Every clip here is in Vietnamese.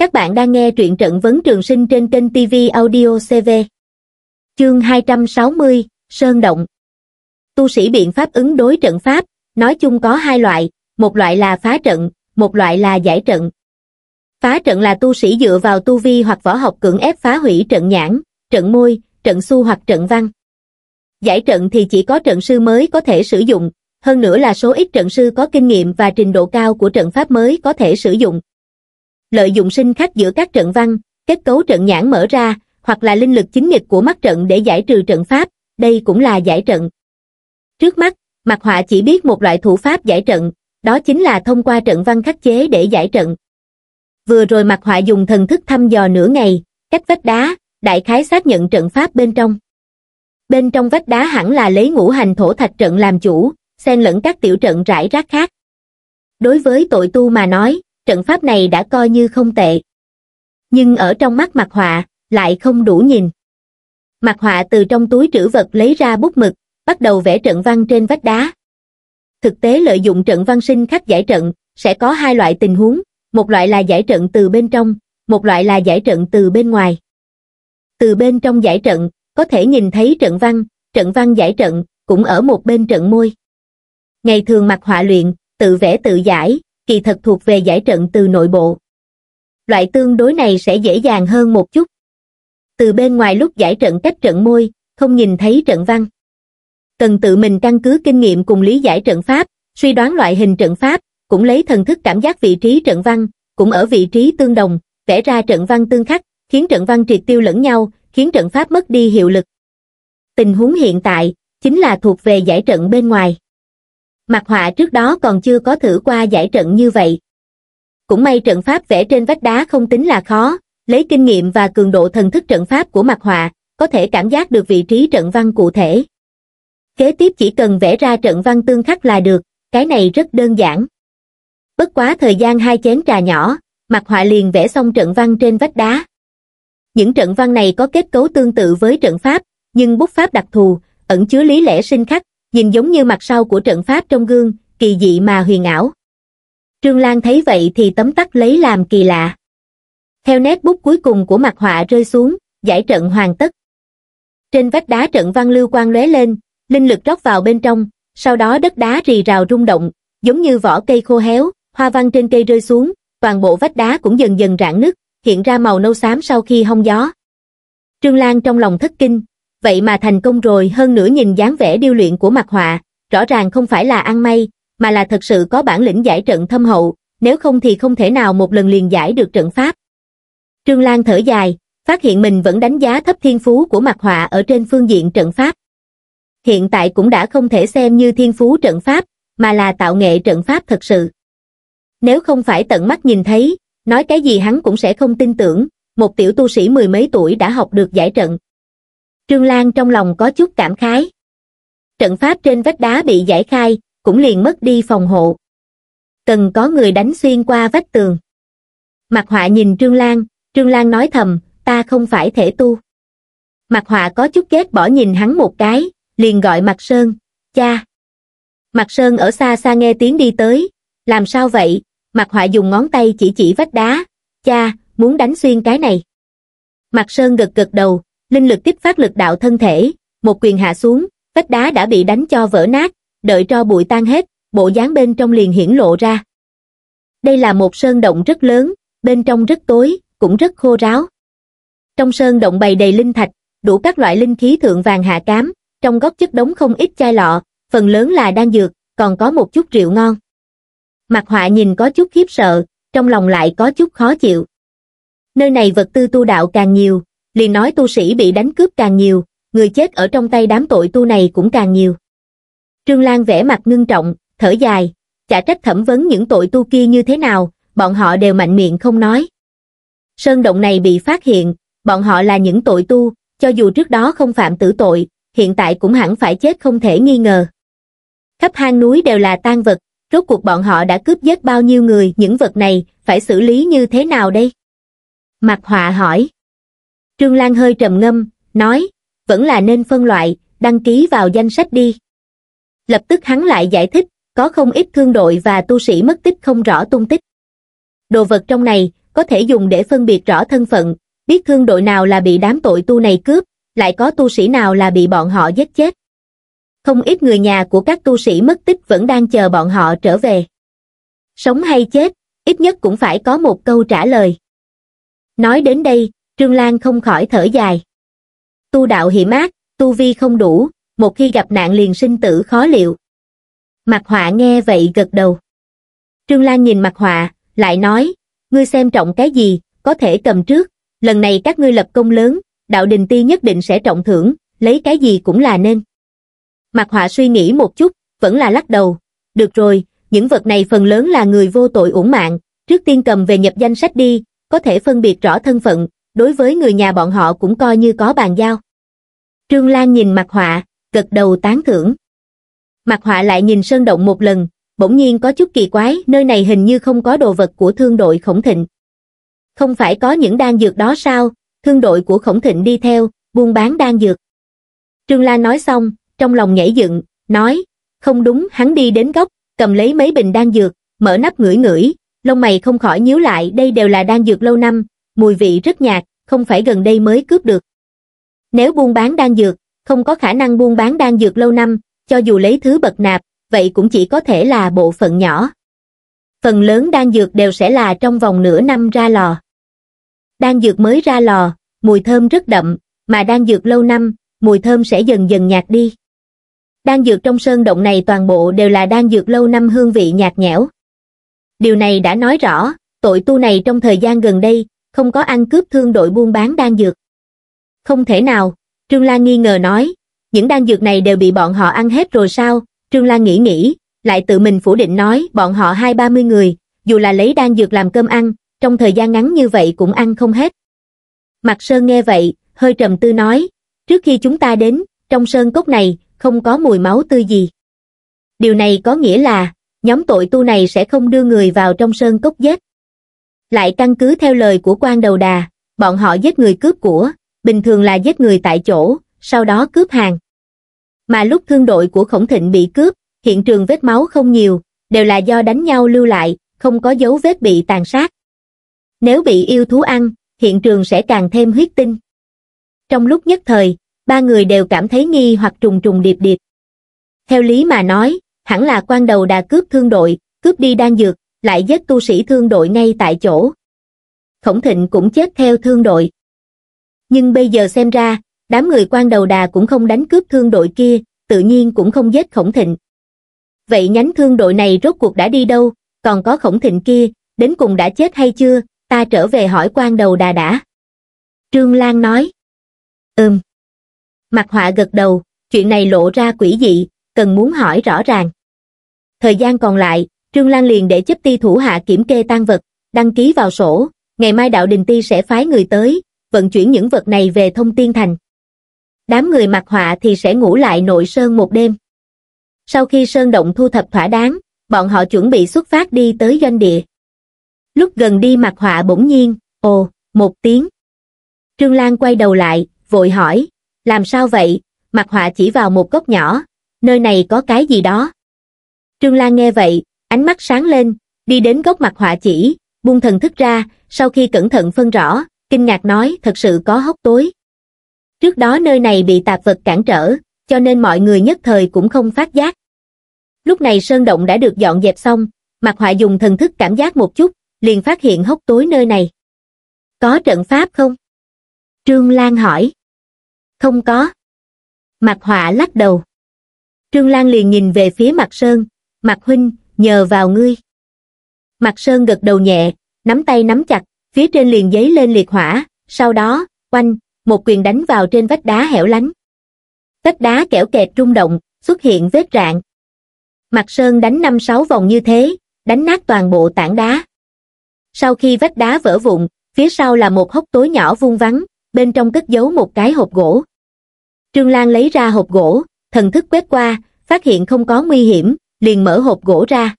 Các bạn đang nghe truyện trận vấn trường sinh trên kênh TV Audio CV. Chương 260, Sơn Động Tu sĩ biện pháp ứng đối trận pháp, nói chung có hai loại, một loại là phá trận, một loại là giải trận. Phá trận là tu sĩ dựa vào tu vi hoặc võ học cưỡng ép phá hủy trận nhãn, trận môi, trận su hoặc trận văn. Giải trận thì chỉ có trận sư mới có thể sử dụng, hơn nữa là số ít trận sư có kinh nghiệm và trình độ cao của trận pháp mới có thể sử dụng lợi dụng sinh khắc giữa các trận văn kết cấu trận nhãn mở ra hoặc là linh lực chính nghịch của mắt trận để giải trừ trận pháp đây cũng là giải trận trước mắt mặt họa chỉ biết một loại thủ pháp giải trận đó chính là thông qua trận văn khắc chế để giải trận vừa rồi mặt họa dùng thần thức thăm dò nửa ngày cách vách đá đại khái xác nhận trận pháp bên trong bên trong vách đá hẳn là lấy ngũ hành thổ thạch trận làm chủ xen lẫn các tiểu trận rải rác khác đối với tội tu mà nói trận pháp này đã coi như không tệ. Nhưng ở trong mắt mặt họa, lại không đủ nhìn. Mặt họa từ trong túi trữ vật lấy ra bút mực, bắt đầu vẽ trận văn trên vách đá. Thực tế lợi dụng trận văn sinh khắc giải trận, sẽ có hai loại tình huống, một loại là giải trận từ bên trong, một loại là giải trận từ bên ngoài. Từ bên trong giải trận, có thể nhìn thấy trận văn, trận văn giải trận, cũng ở một bên trận môi. Ngày thường mặt họa luyện, tự vẽ tự giải, kỳ thật thuộc về giải trận từ nội bộ. Loại tương đối này sẽ dễ dàng hơn một chút. Từ bên ngoài lúc giải trận cách trận môi, không nhìn thấy trận văn. Cần tự mình căn cứ kinh nghiệm cùng lý giải trận pháp, suy đoán loại hình trận pháp, cũng lấy thần thức cảm giác vị trí trận văn, cũng ở vị trí tương đồng, vẽ ra trận văn tương khắc, khiến trận văn triệt tiêu lẫn nhau, khiến trận pháp mất đi hiệu lực. Tình huống hiện tại, chính là thuộc về giải trận bên ngoài mặt họa trước đó còn chưa có thử qua giải trận như vậy. Cũng may trận pháp vẽ trên vách đá không tính là khó, lấy kinh nghiệm và cường độ thần thức trận pháp của mặt họa, có thể cảm giác được vị trí trận văn cụ thể. Kế tiếp chỉ cần vẽ ra trận văn tương khắc là được, cái này rất đơn giản. Bất quá thời gian hai chén trà nhỏ, mặt họa liền vẽ xong trận văn trên vách đá. Những trận văn này có kết cấu tương tự với trận pháp, nhưng bút pháp đặc thù, ẩn chứa lý lẽ sinh khắc, nhìn giống như mặt sau của trận pháp trong gương kỳ dị mà huyền ảo trương lan thấy vậy thì tấm tắc lấy làm kỳ lạ theo nét bút cuối cùng của mặt họa rơi xuống giải trận hoàn tất trên vách đá trận văn lưu quang lóe lên linh lực rót vào bên trong sau đó đất đá rì rào rung động giống như vỏ cây khô héo hoa văn trên cây rơi xuống toàn bộ vách đá cũng dần dần rạn nứt hiện ra màu nâu xám sau khi hong gió trương lan trong lòng thất kinh vậy mà thành công rồi hơn nữa nhìn dáng vẻ điêu luyện của mặt họa, rõ ràng không phải là ăn may, mà là thật sự có bản lĩnh giải trận thâm hậu, nếu không thì không thể nào một lần liền giải được trận pháp. Trương Lan thở dài, phát hiện mình vẫn đánh giá thấp thiên phú của mặt họa ở trên phương diện trận pháp. Hiện tại cũng đã không thể xem như thiên phú trận pháp, mà là tạo nghệ trận pháp thật sự. Nếu không phải tận mắt nhìn thấy, nói cái gì hắn cũng sẽ không tin tưởng, một tiểu tu sĩ mười mấy tuổi đã học được giải trận, trương lan trong lòng có chút cảm khái trận pháp trên vách đá bị giải khai cũng liền mất đi phòng hộ từng có người đánh xuyên qua vách tường mặt họa nhìn trương lan trương lan nói thầm ta không phải thể tu mặt họa có chút ghét bỏ nhìn hắn một cái liền gọi mặt sơn cha mặt sơn ở xa xa nghe tiếng đi tới làm sao vậy mặt họa dùng ngón tay chỉ chỉ vách đá cha muốn đánh xuyên cái này mặt sơn gật gật đầu linh lực tiếp phát lực đạo thân thể, một quyền hạ xuống, vách đá đã bị đánh cho vỡ nát, đợi cho bụi tan hết, bộ dáng bên trong liền hiển lộ ra. Đây là một sơn động rất lớn, bên trong rất tối, cũng rất khô ráo. Trong sơn động bày đầy linh thạch, đủ các loại linh khí thượng vàng hạ cám, trong góc chất đống không ít chai lọ, phần lớn là đan dược, còn có một chút rượu ngon. Mặt họa nhìn có chút khiếp sợ, trong lòng lại có chút khó chịu. Nơi này vật tư tu đạo càng nhiều, liền nói tu sĩ bị đánh cướp càng nhiều, người chết ở trong tay đám tội tu này cũng càng nhiều. Trương Lan vẻ mặt ngưng trọng, thở dài, chả trách thẩm vấn những tội tu kia như thế nào, bọn họ đều mạnh miệng không nói. Sơn động này bị phát hiện, bọn họ là những tội tu, cho dù trước đó không phạm tử tội, hiện tại cũng hẳn phải chết không thể nghi ngờ. Khắp hang núi đều là tang vật, rốt cuộc bọn họ đã cướp giết bao nhiêu người, những vật này phải xử lý như thế nào đây? Mạc Họa hỏi. Trương Lan hơi trầm ngâm, nói, vẫn là nên phân loại, đăng ký vào danh sách đi. Lập tức hắn lại giải thích, có không ít thương đội và tu sĩ mất tích không rõ tung tích. Đồ vật trong này có thể dùng để phân biệt rõ thân phận, biết thương đội nào là bị đám tội tu này cướp, lại có tu sĩ nào là bị bọn họ giết chết. Không ít người nhà của các tu sĩ mất tích vẫn đang chờ bọn họ trở về. Sống hay chết, ít nhất cũng phải có một câu trả lời. Nói đến đây, Trương Lan không khỏi thở dài. Tu đạo hiểm mát, tu vi không đủ, một khi gặp nạn liền sinh tử khó liệu. Mặt họa nghe vậy gật đầu. Trương Lan nhìn mặt họa, lại nói, ngươi xem trọng cái gì, có thể cầm trước, lần này các ngươi lập công lớn, đạo đình ti nhất định sẽ trọng thưởng, lấy cái gì cũng là nên. Mặt họa suy nghĩ một chút, vẫn là lắc đầu, được rồi, những vật này phần lớn là người vô tội uổng mạng, trước tiên cầm về nhập danh sách đi, có thể phân biệt rõ thân phận, đối với người nhà bọn họ cũng coi như có bàn giao. Trương Lan nhìn mặt họa, gật đầu tán thưởng. Mặt họa lại nhìn sơn động một lần, bỗng nhiên có chút kỳ quái, nơi này hình như không có đồ vật của thương đội khổng thịnh. Không phải có những đan dược đó sao, thương đội của khổng thịnh đi theo, buôn bán đan dược. Trương Lan nói xong, trong lòng nhảy dựng, nói, không đúng, hắn đi đến góc, cầm lấy mấy bình đan dược, mở nắp ngửi ngửi, lông mày không khỏi nhíu lại, đây đều là đan dược lâu năm, mùi vị rất nhạt, không phải gần đây mới cướp được. Nếu buôn bán đan dược, không có khả năng buôn bán đan dược lâu năm, cho dù lấy thứ bậc nạp, vậy cũng chỉ có thể là bộ phận nhỏ. Phần lớn đan dược đều sẽ là trong vòng nửa năm ra lò. Đan dược mới ra lò, mùi thơm rất đậm, mà đan dược lâu năm, mùi thơm sẽ dần dần nhạt đi. Đan dược trong sơn động này toàn bộ đều là đan dược lâu năm hương vị nhạt nhẽo. Điều này đã nói rõ, tội tu này trong thời gian gần đây, không có ăn cướp thương đội buôn bán đan dược. Không thể nào, Trương lan nghi ngờ nói, những đan dược này đều bị bọn họ ăn hết rồi sao? Trương lan nghĩ nghĩ, lại tự mình phủ định nói bọn họ hai ba mươi người, dù là lấy đan dược làm cơm ăn, trong thời gian ngắn như vậy cũng ăn không hết. Mặt Sơn nghe vậy, hơi trầm tư nói, trước khi chúng ta đến, trong sơn cốc này, không có mùi máu tươi gì. Điều này có nghĩa là, nhóm tội tu này sẽ không đưa người vào trong sơn cốc giết lại căn cứ theo lời của quan đầu đà, bọn họ giết người cướp của, bình thường là giết người tại chỗ, sau đó cướp hàng. Mà lúc thương đội của Khổng Thịnh bị cướp, hiện trường vết máu không nhiều, đều là do đánh nhau lưu lại, không có dấu vết bị tàn sát. Nếu bị yêu thú ăn, hiện trường sẽ càng thêm huyết tinh. Trong lúc nhất thời, ba người đều cảm thấy nghi hoặc trùng trùng điệp điệp. Theo lý mà nói, hẳn là quan đầu đà cướp thương đội, cướp đi đan dược, lại giết tu sĩ thương đội ngay tại chỗ. Khổng Thịnh cũng chết theo thương đội. Nhưng bây giờ xem ra, đám người quan đầu đà cũng không đánh cướp thương đội kia, tự nhiên cũng không giết Khổng Thịnh. Vậy nhánh thương đội này rốt cuộc đã đi đâu, còn có Khổng Thịnh kia, đến cùng đã chết hay chưa, ta trở về hỏi quan đầu đà đã. Trương Lan nói. Ừm. Mặt họa gật đầu, chuyện này lộ ra quỷ dị, cần muốn hỏi rõ ràng. Thời gian còn lại, Trương Lan liền để chấp ti thủ hạ kiểm kê tang vật, đăng ký vào sổ, ngày mai đạo đình ti sẽ phái người tới, vận chuyển những vật này về thông tiên thành. Đám người mặc họa thì sẽ ngủ lại nội sơn một đêm. Sau khi sơn động thu thập thỏa đáng, bọn họ chuẩn bị xuất phát đi tới doanh địa. Lúc gần đi mặc họa bỗng nhiên, ồ, một tiếng. Trương Lan quay đầu lại, vội hỏi, làm sao vậy? Mặc họa chỉ vào một góc nhỏ, nơi này có cái gì đó. Trương Lan nghe vậy, ánh mắt sáng lên, đi đến góc mặt họa chỉ, buông thần thức ra, sau khi cẩn thận phân rõ, kinh ngạc nói thật sự có hốc tối. Trước đó nơi này bị tạp vật cản trở, cho nên mọi người nhất thời cũng không phát giác. Lúc này sơn động đã được dọn dẹp xong, mặt họa dùng thần thức cảm giác một chút, liền phát hiện hốc tối nơi này. Có trận pháp không? Trương Lan hỏi. Không có. Mặt họa lắc đầu. Trương Lan liền nhìn về phía mặt sơn, mặt huynh, nhờ vào ngươi mặt sơn gật đầu nhẹ nắm tay nắm chặt phía trên liền giấy lên liệt hỏa sau đó quanh một quyền đánh vào trên vách đá hẻo lánh vách đá kẽo kẹt rung động xuất hiện vết rạn mặt sơn đánh năm sáu vòng như thế đánh nát toàn bộ tảng đá sau khi vách đá vỡ vụn phía sau là một hốc tối nhỏ vuông vắn bên trong cất giấu một cái hộp gỗ trương lan lấy ra hộp gỗ thần thức quét qua phát hiện không có nguy hiểm liền mở hộp gỗ ra.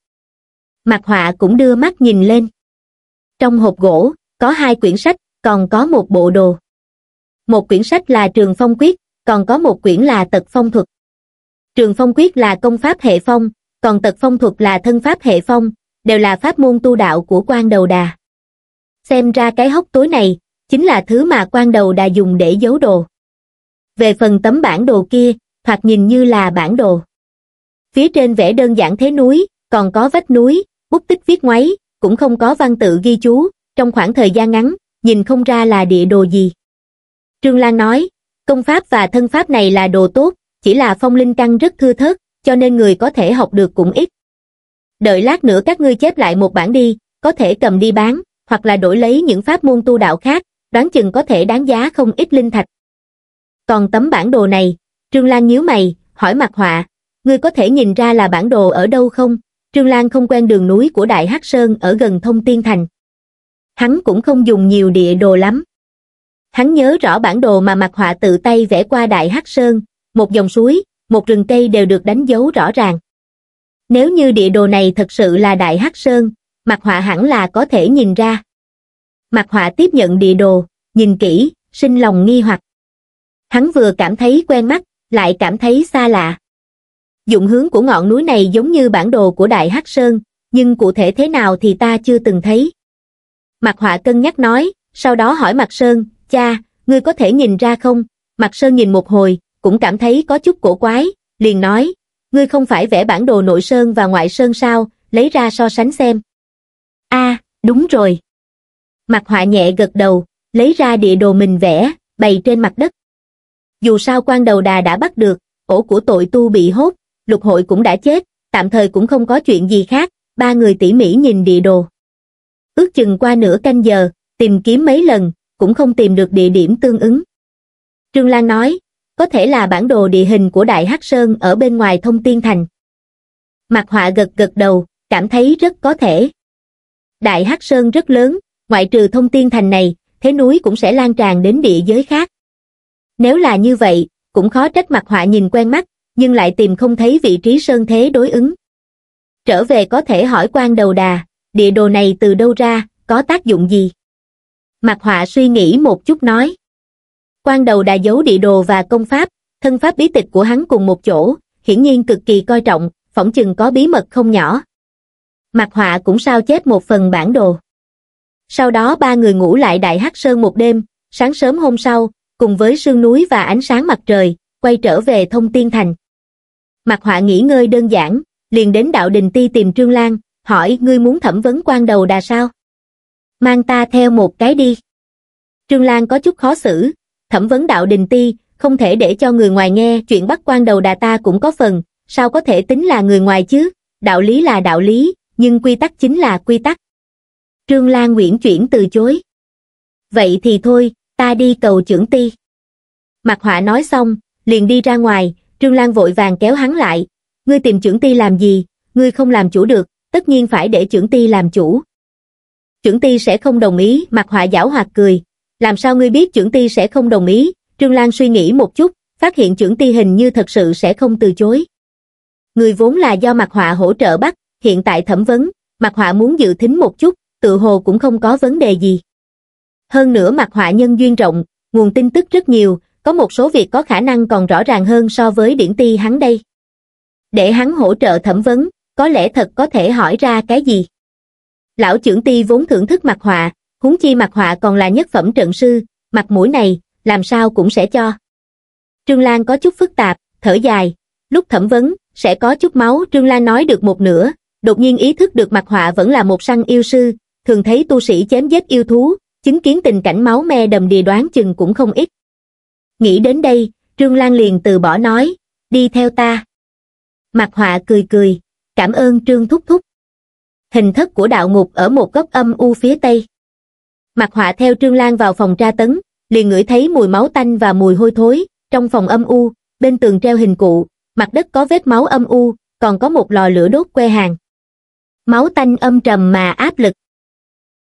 Mặt họa cũng đưa mắt nhìn lên. Trong hộp gỗ, có hai quyển sách, còn có một bộ đồ. Một quyển sách là Trường Phong Quyết, còn có một quyển là Tật Phong Thuật. Trường Phong Quyết là công pháp hệ phong, còn Tật Phong Thuật là thân pháp hệ phong, đều là pháp môn tu đạo của quan đầu đà. Xem ra cái hốc tối này, chính là thứ mà quan đầu đà dùng để giấu đồ. Về phần tấm bản đồ kia, thoạt nhìn như là bản đồ phía trên vẽ đơn giản thế núi, còn có vách núi, bút tích viết ngoáy, cũng không có văn tự ghi chú, trong khoảng thời gian ngắn, nhìn không ra là địa đồ gì. Trương Lan nói, công pháp và thân pháp này là đồ tốt, chỉ là phong linh căn rất thưa thớt, cho nên người có thể học được cũng ít. Đợi lát nữa các ngươi chép lại một bản đi, có thể cầm đi bán, hoặc là đổi lấy những pháp môn tu đạo khác, đoán chừng có thể đáng giá không ít linh thạch. Còn tấm bản đồ này, Trương Lan nhíu mày, hỏi mặt họa, ngươi có thể nhìn ra là bản đồ ở đâu không? Trương Lan không quen đường núi của Đại Hắc Sơn ở gần Thông Tiên Thành. Hắn cũng không dùng nhiều địa đồ lắm. Hắn nhớ rõ bản đồ mà mặt họa tự tay vẽ qua Đại Hắc Sơn, một dòng suối, một rừng cây đều được đánh dấu rõ ràng. Nếu như địa đồ này thật sự là Đại Hắc Sơn, mặt họa hẳn là có thể nhìn ra. Mặt họa tiếp nhận địa đồ, nhìn kỹ, sinh lòng nghi hoặc. Hắn vừa cảm thấy quen mắt, lại cảm thấy xa lạ dụng hướng của ngọn núi này giống như bản đồ của Đại Hắc Sơn, nhưng cụ thể thế nào thì ta chưa từng thấy. Mạc Họa cân nhắc nói, sau đó hỏi Mạc Sơn, cha, ngươi có thể nhìn ra không? Mạc Sơn nhìn một hồi, cũng cảm thấy có chút cổ quái, liền nói, ngươi không phải vẽ bản đồ nội sơn và ngoại sơn sao, lấy ra so sánh xem. a đúng rồi. Mạc Họa nhẹ gật đầu, lấy ra địa đồ mình vẽ, bày trên mặt đất. Dù sao quan đầu đà đã bắt được, ổ của tội tu bị hốt, lục hội cũng đã chết tạm thời cũng không có chuyện gì khác ba người tỉ mỉ nhìn địa đồ ước chừng qua nửa canh giờ tìm kiếm mấy lần cũng không tìm được địa điểm tương ứng trương lan nói có thể là bản đồ địa hình của đại hắc sơn ở bên ngoài thông tiên thành mặt họa gật gật đầu cảm thấy rất có thể đại hắc sơn rất lớn ngoại trừ thông tiên thành này thế núi cũng sẽ lan tràn đến địa giới khác nếu là như vậy cũng khó trách mặt họa nhìn quen mắt nhưng lại tìm không thấy vị trí sơn thế đối ứng. Trở về có thể hỏi quan đầu đà, địa đồ này từ đâu ra, có tác dụng gì? Mặt họa suy nghĩ một chút nói. Quan đầu đà giấu địa đồ và công pháp, thân pháp bí tịch của hắn cùng một chỗ, hiển nhiên cực kỳ coi trọng, phỏng chừng có bí mật không nhỏ. Mặt họa cũng sao chép một phần bản đồ. Sau đó ba người ngủ lại Đại Hắc Sơn một đêm, sáng sớm hôm sau, cùng với sương núi và ánh sáng mặt trời, quay trở về thông tiên thành. Mạc Họa nghỉ ngơi đơn giản, liền đến đạo đình ti tìm Trương Lan, hỏi ngươi muốn thẩm vấn quan đầu đà sao? Mang ta theo một cái đi. Trương Lan có chút khó xử, thẩm vấn đạo đình ti, không thể để cho người ngoài nghe chuyện bắt quan đầu đà ta cũng có phần, sao có thể tính là người ngoài chứ? Đạo lý là đạo lý, nhưng quy tắc chính là quy tắc. Trương Lan Nguyễn chuyển từ chối. Vậy thì thôi, ta đi cầu trưởng ti. Mạc Họa nói xong, liền đi ra ngoài, Trương Lan vội vàng kéo hắn lại. Ngươi tìm trưởng ty làm gì? Ngươi không làm chủ được, tất nhiên phải để trưởng ty làm chủ. Trưởng ty sẽ không đồng ý, mặt họa giảo hoạt cười. Làm sao ngươi biết trưởng ty sẽ không đồng ý? Trương Lan suy nghĩ một chút, phát hiện trưởng ty hình như thật sự sẽ không từ chối. Ngươi vốn là do mặt họa hỗ trợ bắt, hiện tại thẩm vấn, mặt họa muốn dự thính một chút, tự hồ cũng không có vấn đề gì. Hơn nữa mặt họa nhân duyên rộng, nguồn tin tức rất nhiều, có một số việc có khả năng còn rõ ràng hơn so với điển ti hắn đây. Để hắn hỗ trợ thẩm vấn, có lẽ thật có thể hỏi ra cái gì. Lão trưởng ti vốn thưởng thức mặt họa, huống chi mặt họa còn là nhất phẩm trận sư, mặt mũi này, làm sao cũng sẽ cho. Trương Lan có chút phức tạp, thở dài, lúc thẩm vấn, sẽ có chút máu. Trương Lan nói được một nửa, đột nhiên ý thức được mặt họa vẫn là một săn yêu sư, thường thấy tu sĩ chém giết yêu thú, chứng kiến tình cảnh máu me đầm đìa đoán chừng cũng không ít. Nghĩ đến đây, Trương Lan liền từ bỏ nói, đi theo ta. Mặt họa cười cười, cảm ơn Trương Thúc Thúc. Hình thức của đạo ngục ở một góc âm u phía tây. Mặt họa theo Trương Lan vào phòng tra tấn, liền ngửi thấy mùi máu tanh và mùi hôi thối, trong phòng âm u, bên tường treo hình cụ, mặt đất có vết máu âm u, còn có một lò lửa đốt que hàng. Máu tanh âm trầm mà áp lực.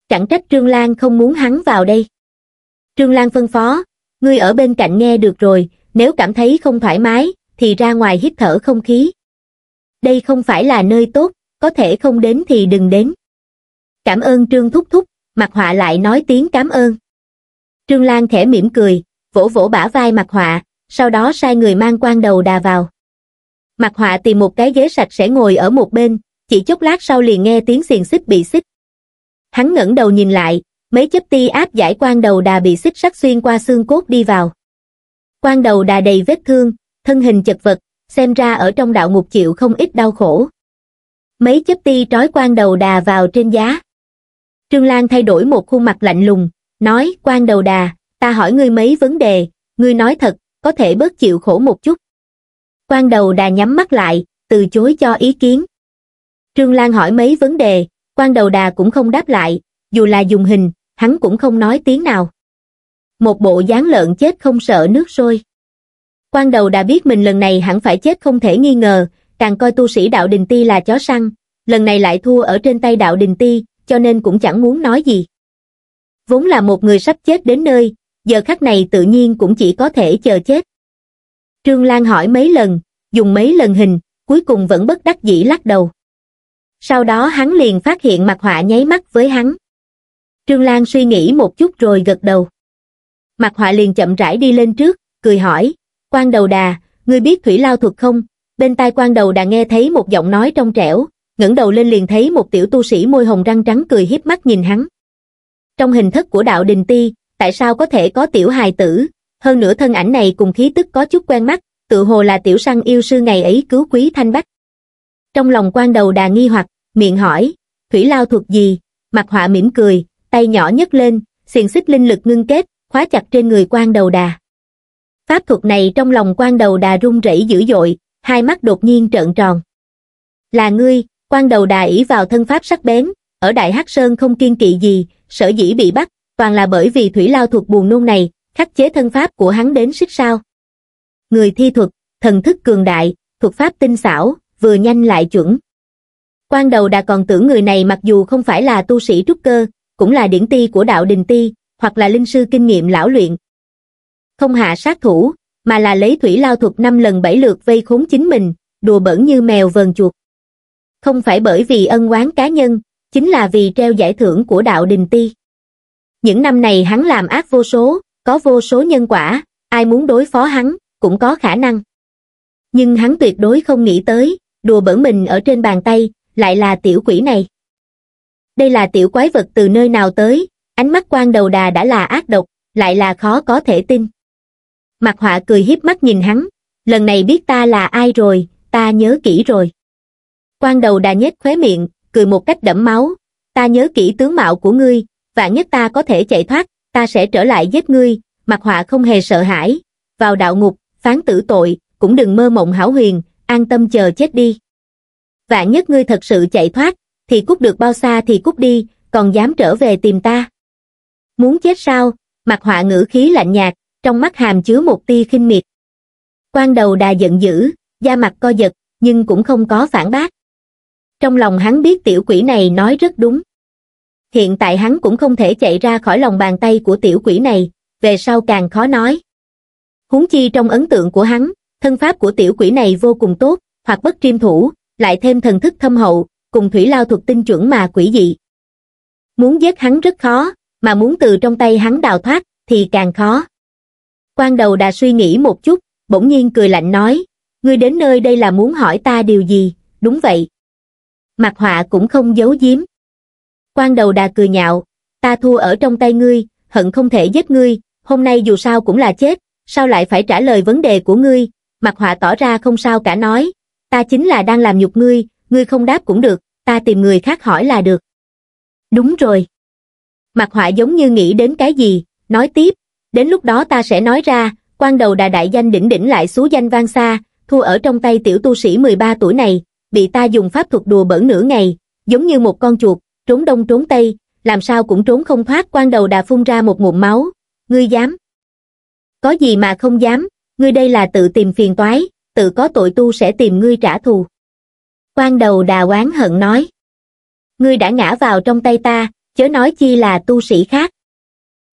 Chẳng trách Trương Lan không muốn hắn vào đây. Trương Lan phân phó, ngươi ở bên cạnh nghe được rồi, nếu cảm thấy không thoải mái, thì ra ngoài hít thở không khí. Đây không phải là nơi tốt, có thể không đến thì đừng đến. Cảm ơn Trương Thúc Thúc, Mặt Họa lại nói tiếng cảm ơn. Trương Lan khẽ mỉm cười, vỗ vỗ bả vai Mặt Họa, sau đó sai người mang quan đầu đà vào. Mặt Họa tìm một cái ghế sạch sẽ ngồi ở một bên, chỉ chốc lát sau liền nghe tiếng xiềng xích bị xích. Hắn ngẩng đầu nhìn lại, mấy chớp ti áp giải quan đầu đà bị xích sắt xuyên qua xương cốt đi vào. Quan đầu đà đầy vết thương, thân hình chật vật, xem ra ở trong đạo ngục chịu không ít đau khổ. Mấy chớp ti trói quan đầu đà vào trên giá. Trương Lan thay đổi một khuôn mặt lạnh lùng, nói quan đầu đà, ta hỏi ngươi mấy vấn đề, ngươi nói thật, có thể bớt chịu khổ một chút. Quan đầu đà nhắm mắt lại, từ chối cho ý kiến. Trương Lan hỏi mấy vấn đề, quan đầu đà cũng không đáp lại, dù là dùng hình, hắn cũng không nói tiếng nào. Một bộ dáng lợn chết không sợ nước sôi. Quan đầu đã biết mình lần này hẳn phải chết không thể nghi ngờ, càng coi tu sĩ đạo đình ti là chó săn, lần này lại thua ở trên tay đạo đình ti, cho nên cũng chẳng muốn nói gì. Vốn là một người sắp chết đến nơi, giờ khắc này tự nhiên cũng chỉ có thể chờ chết. Trương Lan hỏi mấy lần, dùng mấy lần hình, cuối cùng vẫn bất đắc dĩ lắc đầu. Sau đó hắn liền phát hiện mặt họa nháy mắt với hắn. Trương Lan suy nghĩ một chút rồi gật đầu. Mặt họa liền chậm rãi đi lên trước, cười hỏi, quan đầu đà, ngươi biết thủy lao thuật không? Bên tai quan đầu đà nghe thấy một giọng nói trong trẻo, ngẩng đầu lên liền thấy một tiểu tu sĩ môi hồng răng trắng cười hiếp mắt nhìn hắn. Trong hình thức của đạo đình ti, tại sao có thể có tiểu hài tử? Hơn nữa thân ảnh này cùng khí tức có chút quen mắt, tự hồ là tiểu săn yêu sư ngày ấy cứu quý thanh bách. Trong lòng quan đầu đà nghi hoặc, miệng hỏi, thủy lao thuật gì? Mặt họa mỉm cười, tay nhỏ nhấc lên, xiềng xích linh lực ngưng kết, khóa chặt trên người quan đầu đà. Pháp thuật này trong lòng quan đầu đà rung rẩy dữ dội, hai mắt đột nhiên trợn tròn. Là ngươi, quan đầu đà ỷ vào thân pháp sắc bén, ở Đại Hắc Sơn không kiên kỵ gì, sở dĩ bị bắt, toàn là bởi vì thủy lao thuộc buồn nôn này, khắc chế thân pháp của hắn đến sức sao. Người thi thuật, thần thức cường đại, thuật pháp tinh xảo, vừa nhanh lại chuẩn. Quan đầu đà còn tưởng người này mặc dù không phải là tu sĩ trúc cơ, cũng là điển ti của đạo đình ti, hoặc là linh sư kinh nghiệm lão luyện. Không hạ sát thủ, mà là lấy thủy lao thuật năm lần bảy lượt vây khốn chính mình, đùa bẩn như mèo vờn chuột. Không phải bởi vì ân oán cá nhân, chính là vì treo giải thưởng của đạo đình ti. Những năm này hắn làm ác vô số, có vô số nhân quả, ai muốn đối phó hắn, cũng có khả năng. Nhưng hắn tuyệt đối không nghĩ tới, đùa bẩn mình ở trên bàn tay, lại là tiểu quỷ này đây là tiểu quái vật từ nơi nào tới ánh mắt quan đầu đà đã là ác độc lại là khó có thể tin mặt họa cười hiếp mắt nhìn hắn lần này biết ta là ai rồi ta nhớ kỹ rồi quan đầu đà nhếch khóe miệng cười một cách đẫm máu ta nhớ kỹ tướng mạo của ngươi vạn nhất ta có thể chạy thoát ta sẽ trở lại giết ngươi mặt họa không hề sợ hãi vào đạo ngục phán tử tội cũng đừng mơ mộng hảo huyền an tâm chờ chết đi vạn nhất ngươi thật sự chạy thoát thì cút được bao xa thì cút đi, còn dám trở về tìm ta. Muốn chết sao, mặt họa ngữ khí lạnh nhạt, trong mắt hàm chứa một tia khinh miệt. Quan đầu đà giận dữ, da mặt co giật, nhưng cũng không có phản bác. Trong lòng hắn biết tiểu quỷ này nói rất đúng. Hiện tại hắn cũng không thể chạy ra khỏi lòng bàn tay của tiểu quỷ này, về sau càng khó nói. Huống chi trong ấn tượng của hắn, thân pháp của tiểu quỷ này vô cùng tốt, hoặc bất triêm thủ, lại thêm thần thức thâm hậu, cùng thủy lao thuộc tinh chuẩn mà quỷ dị. Muốn giết hắn rất khó, mà muốn từ trong tay hắn đào thoát thì càng khó. Quan đầu đã suy nghĩ một chút, bỗng nhiên cười lạnh nói, ngươi đến nơi đây là muốn hỏi ta điều gì, đúng vậy. Mặt họa cũng không giấu giếm. Quan đầu đà cười nhạo, ta thua ở trong tay ngươi, hận không thể giết ngươi, hôm nay dù sao cũng là chết, sao lại phải trả lời vấn đề của ngươi, mặt họa tỏ ra không sao cả nói, ta chính là đang làm nhục ngươi, ngươi không đáp cũng được, ta tìm người khác hỏi là được. Đúng rồi. Mặt họa giống như nghĩ đến cái gì, nói tiếp, đến lúc đó ta sẽ nói ra, quan đầu đà đại danh đỉnh đỉnh lại xú danh vang xa, thua ở trong tay tiểu tu sĩ 13 tuổi này, bị ta dùng pháp thuật đùa bỡn nửa ngày, giống như một con chuột, trốn đông trốn tây, làm sao cũng trốn không thoát quan đầu đà phun ra một ngụm máu, ngươi dám. Có gì mà không dám, ngươi đây là tự tìm phiền toái, tự có tội tu sẽ tìm ngươi trả thù quan đầu đà oán hận nói ngươi đã ngã vào trong tay ta chớ nói chi là tu sĩ khác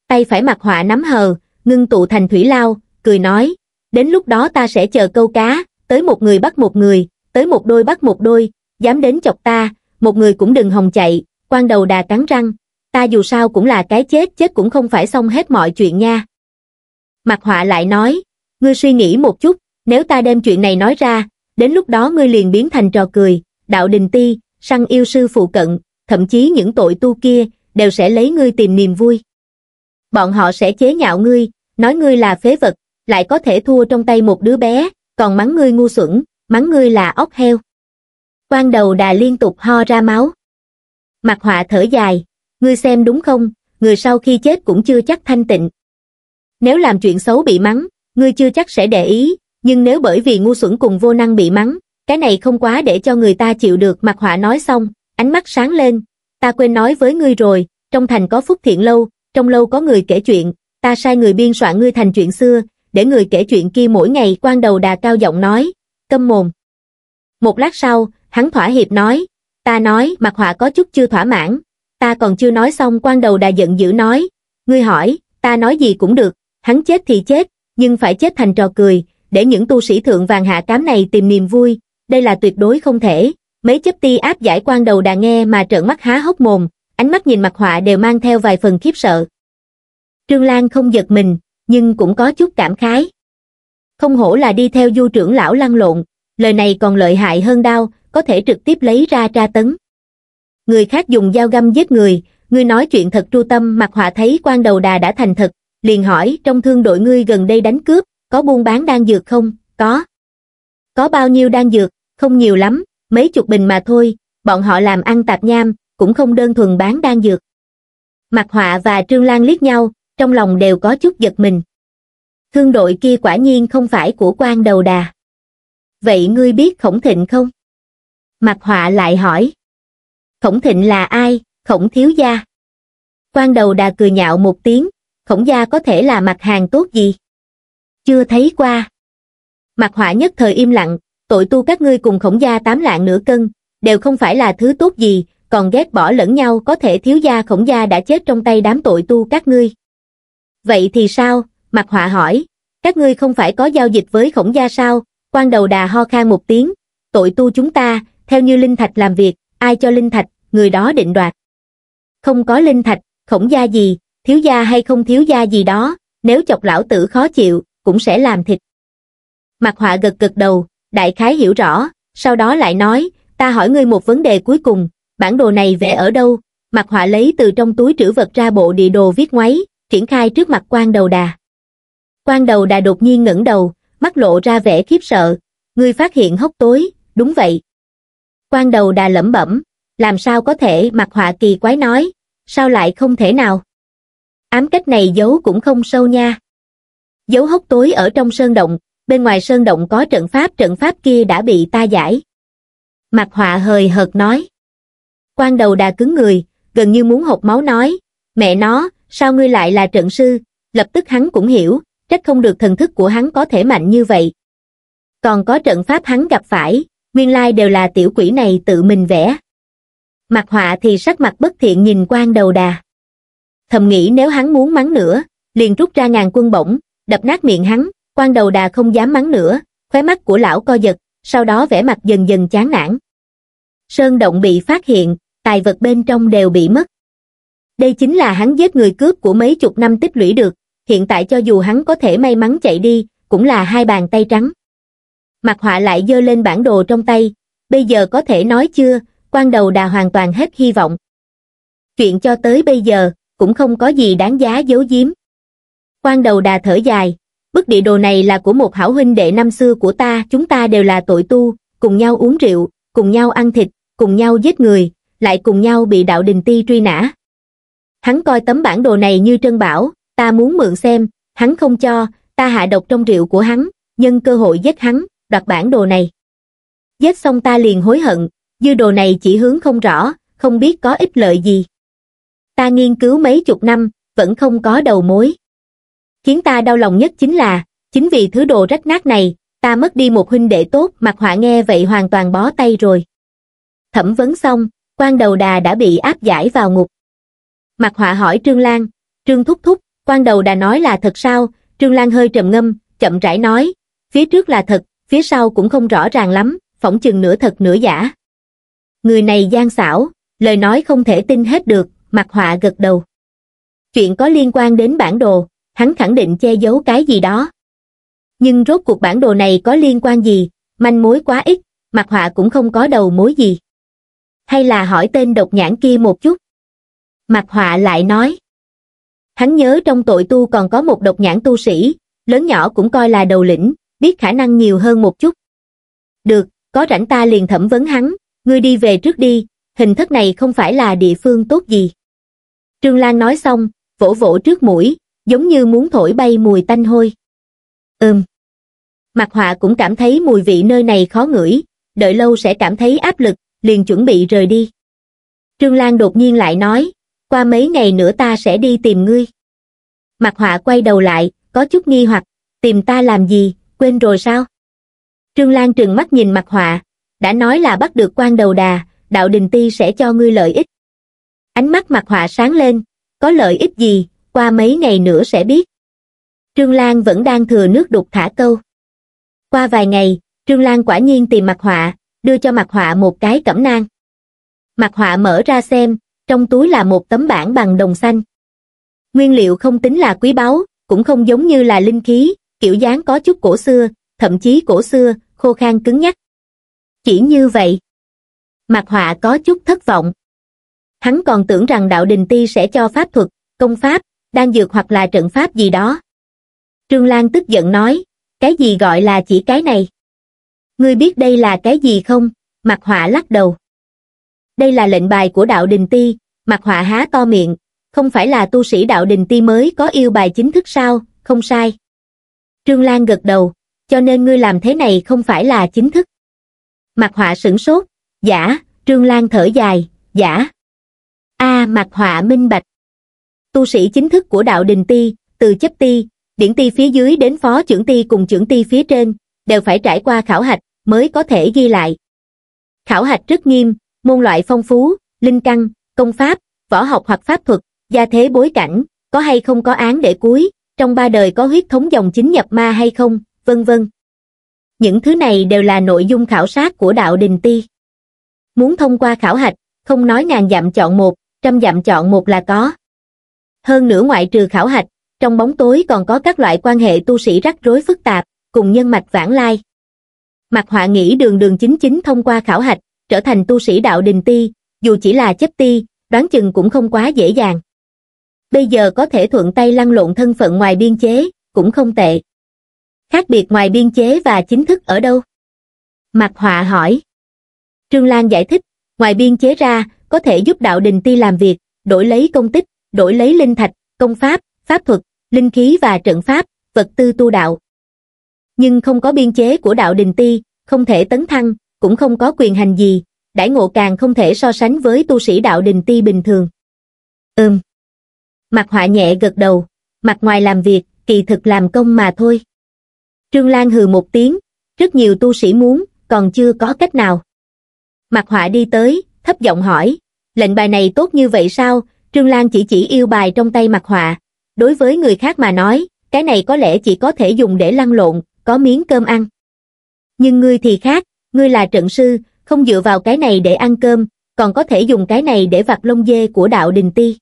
tay phải mặt họa nắm hờ ngưng tụ thành thủy lao cười nói đến lúc đó ta sẽ chờ câu cá tới một người bắt một người tới một đôi bắt một đôi dám đến chọc ta một người cũng đừng hồng chạy quan đầu đà cắn răng ta dù sao cũng là cái chết chết cũng không phải xong hết mọi chuyện nha mặt họa lại nói ngươi suy nghĩ một chút nếu ta đem chuyện này nói ra đến lúc đó ngươi liền biến thành trò cười, đạo đình ti, săn yêu sư phụ cận, thậm chí những tội tu kia, đều sẽ lấy ngươi tìm niềm vui. Bọn họ sẽ chế nhạo ngươi, nói ngươi là phế vật, lại có thể thua trong tay một đứa bé, còn mắng ngươi ngu xuẩn, mắng ngươi là ốc heo. Quan đầu đà liên tục ho ra máu. Mặt họa thở dài, ngươi xem đúng không, người sau khi chết cũng chưa chắc thanh tịnh. Nếu làm chuyện xấu bị mắng, ngươi chưa chắc sẽ để ý, nhưng nếu bởi vì ngu xuẩn cùng vô năng bị mắng, cái này không quá để cho người ta chịu được mặt họa nói xong, ánh mắt sáng lên, ta quên nói với ngươi rồi, trong thành có phúc thiện lâu, trong lâu có người kể chuyện, ta sai người biên soạn ngươi thành chuyện xưa, để người kể chuyện kia mỗi ngày quan đầu đà cao giọng nói, câm mồm. Một lát sau, hắn thỏa hiệp nói, ta nói mặt họa có chút chưa thỏa mãn, ta còn chưa nói xong quan đầu đà giận dữ nói, ngươi hỏi, ta nói gì cũng được, hắn chết thì chết, nhưng phải chết thành trò cười, để những tu sĩ thượng vàng hạ cám này tìm niềm vui, đây là tuyệt đối không thể. Mấy chấp ti áp giải quan đầu đà nghe mà trợn mắt há hốc mồm, ánh mắt nhìn mặt họa đều mang theo vài phần khiếp sợ. Trương Lan không giật mình, nhưng cũng có chút cảm khái. Không hổ là đi theo du trưởng lão lăn lộn, lời này còn lợi hại hơn đau, có thể trực tiếp lấy ra tra tấn. Người khác dùng dao găm giết người, người nói chuyện thật tru tâm mặt họa thấy quan đầu đà đã thành thật, liền hỏi trong thương đội ngươi gần đây đánh cướp, có buôn bán đan dược không? Có. Có bao nhiêu đan dược? Không nhiều lắm, mấy chục bình mà thôi, bọn họ làm ăn tạp nham, cũng không đơn thuần bán đan dược. Mặt họa và Trương Lan liếc nhau, trong lòng đều có chút giật mình. Thương đội kia quả nhiên không phải của quan đầu đà. Vậy ngươi biết Khổng Thịnh không? Mặt họa lại hỏi. Khổng Thịnh là ai? Khổng thiếu gia. Quan đầu đà cười nhạo một tiếng, Khổng gia có thể là mặt hàng tốt gì? chưa thấy qua. Mặt họa nhất thời im lặng, tội tu các ngươi cùng khổng gia tám lạng nửa cân, đều không phải là thứ tốt gì, còn ghét bỏ lẫn nhau có thể thiếu gia khổng gia đã chết trong tay đám tội tu các ngươi. Vậy thì sao? Mặt họa hỏi, các ngươi không phải có giao dịch với khổng gia sao? Quan đầu đà ho khan một tiếng, tội tu chúng ta, theo như Linh Thạch làm việc, ai cho Linh Thạch, người đó định đoạt. Không có Linh Thạch, khổng gia gì, thiếu gia hay không thiếu gia gì đó, nếu chọc lão tử khó chịu, cũng sẽ làm thịt. Mặt họa gật gật đầu, đại khái hiểu rõ, sau đó lại nói, ta hỏi ngươi một vấn đề cuối cùng, bản đồ này vẽ ở đâu? Mặt họa lấy từ trong túi trữ vật ra bộ địa đồ viết ngoáy, triển khai trước mặt quan đầu đà. Quan đầu đà đột nhiên ngẩng đầu, mắt lộ ra vẻ khiếp sợ, ngươi phát hiện hốc tối, đúng vậy. Quan đầu đà lẩm bẩm, làm sao có thể mặt họa kỳ quái nói, sao lại không thể nào? Ám cách này giấu cũng không sâu nha dấu hốc tối ở trong sơn động, bên ngoài sơn động có trận pháp, trận pháp kia đã bị ta giải. Mặt họa hời hợt nói. quan đầu đà cứng người, gần như muốn hột máu nói, mẹ nó, sao ngươi lại là trận sư, lập tức hắn cũng hiểu, trách không được thần thức của hắn có thể mạnh như vậy. Còn có trận pháp hắn gặp phải, nguyên lai đều là tiểu quỷ này tự mình vẽ. Mặt họa thì sắc mặt bất thiện nhìn quan đầu đà. Thầm nghĩ nếu hắn muốn mắng nữa, liền rút ra ngàn quân bổng, đập nát miệng hắn quan đầu đà không dám mắng nữa khóe mắt của lão co giật sau đó vẻ mặt dần dần chán nản sơn động bị phát hiện tài vật bên trong đều bị mất đây chính là hắn giết người cướp của mấy chục năm tích lũy được hiện tại cho dù hắn có thể may mắn chạy đi cũng là hai bàn tay trắng mặt họa lại dơ lên bản đồ trong tay bây giờ có thể nói chưa quan đầu đà hoàn toàn hết hy vọng chuyện cho tới bây giờ cũng không có gì đáng giá giấu giếm quan đầu đà thở dài, bức địa đồ này là của một hảo huynh đệ năm xưa của ta, chúng ta đều là tội tu, cùng nhau uống rượu, cùng nhau ăn thịt, cùng nhau giết người, lại cùng nhau bị đạo đình ti truy nã. Hắn coi tấm bản đồ này như trân bảo, ta muốn mượn xem, hắn không cho, ta hạ độc trong rượu của hắn, nhân cơ hội giết hắn, đoạt bản đồ này. Giết xong ta liền hối hận, dư đồ này chỉ hướng không rõ, không biết có ích lợi gì. Ta nghiên cứu mấy chục năm, vẫn không có đầu mối khiến ta đau lòng nhất chính là, chính vì thứ đồ rách nát này, ta mất đi một huynh đệ tốt mặt họa nghe vậy hoàn toàn bó tay rồi. Thẩm vấn xong, quan đầu đà đã bị áp giải vào ngục. Mặt họa hỏi Trương Lan, Trương Thúc Thúc, quan đầu đà nói là thật sao, Trương Lan hơi trầm ngâm, chậm rãi nói, phía trước là thật, phía sau cũng không rõ ràng lắm, phỏng chừng nửa thật nửa giả. Người này gian xảo, lời nói không thể tin hết được, mặt họa gật đầu. Chuyện có liên quan đến bản đồ, hắn khẳng định che giấu cái gì đó nhưng rốt cuộc bản đồ này có liên quan gì manh mối quá ít mặt họa cũng không có đầu mối gì hay là hỏi tên độc nhãn kia một chút mặt họa lại nói hắn nhớ trong tội tu còn có một độc nhãn tu sĩ lớn nhỏ cũng coi là đầu lĩnh biết khả năng nhiều hơn một chút được có rảnh ta liền thẩm vấn hắn ngươi đi về trước đi hình thức này không phải là địa phương tốt gì trương lan nói xong vỗ vỗ trước mũi giống như muốn thổi bay mùi tanh hôi. Ừm. Mặt họa cũng cảm thấy mùi vị nơi này khó ngửi, đợi lâu sẽ cảm thấy áp lực, liền chuẩn bị rời đi. Trương Lan đột nhiên lại nói, qua mấy ngày nữa ta sẽ đi tìm ngươi. Mặt họa quay đầu lại, có chút nghi hoặc, tìm ta làm gì, quên rồi sao? Trương Lan trừng mắt nhìn mặt họa, đã nói là bắt được quan đầu đà, đạo đình ti sẽ cho ngươi lợi ích. Ánh mắt mặt họa sáng lên, có lợi ích gì, qua mấy ngày nữa sẽ biết. Trương Lan vẫn đang thừa nước đục thả câu. Qua vài ngày, Trương Lan quả nhiên tìm mặt họa, đưa cho mặt họa một cái cẩm nang. Mặt họa mở ra xem, trong túi là một tấm bản bằng đồng xanh. Nguyên liệu không tính là quý báu, cũng không giống như là linh khí, kiểu dáng có chút cổ xưa, thậm chí cổ xưa, khô khan cứng nhắc. Chỉ như vậy. Mặt họa có chút thất vọng. Hắn còn tưởng rằng đạo đình ti sẽ cho pháp thuật, công pháp, đang dược hoặc là trận pháp gì đó. Trương Lan tức giận nói, cái gì gọi là chỉ cái này? Ngươi biết đây là cái gì không? Mặt họa lắc đầu. Đây là lệnh bài của đạo đình ti, mặt họa há to miệng, không phải là tu sĩ đạo đình ti mới có yêu bài chính thức sao, không sai. Trương Lan gật đầu, cho nên ngươi làm thế này không phải là chính thức. Mặt họa sửng sốt, giả, Trương Lan thở dài, giả. a à, mặt họa minh bạch, tu sĩ chính thức của đạo đình ti, từ chấp ti, điển ti phía dưới đến phó trưởng ti cùng trưởng ti phía trên, đều phải trải qua khảo hạch mới có thể ghi lại. Khảo hạch rất nghiêm, môn loại phong phú, linh căn, công pháp, võ học hoặc pháp thuật, gia thế bối cảnh, có hay không có án để cuối, trong ba đời có huyết thống dòng chính nhập ma hay không, vân vân. Những thứ này đều là nội dung khảo sát của đạo đình ti. Muốn thông qua khảo hạch, không nói ngàn dặm chọn một, trăm dặm chọn một là có hơn nữa ngoại trừ khảo hạch trong bóng tối còn có các loại quan hệ tu sĩ rắc rối phức tạp cùng nhân mạch vãng lai mặt họa nghĩ đường đường chính chính thông qua khảo hạch trở thành tu sĩ đạo đình ti dù chỉ là chấp ti đoán chừng cũng không quá dễ dàng bây giờ có thể thuận tay lăn lộn thân phận ngoài biên chế cũng không tệ khác biệt ngoài biên chế và chính thức ở đâu mặt họa hỏi trương lan giải thích ngoài biên chế ra có thể giúp đạo đình ti làm việc đổi lấy công tích đổi lấy linh thạch, công pháp, pháp thuật, linh khí và trận pháp, vật tư tu đạo. Nhưng không có biên chế của đạo đình ti, không thể tấn thăng, cũng không có quyền hành gì, đãi ngộ càng không thể so sánh với tu sĩ đạo đình ti bình thường. Ừm. Mặt họa nhẹ gật đầu, mặt ngoài làm việc, kỳ thực làm công mà thôi. Trương Lan hừ một tiếng, rất nhiều tu sĩ muốn, còn chưa có cách nào. Mặt họa đi tới, thấp giọng hỏi, lệnh bài này tốt như vậy sao, Trương Lan chỉ chỉ yêu bài trong tay mặt họa. Đối với người khác mà nói, cái này có lẽ chỉ có thể dùng để lăn lộn, có miếng cơm ăn. Nhưng ngươi thì khác, ngươi là trận sư, không dựa vào cái này để ăn cơm, còn có thể dùng cái này để vặt lông dê của đạo đình ti.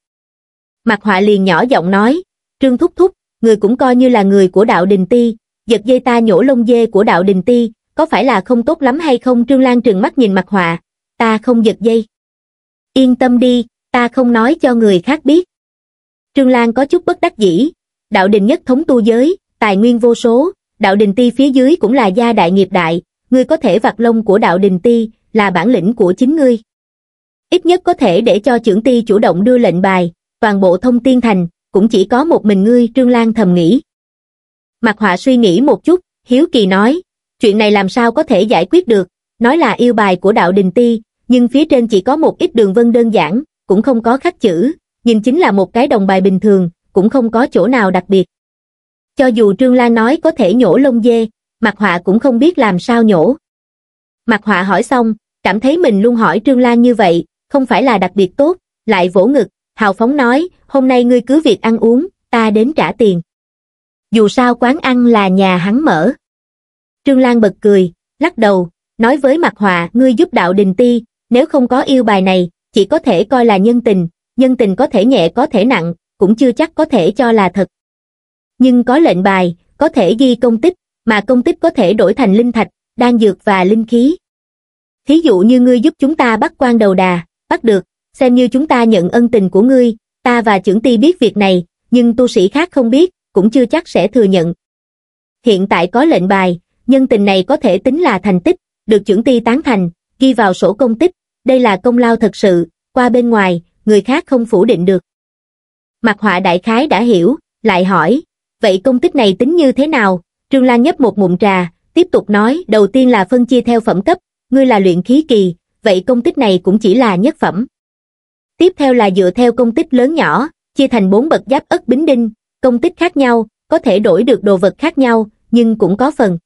Mặt họa liền nhỏ giọng nói, Trương Thúc Thúc, người cũng coi như là người của đạo đình ti, giật dây ta nhổ lông dê của đạo đình ti, có phải là không tốt lắm hay không Trương Lan trừng mắt nhìn mặt họa, ta không giật dây. Yên tâm đi, ta không nói cho người khác biết. Trương Lan có chút bất đắc dĩ, đạo đình nhất thống tu giới, tài nguyên vô số, đạo đình ti phía dưới cũng là gia đại nghiệp đại, ngươi có thể vặt lông của đạo đình ti là bản lĩnh của chính ngươi. Ít nhất có thể để cho trưởng ti chủ động đưa lệnh bài, toàn bộ thông tiên thành, cũng chỉ có một mình ngươi Trương Lan thầm nghĩ. Mặt họa suy nghĩ một chút, Hiếu Kỳ nói, chuyện này làm sao có thể giải quyết được, nói là yêu bài của đạo đình ti, nhưng phía trên chỉ có một ít đường vân đơn giản, cũng không có khắc chữ, nhìn chính là một cái đồng bài bình thường, cũng không có chỗ nào đặc biệt. Cho dù Trương Lan nói có thể nhổ lông dê, Mạc Họa cũng không biết làm sao nhổ. Mạc Họa hỏi xong, cảm thấy mình luôn hỏi Trương Lan như vậy, không phải là đặc biệt tốt, lại vỗ ngực, hào phóng nói, hôm nay ngươi cứ việc ăn uống, ta đến trả tiền. Dù sao quán ăn là nhà hắn mở. Trương Lan bật cười, lắc đầu, nói với Mạc Họa, ngươi giúp đạo đình ti, nếu không có yêu bài này, chỉ có thể coi là nhân tình, nhân tình có thể nhẹ có thể nặng, cũng chưa chắc có thể cho là thật. Nhưng có lệnh bài, có thể ghi công tích, mà công tích có thể đổi thành linh thạch, đan dược và linh khí. Thí dụ như ngươi giúp chúng ta bắt quan đầu đà, bắt được, xem như chúng ta nhận ân tình của ngươi, ta và trưởng ti biết việc này, nhưng tu sĩ khác không biết, cũng chưa chắc sẽ thừa nhận. Hiện tại có lệnh bài, nhân tình này có thể tính là thành tích, được trưởng ti tán thành, ghi vào sổ công tích, đây là công lao thật sự, qua bên ngoài, người khác không phủ định được. Mặt họa đại khái đã hiểu, lại hỏi, vậy công tích này tính như thế nào? Trương Lan nhấp một mụn trà, tiếp tục nói, đầu tiên là phân chia theo phẩm cấp, ngươi là luyện khí kỳ, vậy công tích này cũng chỉ là nhất phẩm. Tiếp theo là dựa theo công tích lớn nhỏ, chia thành bốn bậc giáp ất bính đinh, công tích khác nhau, có thể đổi được đồ vật khác nhau, nhưng cũng có phần.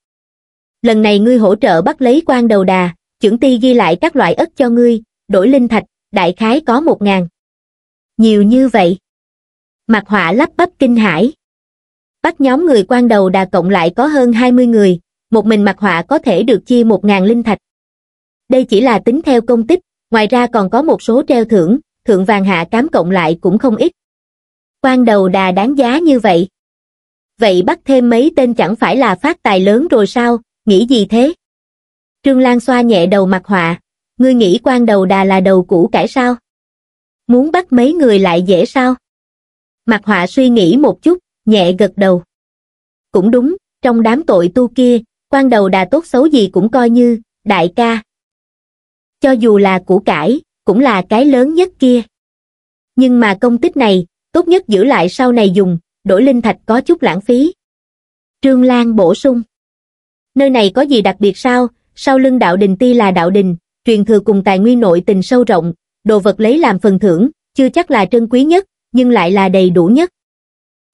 Lần này ngươi hỗ trợ bắt lấy quan đầu đà, chưởng ti ghi lại các loại ớt cho ngươi, đổi linh thạch, đại khái có một ngàn. Nhiều như vậy. Mặt họa lắp bắp kinh hãi. Bắt nhóm người quan đầu đà cộng lại có hơn 20 người, một mình mặt họa có thể được chia một ngàn linh thạch. Đây chỉ là tính theo công tích, ngoài ra còn có một số treo thưởng, thượng vàng hạ cám cộng lại cũng không ít. Quan đầu đà đáng giá như vậy. Vậy bắt thêm mấy tên chẳng phải là phát tài lớn rồi sao, nghĩ gì thế? Trương Lan xoa nhẹ đầu mặt họa, ngươi nghĩ quan đầu đà là đầu cũ cải sao? Muốn bắt mấy người lại dễ sao? Mặt họa suy nghĩ một chút, nhẹ gật đầu. Cũng đúng, trong đám tội tu kia, quan đầu đà tốt xấu gì cũng coi như, đại ca. Cho dù là củ cải, cũng là cái lớn nhất kia. Nhưng mà công tích này, tốt nhất giữ lại sau này dùng, đổi linh thạch có chút lãng phí. Trương Lan bổ sung. Nơi này có gì đặc biệt sao, sau lưng đạo đình ti là đạo đình, truyền thừa cùng tài nguyên nội tình sâu rộng, đồ vật lấy làm phần thưởng, chưa chắc là trân quý nhất, nhưng lại là đầy đủ nhất.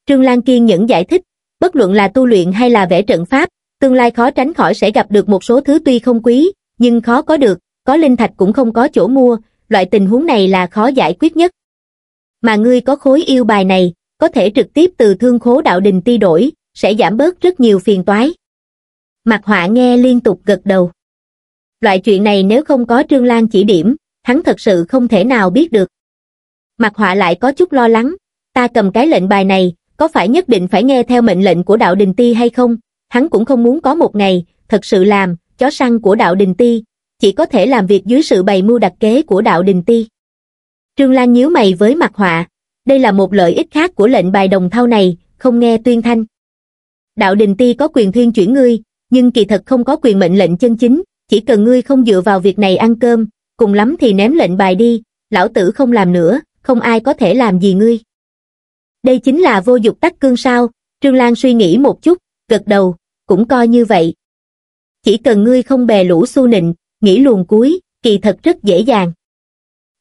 Trương Lan kiên những giải thích, bất luận là tu luyện hay là vẽ trận pháp, tương lai khó tránh khỏi sẽ gặp được một số thứ tuy không quý, nhưng khó có được, có linh thạch cũng không có chỗ mua, loại tình huống này là khó giải quyết nhất. Mà ngươi có khối yêu bài này, có thể trực tiếp từ thương khố đạo đình ti đổi, sẽ giảm bớt rất nhiều phiền toái. Mạc Họa nghe liên tục gật đầu. Loại chuyện này nếu không có Trương Lan chỉ điểm, hắn thật sự không thể nào biết được. Mạc Họa lại có chút lo lắng, ta cầm cái lệnh bài này, có phải nhất định phải nghe theo mệnh lệnh của đạo đình ti hay không? Hắn cũng không muốn có một ngày, thật sự làm, chó săn của đạo đình ti, chỉ có thể làm việc dưới sự bày mưu đặt kế của đạo đình ti. Trương Lan nhíu mày với Mạc Họa, đây là một lợi ích khác của lệnh bài đồng thau này, không nghe tuyên thanh. Đạo đình ti có quyền thiên chuyển ngươi, nhưng kỳ thật không có quyền mệnh lệnh chân chính chỉ cần ngươi không dựa vào việc này ăn cơm cùng lắm thì ném lệnh bài đi lão tử không làm nữa không ai có thể làm gì ngươi đây chính là vô dục tắc cương sao trương lan suy nghĩ một chút gật đầu cũng coi như vậy chỉ cần ngươi không bè lũ xu nịnh nghĩ luồn cuối kỳ thật rất dễ dàng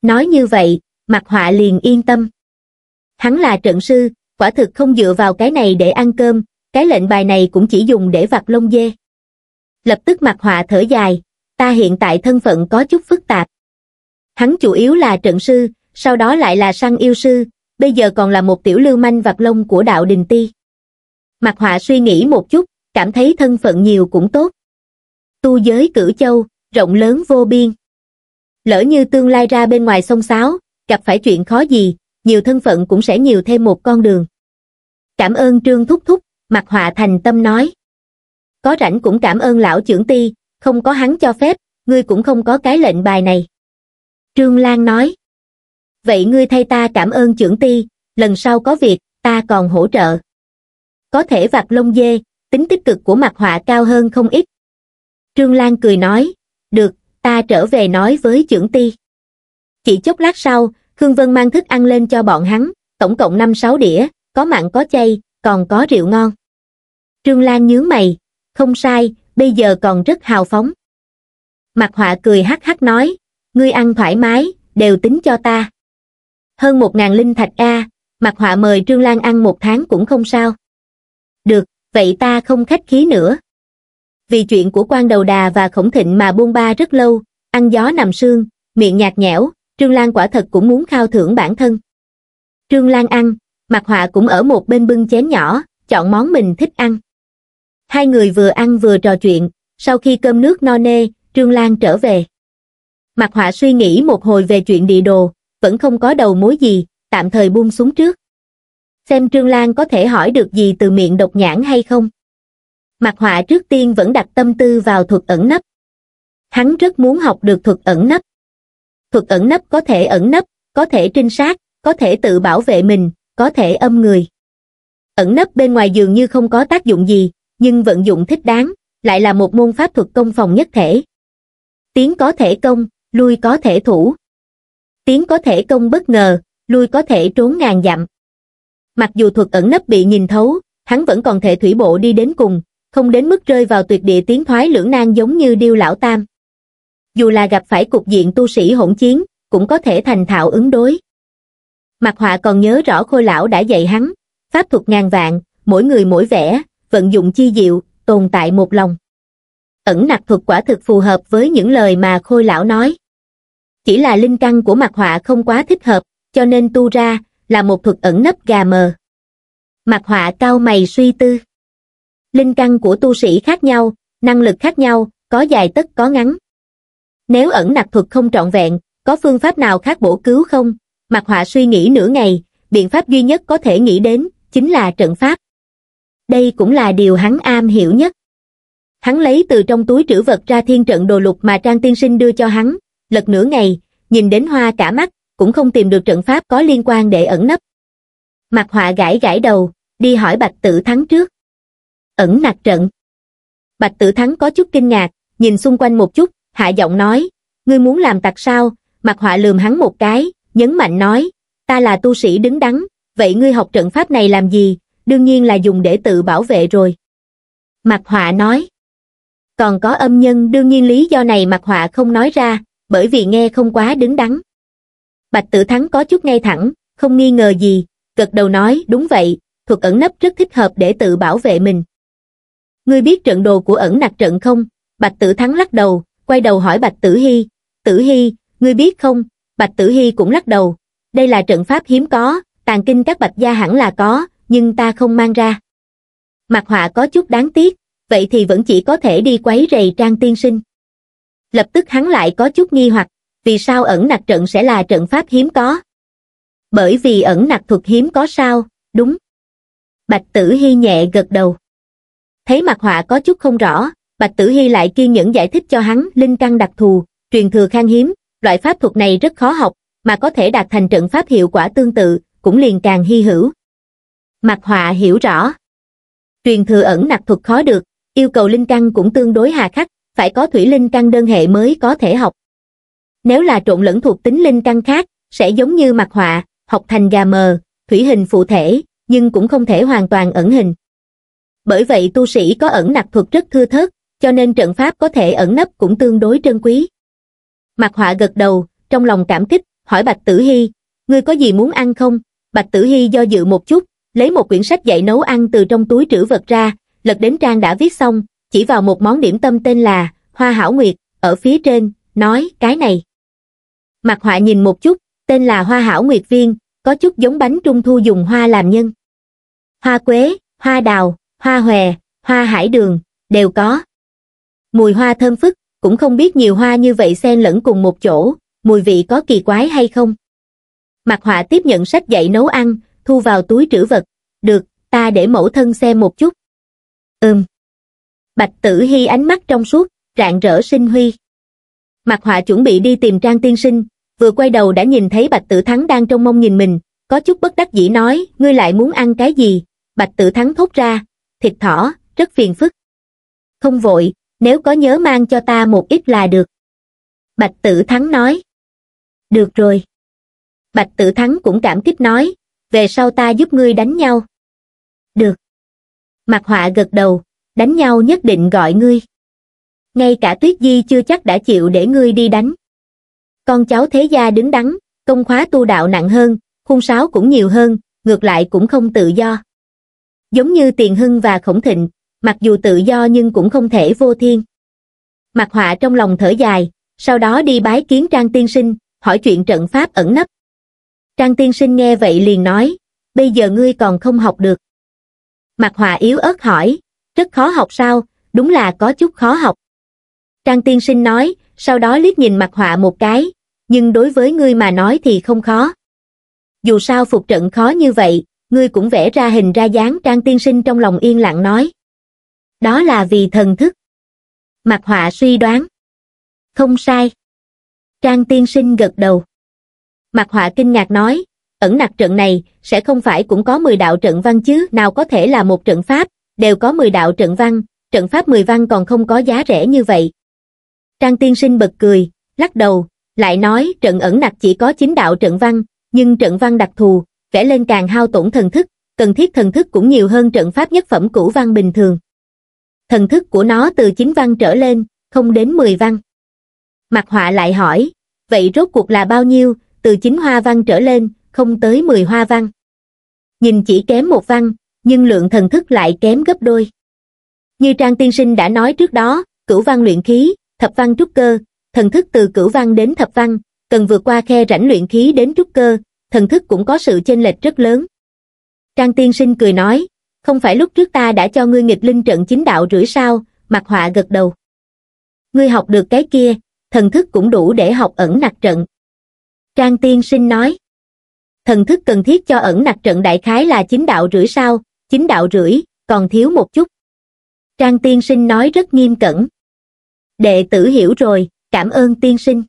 nói như vậy mặt họa liền yên tâm hắn là trận sư quả thực không dựa vào cái này để ăn cơm cái lệnh bài này cũng chỉ dùng để vặt lông dê. Lập tức mặt họa thở dài, ta hiện tại thân phận có chút phức tạp. Hắn chủ yếu là trận sư, sau đó lại là săn yêu sư, bây giờ còn là một tiểu lưu manh vặt lông của đạo đình ti. Mặt họa suy nghĩ một chút, cảm thấy thân phận nhiều cũng tốt. Tu giới cửu châu, rộng lớn vô biên. Lỡ như tương lai ra bên ngoài sông sáo, gặp phải chuyện khó gì, nhiều thân phận cũng sẽ nhiều thêm một con đường. Cảm ơn Trương Thúc Thúc, mặt họa thành tâm nói có rảnh cũng cảm ơn lão trưởng ti không có hắn cho phép ngươi cũng không có cái lệnh bài này trương lan nói vậy ngươi thay ta cảm ơn trưởng ti lần sau có việc ta còn hỗ trợ có thể vặt lông dê tính tích cực của mặt họa cao hơn không ít trương lan cười nói được ta trở về nói với trưởng ti chỉ chốc lát sau khương vân mang thức ăn lên cho bọn hắn tổng cộng năm sáu đĩa có mặn có chay còn có rượu ngon. Trương Lan nhớ mày, không sai, bây giờ còn rất hào phóng. Mặt họa cười hắc hắc nói, ngươi ăn thoải mái, đều tính cho ta. Hơn một ngàn linh thạch A, mặt họa mời Trương Lan ăn một tháng cũng không sao. Được, vậy ta không khách khí nữa. Vì chuyện của quan đầu đà và khổng thịnh mà buông ba rất lâu, ăn gió nằm sương, miệng nhạt nhẽo, Trương Lan quả thật cũng muốn khao thưởng bản thân. Trương Lan ăn, Mạc Họa cũng ở một bên bưng chén nhỏ, chọn món mình thích ăn. Hai người vừa ăn vừa trò chuyện, sau khi cơm nước no nê, Trương Lan trở về. Mạc Họa suy nghĩ một hồi về chuyện địa đồ, vẫn không có đầu mối gì, tạm thời buông xuống trước. Xem Trương Lan có thể hỏi được gì từ miệng độc nhãn hay không. Mạc Họa trước tiên vẫn đặt tâm tư vào thuật ẩn nấp. Hắn rất muốn học được thuật ẩn nấp. Thuật ẩn nấp có thể ẩn nấp, có thể trinh sát, có thể tự bảo vệ mình, có thể âm người. Ẩn nấp bên ngoài dường như không có tác dụng gì, nhưng vận dụng thích đáng, lại là một môn pháp thuật công phòng nhất thể. Tiến có thể công, lui có thể thủ. Tiến có thể công bất ngờ, lui có thể trốn ngàn dặm. Mặc dù thuật ẩn nấp bị nhìn thấu, hắn vẫn còn thể thủy bộ đi đến cùng, không đến mức rơi vào tuyệt địa tiến thoái lưỡng nan giống như điêu lão tam. Dù là gặp phải cục diện tu sĩ hỗn chiến, cũng có thể thành thạo ứng đối. Mặt họa còn nhớ rõ khôi lão đã dạy hắn, pháp thuật ngàn vạn, mỗi người mỗi vẻ, vận dụng chi diệu, tồn tại một lòng. Ẩn nặc thuật quả thực phù hợp với những lời mà khôi lão nói. Chỉ là linh căn của mặt họa không quá thích hợp, cho nên tu ra là một thuật ẩn nấp gà mờ. Mặt họa cao mày suy tư. Linh căn của tu sĩ khác nhau, năng lực khác nhau, có dài tất có ngắn. Nếu ẩn nặc thuật không trọn vẹn, có phương pháp nào khác bổ cứu không? Mạc Họa suy nghĩ nửa ngày, biện pháp duy nhất có thể nghĩ đến, chính là trận pháp. Đây cũng là điều hắn am hiểu nhất. Hắn lấy từ trong túi trữ vật ra thiên trận đồ lục mà Trang Tiên Sinh đưa cho hắn, lật nửa ngày, nhìn đến hoa cả mắt, cũng không tìm được trận pháp có liên quan để ẩn nấp. Mạc Họa gãi gãi đầu, đi hỏi Bạch Tử Thắng trước. Ẩn nặc trận. Bạch Tử Thắng có chút kinh ngạc, nhìn xung quanh một chút, hạ giọng nói, ngươi muốn làm tặc sao? Mạc Họa lườm hắn một cái, nhấn mạnh nói, ta là tu sĩ đứng đắn, vậy ngươi học trận pháp này làm gì, đương nhiên là dùng để tự bảo vệ rồi. Mặt họa nói, còn có âm nhân đương nhiên lý do này mặt họa không nói ra, bởi vì nghe không quá đứng đắn. Bạch Tử Thắng có chút ngay thẳng, không nghi ngờ gì, gật đầu nói đúng vậy, thuật ẩn nấp rất thích hợp để tự bảo vệ mình. Ngươi biết trận đồ của ẩn nặc trận không? Bạch Tử Thắng lắc đầu, quay đầu hỏi Bạch Tử Hy, Tử Hy, ngươi biết không, bạch tử hy cũng lắc đầu đây là trận pháp hiếm có tàn kinh các bạch gia hẳn là có nhưng ta không mang ra mặt họa có chút đáng tiếc vậy thì vẫn chỉ có thể đi quấy rầy trang tiên sinh lập tức hắn lại có chút nghi hoặc vì sao ẩn nặc trận sẽ là trận pháp hiếm có bởi vì ẩn nặc thuật hiếm có sao đúng bạch tử hy nhẹ gật đầu thấy mặt họa có chút không rõ bạch tử hy lại kiên nhẫn giải thích cho hắn linh căn đặc thù truyền thừa khan hiếm loại pháp thuật này rất khó học, mà có thể đạt thành trận pháp hiệu quả tương tự, cũng liền càng hy hữu. Mặt họa hiểu rõ. Truyền thừa ẩn nặc thuật khó được, yêu cầu linh căn cũng tương đối hà khắc, phải có thủy linh căn đơn hệ mới có thể học. Nếu là trộn lẫn thuộc tính linh căn khác, sẽ giống như mặt họa, học thành gà mờ, thủy hình phụ thể, nhưng cũng không thể hoàn toàn ẩn hình. Bởi vậy tu sĩ có ẩn nặc thuật rất thưa thớt, cho nên trận pháp có thể ẩn nấp cũng tương đối trân quý. Mạc Họa gật đầu, trong lòng cảm kích, hỏi Bạch Tử Hy, ngươi có gì muốn ăn không? Bạch Tử Hy do dự một chút, lấy một quyển sách dạy nấu ăn từ trong túi trữ vật ra, lật đến trang đã viết xong, chỉ vào một món điểm tâm tên là Hoa Hảo Nguyệt, ở phía trên, nói cái này. Mạc Họa nhìn một chút, tên là Hoa Hảo Nguyệt Viên, có chút giống bánh trung thu dùng hoa làm nhân. Hoa quế, hoa đào, hoa hòe, hoa hải đường, đều có. Mùi hoa thơm phức, cũng không biết nhiều hoa như vậy xen lẫn cùng một chỗ, mùi vị có kỳ quái hay không. Mặt họa tiếp nhận sách dạy nấu ăn, thu vào túi trữ vật, được, ta để mẫu thân xem một chút. Ừm. Bạch tử hy ánh mắt trong suốt, rạng rỡ sinh huy. Mặt họa chuẩn bị đi tìm trang tiên sinh, vừa quay đầu đã nhìn thấy bạch tử thắng đang trong mông nhìn mình, có chút bất đắc dĩ nói, ngươi lại muốn ăn cái gì? Bạch tử thắng thốt ra, thịt thỏ, rất phiền phức. Không vội, nếu có nhớ mang cho ta một ít là được bạch tử thắng nói được rồi bạch tử thắng cũng cảm kích nói về sau ta giúp ngươi đánh nhau được mặt họa gật đầu đánh nhau nhất định gọi ngươi ngay cả tuyết di chưa chắc đã chịu để ngươi đi đánh con cháu thế gia đứng đắn công khóa tu đạo nặng hơn Khung sáo cũng nhiều hơn ngược lại cũng không tự do giống như tiền hưng và khổng thịnh mặc dù tự do nhưng cũng không thể vô thiên. Mặt họa trong lòng thở dài, sau đó đi bái kiến Trang Tiên Sinh, hỏi chuyện trận pháp ẩn nấp. Trang Tiên Sinh nghe vậy liền nói, bây giờ ngươi còn không học được. Mặt họa yếu ớt hỏi, rất khó học sao, đúng là có chút khó học. Trang Tiên Sinh nói, sau đó liếc nhìn mặt họa một cái, nhưng đối với ngươi mà nói thì không khó. Dù sao phục trận khó như vậy, ngươi cũng vẽ ra hình ra dáng Trang Tiên Sinh trong lòng yên lặng nói đó là vì thần thức mặt họa suy đoán không sai trang tiên sinh gật đầu mặt họa kinh ngạc nói ẩn nặc trận này sẽ không phải cũng có 10 đạo trận văn chứ nào có thể là một trận pháp đều có 10 đạo trận văn trận pháp 10 văn còn không có giá rẻ như vậy trang tiên sinh bật cười lắc đầu lại nói trận ẩn nặc chỉ có 9 đạo trận văn nhưng trận văn đặc thù vẽ lên càng hao tổn thần thức cần thiết thần thức cũng nhiều hơn trận pháp nhất phẩm cũ văn bình thường thần thức của nó từ chín văn trở lên không đến mười văn mặt họa lại hỏi vậy rốt cuộc là bao nhiêu từ chín hoa văn trở lên không tới mười hoa văn nhìn chỉ kém một văn nhưng lượng thần thức lại kém gấp đôi như trang tiên sinh đã nói trước đó cửu văn luyện khí thập văn trúc cơ thần thức từ cửu văn đến thập văn cần vượt qua khe rãnh luyện khí đến trúc cơ thần thức cũng có sự chênh lệch rất lớn trang tiên sinh cười nói không phải lúc trước ta đã cho ngươi nghịch linh trận chính đạo rưỡi sao mặt họa gật đầu ngươi học được cái kia thần thức cũng đủ để học ẩn nặc trận trang tiên sinh nói thần thức cần thiết cho ẩn nặc trận đại khái là chính đạo rưỡi sao chính đạo rưỡi còn thiếu một chút trang tiên sinh nói rất nghiêm cẩn đệ tử hiểu rồi cảm ơn tiên sinh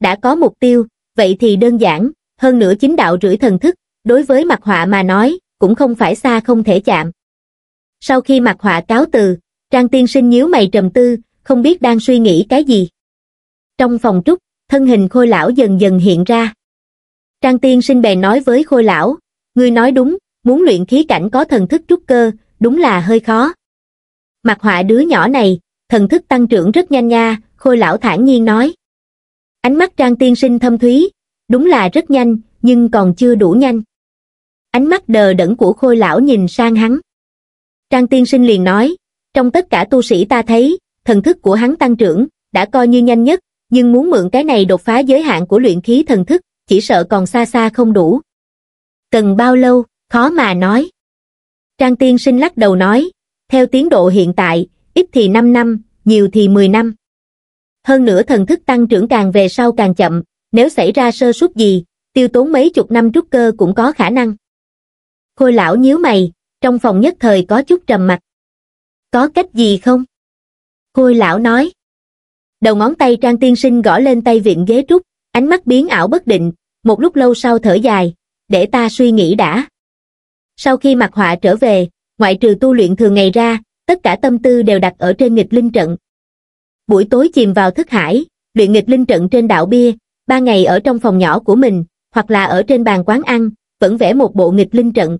đã có mục tiêu vậy thì đơn giản hơn nữa chính đạo rưỡi thần thức đối với mặt họa mà nói cũng không phải xa không thể chạm. Sau khi mặt họa cáo từ, Trang tiên sinh nhíu mày trầm tư, không biết đang suy nghĩ cái gì. Trong phòng trúc, thân hình khôi lão dần dần hiện ra. Trang tiên sinh bèn nói với khôi lão, ngươi nói đúng, muốn luyện khí cảnh có thần thức trúc cơ, đúng là hơi khó. Mặt họa đứa nhỏ này, thần thức tăng trưởng rất nhanh nha, khôi lão thản nhiên nói. Ánh mắt trang tiên sinh thâm thúy, đúng là rất nhanh, nhưng còn chưa đủ nhanh ánh mắt đờ đẫn của khôi lão nhìn sang hắn. Trang tiên sinh liền nói, trong tất cả tu sĩ ta thấy, thần thức của hắn tăng trưởng, đã coi như nhanh nhất, nhưng muốn mượn cái này đột phá giới hạn của luyện khí thần thức, chỉ sợ còn xa xa không đủ. Cần bao lâu, khó mà nói. Trang tiên sinh lắc đầu nói, theo tiến độ hiện tại, ít thì 5 năm, nhiều thì 10 năm. Hơn nữa thần thức tăng trưởng càng về sau càng chậm, nếu xảy ra sơ suất gì, tiêu tốn mấy chục năm trúc cơ cũng có khả năng. Khôi lão nhíu mày, trong phòng nhất thời có chút trầm mặt. Có cách gì không? Khôi lão nói. Đầu ngón tay Trang Tiên Sinh gõ lên tay viện ghế trúc, ánh mắt biến ảo bất định, một lúc lâu sau thở dài, để ta suy nghĩ đã. Sau khi mặt họa trở về, ngoại trừ tu luyện thường ngày ra, tất cả tâm tư đều đặt ở trên nghịch linh trận. Buổi tối chìm vào thức hải, luyện nghịch linh trận trên đạo bia, ba ngày ở trong phòng nhỏ của mình, hoặc là ở trên bàn quán ăn, vẫn vẽ một bộ nghịch linh trận.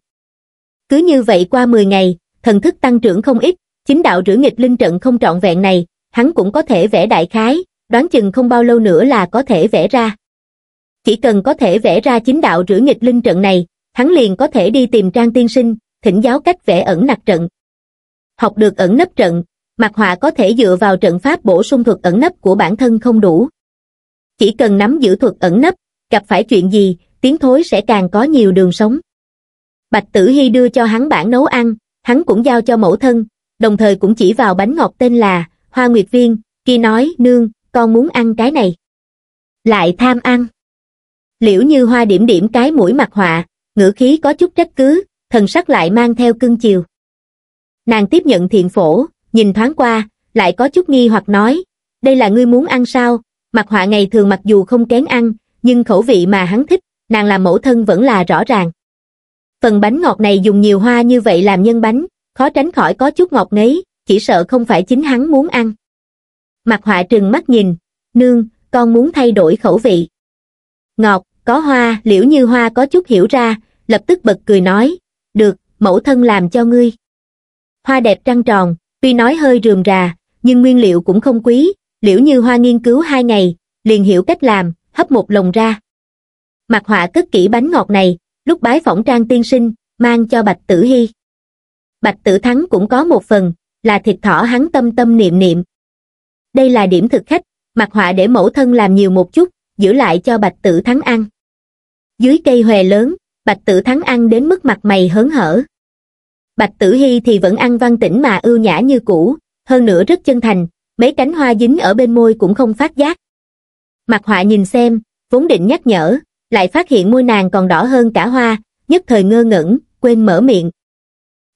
Cứ như vậy qua 10 ngày, thần thức tăng trưởng không ít, chính đạo rửa nghịch linh trận không trọn vẹn này, hắn cũng có thể vẽ đại khái, đoán chừng không bao lâu nữa là có thể vẽ ra. Chỉ cần có thể vẽ ra chính đạo rửa nghịch linh trận này, hắn liền có thể đi tìm trang tiên sinh, thỉnh giáo cách vẽ ẩn nặc trận. Học được ẩn nấp trận, mặt họa có thể dựa vào trận pháp bổ sung thuật ẩn nấp của bản thân không đủ. Chỉ cần nắm giữ thuật ẩn nấp, gặp phải chuyện gì, tiếng thối sẽ càng có nhiều đường sống bạch tử hy đưa cho hắn bản nấu ăn hắn cũng giao cho mẫu thân đồng thời cũng chỉ vào bánh ngọt tên là hoa nguyệt viên kia nói nương con muốn ăn cái này lại tham ăn liễu như hoa điểm điểm cái mũi mặt họa ngữ khí có chút trách cứ thần sắc lại mang theo cưng chiều nàng tiếp nhận thiện phổ nhìn thoáng qua lại có chút nghi hoặc nói đây là ngươi muốn ăn sao mặt họa ngày thường mặc dù không kén ăn nhưng khẩu vị mà hắn thích nàng làm mẫu thân vẫn là rõ ràng phần bánh ngọt này dùng nhiều hoa như vậy làm nhân bánh, khó tránh khỏi có chút ngọt ngấy, chỉ sợ không phải chính hắn muốn ăn. Mặt họa trừng mắt nhìn, nương, con muốn thay đổi khẩu vị. Ngọt, có hoa, liễu như hoa có chút hiểu ra, lập tức bật cười nói, được, mẫu thân làm cho ngươi. Hoa đẹp trăng tròn, tuy nói hơi rườm rà, nhưng nguyên liệu cũng không quý, liễu như hoa nghiên cứu hai ngày, liền hiểu cách làm, hấp một lồng ra. Mặt họa cất kỹ bánh ngọt này, lúc bái phỏng trang tiên sinh mang cho bạch tử hy bạch tử thắng cũng có một phần là thịt thỏ hắn tâm tâm niệm niệm đây là điểm thực khách mặc họa để mẫu thân làm nhiều một chút giữ lại cho bạch tử thắng ăn dưới cây hòe lớn bạch tử thắng ăn đến mức mặt mày hớn hở bạch tử hy thì vẫn ăn văn tĩnh mà ưu nhã như cũ hơn nữa rất chân thành mấy cánh hoa dính ở bên môi cũng không phát giác mặt họa nhìn xem vốn định nhắc nhở lại phát hiện môi nàng còn đỏ hơn cả hoa, nhất thời ngơ ngẩn, quên mở miệng.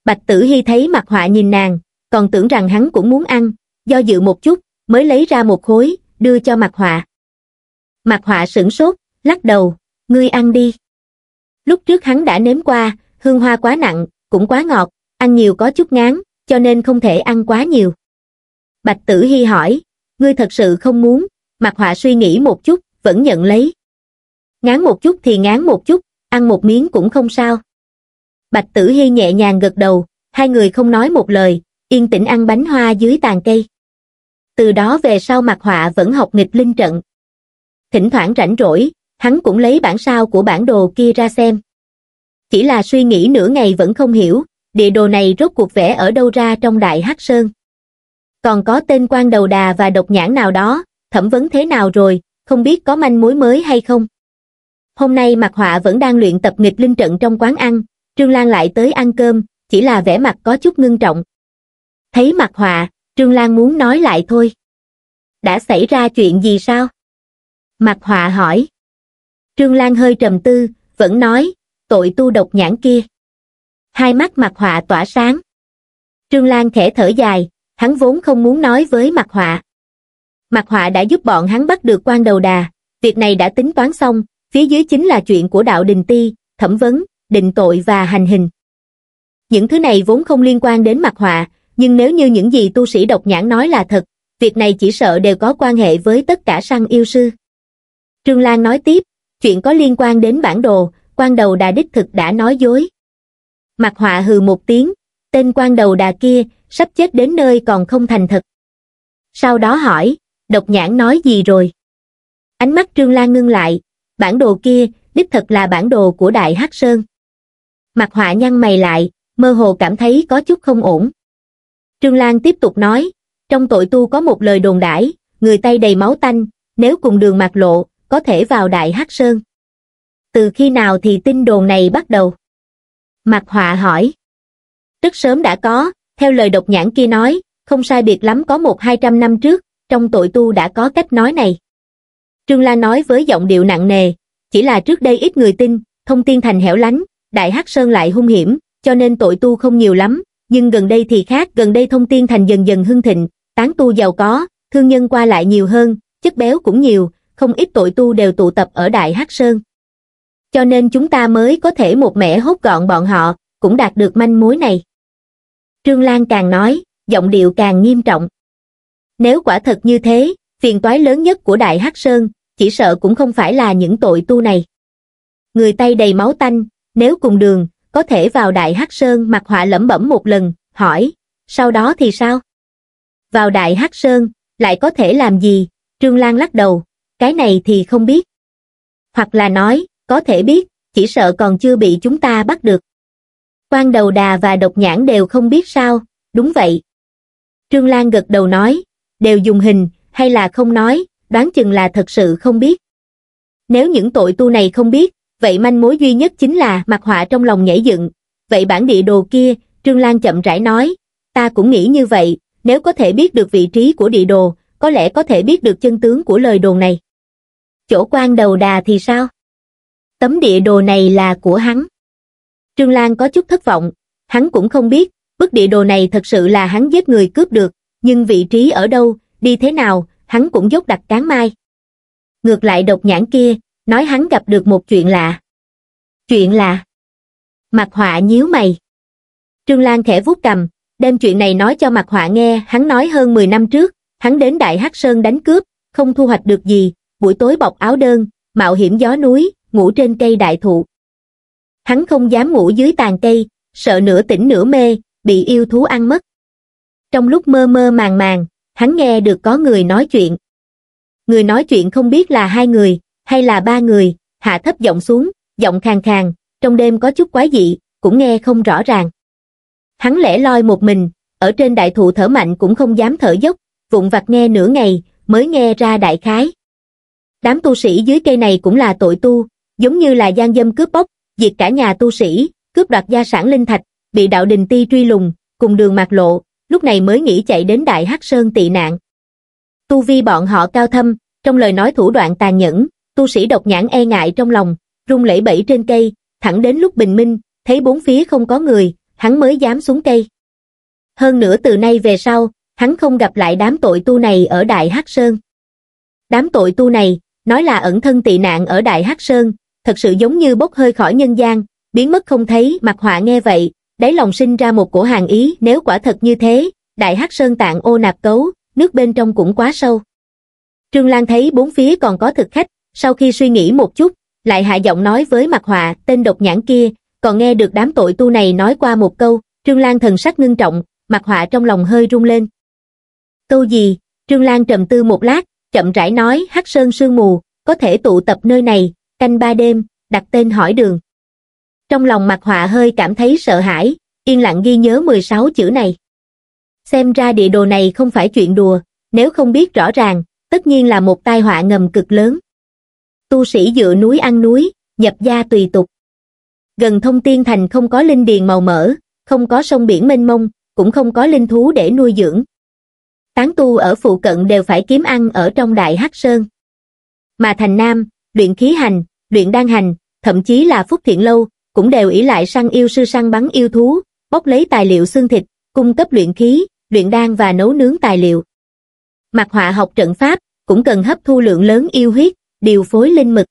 Bạch Tử Hy thấy mặt họa nhìn nàng, còn tưởng rằng hắn cũng muốn ăn, do dự một chút, mới lấy ra một khối, đưa cho mặt họa. Mặt họa sửng sốt, lắc đầu, ngươi ăn đi. Lúc trước hắn đã nếm qua, hương hoa quá nặng, cũng quá ngọt, ăn nhiều có chút ngán, cho nên không thể ăn quá nhiều. Bạch Tử Hy hỏi, ngươi thật sự không muốn, mặt họa suy nghĩ một chút, vẫn nhận lấy ngán một chút thì ngán một chút, ăn một miếng cũng không sao. Bạch Tử Hy nhẹ nhàng gật đầu, hai người không nói một lời, yên tĩnh ăn bánh hoa dưới tàn cây. Từ đó về sau mặt họa vẫn học nghịch linh trận. Thỉnh thoảng rảnh rỗi, hắn cũng lấy bản sao của bản đồ kia ra xem. Chỉ là suy nghĩ nửa ngày vẫn không hiểu, địa đồ này rốt cuộc vẽ ở đâu ra trong Đại Hắc Sơn. Còn có tên quan đầu đà và độc nhãn nào đó, thẩm vấn thế nào rồi, không biết có manh mối mới hay không hôm nay mặt họa vẫn đang luyện tập nghịch linh trận trong quán ăn trương lan lại tới ăn cơm chỉ là vẻ mặt có chút ngưng trọng thấy mặt họa trương lan muốn nói lại thôi đã xảy ra chuyện gì sao mặt họa hỏi trương lan hơi trầm tư vẫn nói tội tu độc nhãn kia hai mắt mặt họa tỏa sáng trương lan khẽ thở dài hắn vốn không muốn nói với mặt họa mặt họa đã giúp bọn hắn bắt được quan đầu đà việc này đã tính toán xong Phía dưới chính là chuyện của đạo đình ti, thẩm vấn, định tội và hành hình. Những thứ này vốn không liên quan đến mặt họa, nhưng nếu như những gì tu sĩ độc nhãn nói là thật, việc này chỉ sợ đều có quan hệ với tất cả săn yêu sư. Trương Lan nói tiếp, chuyện có liên quan đến bản đồ, quan đầu đà đích thực đã nói dối. Mặt họa hừ một tiếng, tên quan đầu đà kia, sắp chết đến nơi còn không thành thật. Sau đó hỏi, độc nhãn nói gì rồi? Ánh mắt Trương Lan ngưng lại, bản đồ kia đích thật là bản đồ của đại hắc sơn mặt họa nhăn mày lại mơ hồ cảm thấy có chút không ổn trương lan tiếp tục nói trong tội tu có một lời đồn đãi người tay đầy máu tanh nếu cùng đường mặt lộ có thể vào đại hắc sơn từ khi nào thì tin đồn này bắt đầu mặt họa hỏi rất sớm đã có theo lời độc nhãn kia nói không sai biệt lắm có một hai trăm năm trước trong tội tu đã có cách nói này Trương La nói với giọng điệu nặng nề, chỉ là trước đây ít người tin, thông tiên thành hẻo lánh, đại hắc sơn lại hung hiểm, cho nên tội tu không nhiều lắm, nhưng gần đây thì khác, gần đây thông tiên thành dần dần hưng thịnh, tán tu giàu có, thương nhân qua lại nhiều hơn, chất béo cũng nhiều, không ít tội tu đều tụ tập ở đại hắc sơn. Cho nên chúng ta mới có thể một mẻ hốt gọn bọn họ, cũng đạt được manh mối này. Trương Lan càng nói, giọng điệu càng nghiêm trọng. Nếu quả thật như thế, phiền toái lớn nhất của Đại Hắc Sơn, chỉ sợ cũng không phải là những tội tu này. Người tay đầy máu tanh, nếu cùng đường, có thể vào Đại Hắc Sơn mặc họa lẩm bẩm một lần, hỏi, sau đó thì sao? Vào Đại Hắc Sơn, lại có thể làm gì? Trương Lan lắc đầu, cái này thì không biết. Hoặc là nói, có thể biết, chỉ sợ còn chưa bị chúng ta bắt được. Quan đầu đà và độc nhãn đều không biết sao, đúng vậy. Trương Lan gật đầu nói, đều dùng hình, hay là không nói, đoán chừng là thật sự không biết. Nếu những tội tu này không biết, vậy manh mối duy nhất chính là mặt họa trong lòng nhảy dựng. Vậy bản địa đồ kia, Trương Lan chậm rãi nói, ta cũng nghĩ như vậy, nếu có thể biết được vị trí của địa đồ, có lẽ có thể biết được chân tướng của lời đồn này. Chỗ quan đầu đà thì sao? Tấm địa đồ này là của hắn. Trương Lan có chút thất vọng, hắn cũng không biết, bức địa đồ này thật sự là hắn giết người cướp được, nhưng vị trí ở đâu, đi thế nào, hắn cũng dốc đặt cán mai. Ngược lại độc nhãn kia, nói hắn gặp được một chuyện lạ. Chuyện là... Mặt họa nhíu mày. Trương Lan khẽ vuốt cầm, đem chuyện này nói cho mặt họa nghe, hắn nói hơn 10 năm trước, hắn đến Đại Hắc Sơn đánh cướp, không thu hoạch được gì, buổi tối bọc áo đơn, mạo hiểm gió núi, ngủ trên cây đại thụ. Hắn không dám ngủ dưới tàn cây, sợ nửa tỉnh nửa mê, bị yêu thú ăn mất. Trong lúc mơ mơ màng màng, hắn nghe được có người nói chuyện. Người nói chuyện không biết là hai người, hay là ba người, hạ thấp giọng xuống, giọng khàn khàn, trong đêm có chút quái dị, cũng nghe không rõ ràng. Hắn lẻ loi một mình, ở trên đại thụ thở mạnh cũng không dám thở dốc, vụng vặt nghe nửa ngày, mới nghe ra đại khái. Đám tu sĩ dưới cây này cũng là tội tu, giống như là gian dâm cướp bóc, diệt cả nhà tu sĩ, cướp đoạt gia sản linh thạch, bị đạo đình ti truy lùng, cùng đường mạc lộ, lúc này mới nghĩ chạy đến Đại Hắc Sơn tị nạn. Tu vi bọn họ cao thâm, trong lời nói thủ đoạn tàn nhẫn, tu sĩ độc nhãn e ngại trong lòng, rung lẩy bẩy trên cây, thẳng đến lúc bình minh, thấy bốn phía không có người, hắn mới dám xuống cây. Hơn nữa từ nay về sau, hắn không gặp lại đám tội tu này ở Đại Hắc Sơn. Đám tội tu này, nói là ẩn thân tị nạn ở Đại Hắc Sơn, thật sự giống như bốc hơi khỏi nhân gian, biến mất không thấy, mặt họa nghe vậy, đáy lòng sinh ra một cổ hàng ý nếu quả thật như thế, đại hắc sơn tạng ô nạp cấu, nước bên trong cũng quá sâu. Trương Lan thấy bốn phía còn có thực khách, sau khi suy nghĩ một chút, lại hạ giọng nói với mặt họa tên độc nhãn kia, còn nghe được đám tội tu này nói qua một câu, Trương Lan thần sắc ngưng trọng, mặt họa trong lòng hơi rung lên. Câu gì? Trương Lan trầm tư một lát, chậm rãi nói hắc sơn sương mù, có thể tụ tập nơi này, canh ba đêm, đặt tên hỏi đường trong lòng mặt họa hơi cảm thấy sợ hãi yên lặng ghi nhớ 16 chữ này xem ra địa đồ này không phải chuyện đùa nếu không biết rõ ràng tất nhiên là một tai họa ngầm cực lớn tu sĩ dựa núi ăn núi nhập gia tùy tục gần thông tiên thành không có linh điền màu mỡ không có sông biển mênh mông cũng không có linh thú để nuôi dưỡng tán tu ở phụ cận đều phải kiếm ăn ở trong đại hắc sơn mà thành nam luyện khí hành luyện đan hành thậm chí là phúc thiện lâu cũng đều ỷ lại săn yêu sư săn bắn yêu thú, bóc lấy tài liệu xương thịt, cung cấp luyện khí, luyện đan và nấu nướng tài liệu. Mặt họa học trận pháp cũng cần hấp thu lượng lớn yêu huyết, điều phối linh mực.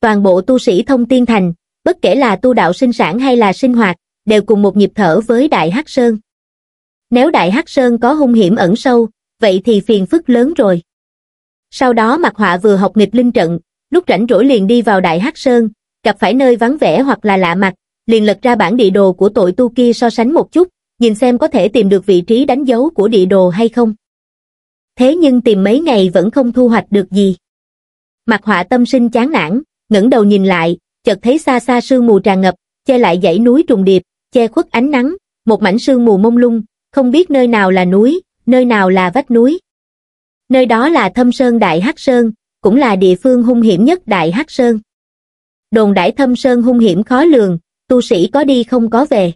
Toàn bộ tu sĩ thông tiên thành, bất kể là tu đạo sinh sản hay là sinh hoạt, đều cùng một nhịp thở với Đại Hắc Sơn. Nếu Đại Hắc Sơn có hung hiểm ẩn sâu, vậy thì phiền phức lớn rồi. Sau đó mặt Họa vừa học nghịch linh trận, lúc rảnh rỗi liền đi vào Đại Hắc Sơn, gặp phải nơi vắng vẻ hoặc là lạ mặt, liền lật ra bản địa đồ của tội tu kia so sánh một chút, nhìn xem có thể tìm được vị trí đánh dấu của địa đồ hay không. Thế nhưng tìm mấy ngày vẫn không thu hoạch được gì. Mặt họa tâm sinh chán nản, ngẩng đầu nhìn lại, chợt thấy xa xa sương mù tràn ngập, che lại dãy núi trùng điệp, che khuất ánh nắng, một mảnh sương mù mông lung, không biết nơi nào là núi, nơi nào là vách núi. Nơi đó là thâm sơn Đại Hắc Sơn, cũng là địa phương hung hiểm nhất Đại Hắc Sơn đồn đãi thâm sơn hung hiểm khó lường, tu sĩ có đi không có về.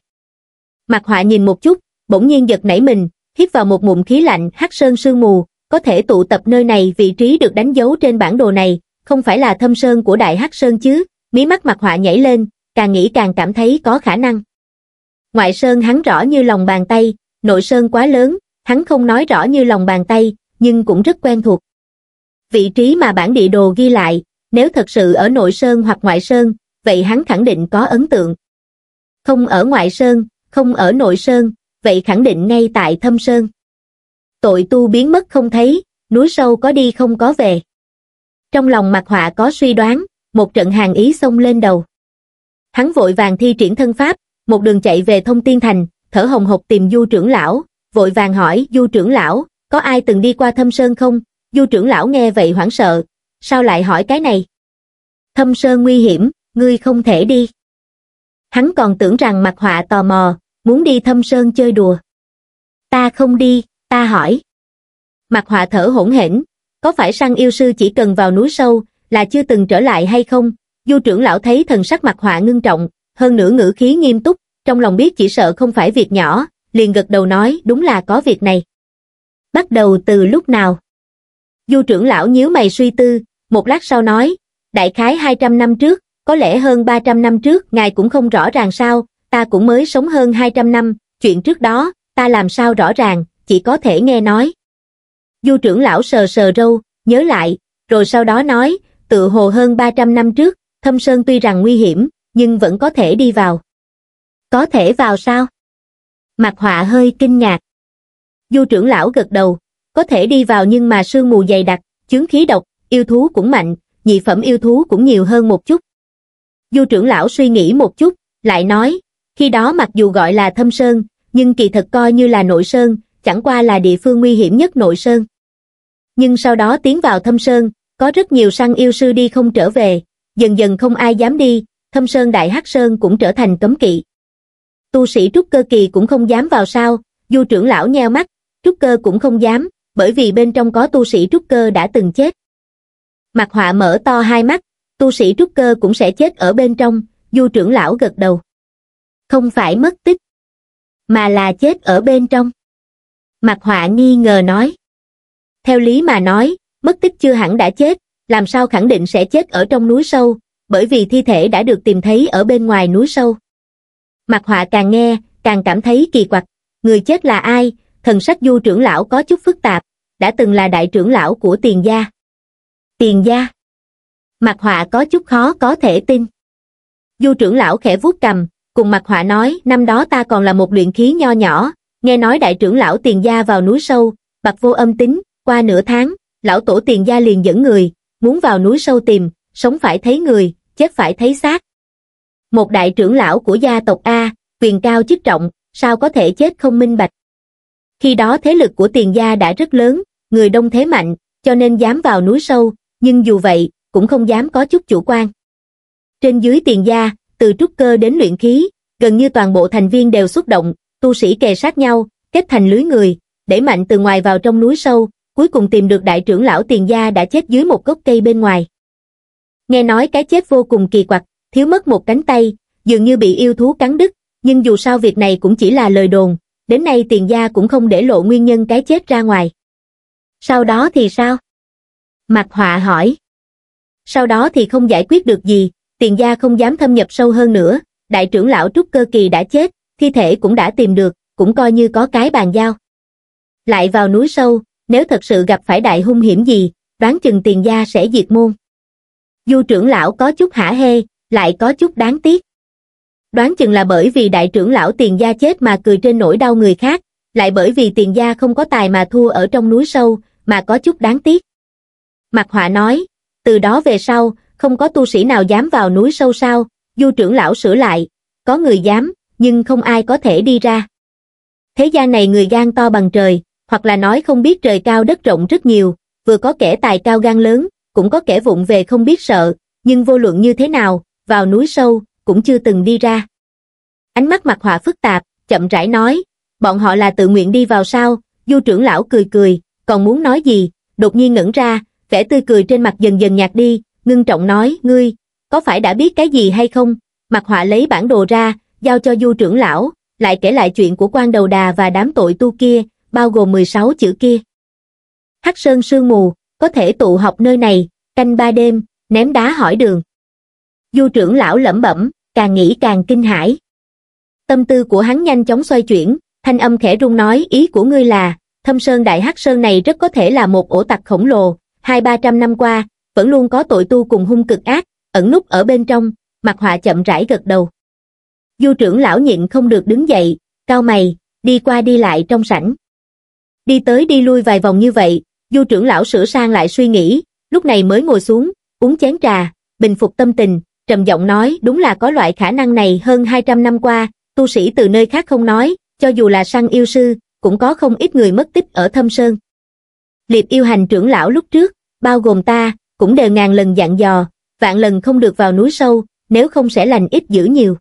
Mặt họa nhìn một chút, bỗng nhiên giật nảy mình, hít vào một mụn khí lạnh hắc sơn sương mù, có thể tụ tập nơi này vị trí được đánh dấu trên bản đồ này, không phải là thâm sơn của đại hắc sơn chứ, mí mắt mặt họa nhảy lên, càng nghĩ càng cảm thấy có khả năng. Ngoại sơn hắn rõ như lòng bàn tay, nội sơn quá lớn, hắn không nói rõ như lòng bàn tay, nhưng cũng rất quen thuộc. Vị trí mà bản địa đồ ghi lại, nếu thật sự ở nội sơn hoặc ngoại sơn, vậy hắn khẳng định có ấn tượng. Không ở ngoại sơn, không ở nội sơn, vậy khẳng định ngay tại thâm sơn. Tội tu biến mất không thấy, núi sâu có đi không có về. Trong lòng mặt họa có suy đoán, một trận hàng ý xông lên đầu. Hắn vội vàng thi triển thân pháp, một đường chạy về thông tiên thành, thở hồng hộc tìm du trưởng lão, vội vàng hỏi du trưởng lão, có ai từng đi qua thâm sơn không? Du trưởng lão nghe vậy hoảng sợ, sao lại hỏi cái này? Thâm sơn nguy hiểm, ngươi không thể đi. Hắn còn tưởng rằng mặt họa tò mò, muốn đi thâm sơn chơi đùa. Ta không đi, ta hỏi. Mặt họa thở hỗn hển, có phải săn yêu sư chỉ cần vào núi sâu là chưa từng trở lại hay không? Du trưởng lão thấy thần sắc mặt họa ngưng trọng, hơn nữa ngữ khí nghiêm túc, trong lòng biết chỉ sợ không phải việc nhỏ, liền gật đầu nói đúng là có việc này. Bắt đầu từ lúc nào? Du trưởng lão nhíu mày suy tư, một lát sau nói, đại khái 200 năm trước, có lẽ hơn 300 năm trước, ngài cũng không rõ ràng sao, ta cũng mới sống hơn 200 năm, chuyện trước đó, ta làm sao rõ ràng, chỉ có thể nghe nói. Du trưởng lão sờ sờ râu, nhớ lại, rồi sau đó nói, tự hồ hơn 300 năm trước, thâm sơn tuy rằng nguy hiểm, nhưng vẫn có thể đi vào. Có thể vào sao? Mặt họa hơi kinh ngạc. Du trưởng lão gật đầu, có thể đi vào nhưng mà sương mù dày đặc, chướng khí độc, yêu thú cũng mạnh, nhị phẩm yêu thú cũng nhiều hơn một chút. Du trưởng lão suy nghĩ một chút, lại nói, khi đó mặc dù gọi là thâm sơn, nhưng kỳ thật coi như là nội sơn, chẳng qua là địa phương nguy hiểm nhất nội sơn. Nhưng sau đó tiến vào thâm sơn, có rất nhiều săn yêu sư đi không trở về, dần dần không ai dám đi, thâm sơn đại hắc sơn cũng trở thành cấm kỵ. Tu sĩ trúc cơ kỳ cũng không dám vào sao, du trưởng lão nheo mắt, trúc cơ cũng không dám, bởi vì bên trong có tu sĩ trúc cơ đã từng chết. Mặt họa mở to hai mắt, tu sĩ trúc cơ cũng sẽ chết ở bên trong, du trưởng lão gật đầu. Không phải mất tích, mà là chết ở bên trong. Mặt họa nghi ngờ nói. Theo lý mà nói, mất tích chưa hẳn đã chết, làm sao khẳng định sẽ chết ở trong núi sâu, bởi vì thi thể đã được tìm thấy ở bên ngoài núi sâu. Mặt họa càng nghe, càng cảm thấy kỳ quặc, người chết là ai, thần sắc du trưởng lão có chút phức tạp, đã từng là đại trưởng lão của tiền gia tiền gia mặt họa có chút khó có thể tin du trưởng lão khẽ vuốt cầm cùng mặt họa nói năm đó ta còn là một luyện khí nho nhỏ nghe nói đại trưởng lão tiền gia vào núi sâu bạc vô âm tính qua nửa tháng lão tổ tiền gia liền dẫn người muốn vào núi sâu tìm sống phải thấy người chết phải thấy xác một đại trưởng lão của gia tộc a quyền cao chức trọng sao có thể chết không minh bạch khi đó thế lực của tiền gia đã rất lớn người đông thế mạnh cho nên dám vào núi sâu nhưng dù vậy, cũng không dám có chút chủ quan. Trên dưới tiền gia, từ trúc cơ đến luyện khí, gần như toàn bộ thành viên đều xuất động, tu sĩ kề sát nhau, kết thành lưới người, đẩy mạnh từ ngoài vào trong núi sâu, cuối cùng tìm được đại trưởng lão tiền gia đã chết dưới một gốc cây bên ngoài. Nghe nói cái chết vô cùng kỳ quặc, thiếu mất một cánh tay, dường như bị yêu thú cắn đứt, nhưng dù sao việc này cũng chỉ là lời đồn, đến nay tiền gia cũng không để lộ nguyên nhân cái chết ra ngoài. Sau đó thì sao? Mạc Họa hỏi. Sau đó thì không giải quyết được gì, tiền gia không dám thâm nhập sâu hơn nữa, đại trưởng lão Trúc Cơ Kỳ đã chết, thi thể cũng đã tìm được, cũng coi như có cái bàn giao. Lại vào núi sâu, nếu thật sự gặp phải đại hung hiểm gì, đoán chừng tiền gia sẽ diệt môn. Du trưởng lão có chút hả hê, lại có chút đáng tiếc. Đoán chừng là bởi vì đại trưởng lão tiền gia chết mà cười trên nỗi đau người khác, lại bởi vì tiền gia không có tài mà thua ở trong núi sâu, mà có chút đáng tiếc. Mạc Họa nói, từ đó về sau, không có tu sĩ nào dám vào núi sâu sao, du trưởng lão sửa lại, có người dám, nhưng không ai có thể đi ra. Thế gian này người gan to bằng trời, hoặc là nói không biết trời cao đất rộng rất nhiều, vừa có kẻ tài cao gan lớn, cũng có kẻ vụng về không biết sợ, nhưng vô luận như thế nào, vào núi sâu, cũng chưa từng đi ra. Ánh mắt mặt họa phức tạp, chậm rãi nói, bọn họ là tự nguyện đi vào sao, du trưởng lão cười cười, còn muốn nói gì, đột nhiên ngẩn ra, vẻ tươi cười trên mặt dần dần nhạt đi, ngưng trọng nói, ngươi, có phải đã biết cái gì hay không? Mặt họa lấy bản đồ ra, giao cho du trưởng lão, lại kể lại chuyện của quan đầu đà và đám tội tu kia, bao gồm 16 chữ kia. Hắc Sơn Sương Mù, có thể tụ học nơi này, canh ba đêm, ném đá hỏi đường. Du trưởng lão lẩm bẩm, càng nghĩ càng kinh hãi. Tâm tư của hắn nhanh chóng xoay chuyển, thanh âm khẽ rung nói ý của ngươi là, thâm sơn đại hắc sơn này rất có thể là một ổ tặc khổng lồ, hai ba trăm năm qua vẫn luôn có tội tu cùng hung cực ác ẩn núp ở bên trong mặt họa chậm rãi gật đầu du trưởng lão nhịn không được đứng dậy cao mày đi qua đi lại trong sảnh đi tới đi lui vài vòng như vậy du trưởng lão sửa sang lại suy nghĩ lúc này mới ngồi xuống uống chén trà bình phục tâm tình trầm giọng nói đúng là có loại khả năng này hơn 200 năm qua tu sĩ từ nơi khác không nói cho dù là săn yêu sư cũng có không ít người mất tích ở thâm sơn liệp yêu hành trưởng lão lúc trước, bao gồm ta, cũng đều ngàn lần dặn dò, vạn lần không được vào núi sâu, nếu không sẽ lành ít dữ nhiều.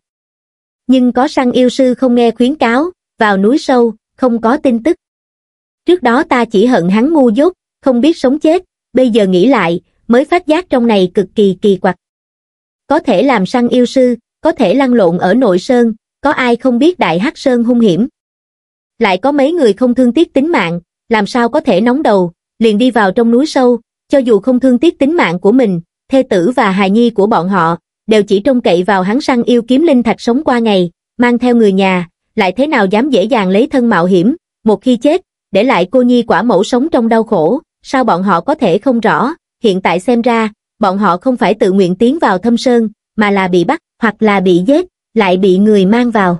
Nhưng có săn yêu sư không nghe khuyến cáo, vào núi sâu, không có tin tức. Trước đó ta chỉ hận hắn ngu dốt, không biết sống chết, bây giờ nghĩ lại, mới phát giác trong này cực kỳ kỳ quặc. Có thể làm săn yêu sư, có thể lăn lộn ở nội sơn, có ai không biết đại hắc sơn hung hiểm. Lại có mấy người không thương tiếc tính mạng, làm sao có thể nóng đầu, liền đi vào trong núi sâu, cho dù không thương tiếc tính mạng của mình, thê tử và hài nhi của bọn họ, đều chỉ trông cậy vào hắn săn yêu kiếm linh thạch sống qua ngày, mang theo người nhà, lại thế nào dám dễ dàng lấy thân mạo hiểm, một khi chết, để lại cô nhi quả mẫu sống trong đau khổ, sao bọn họ có thể không rõ, hiện tại xem ra, bọn họ không phải tự nguyện tiến vào thâm sơn, mà là bị bắt, hoặc là bị giết, lại bị người mang vào.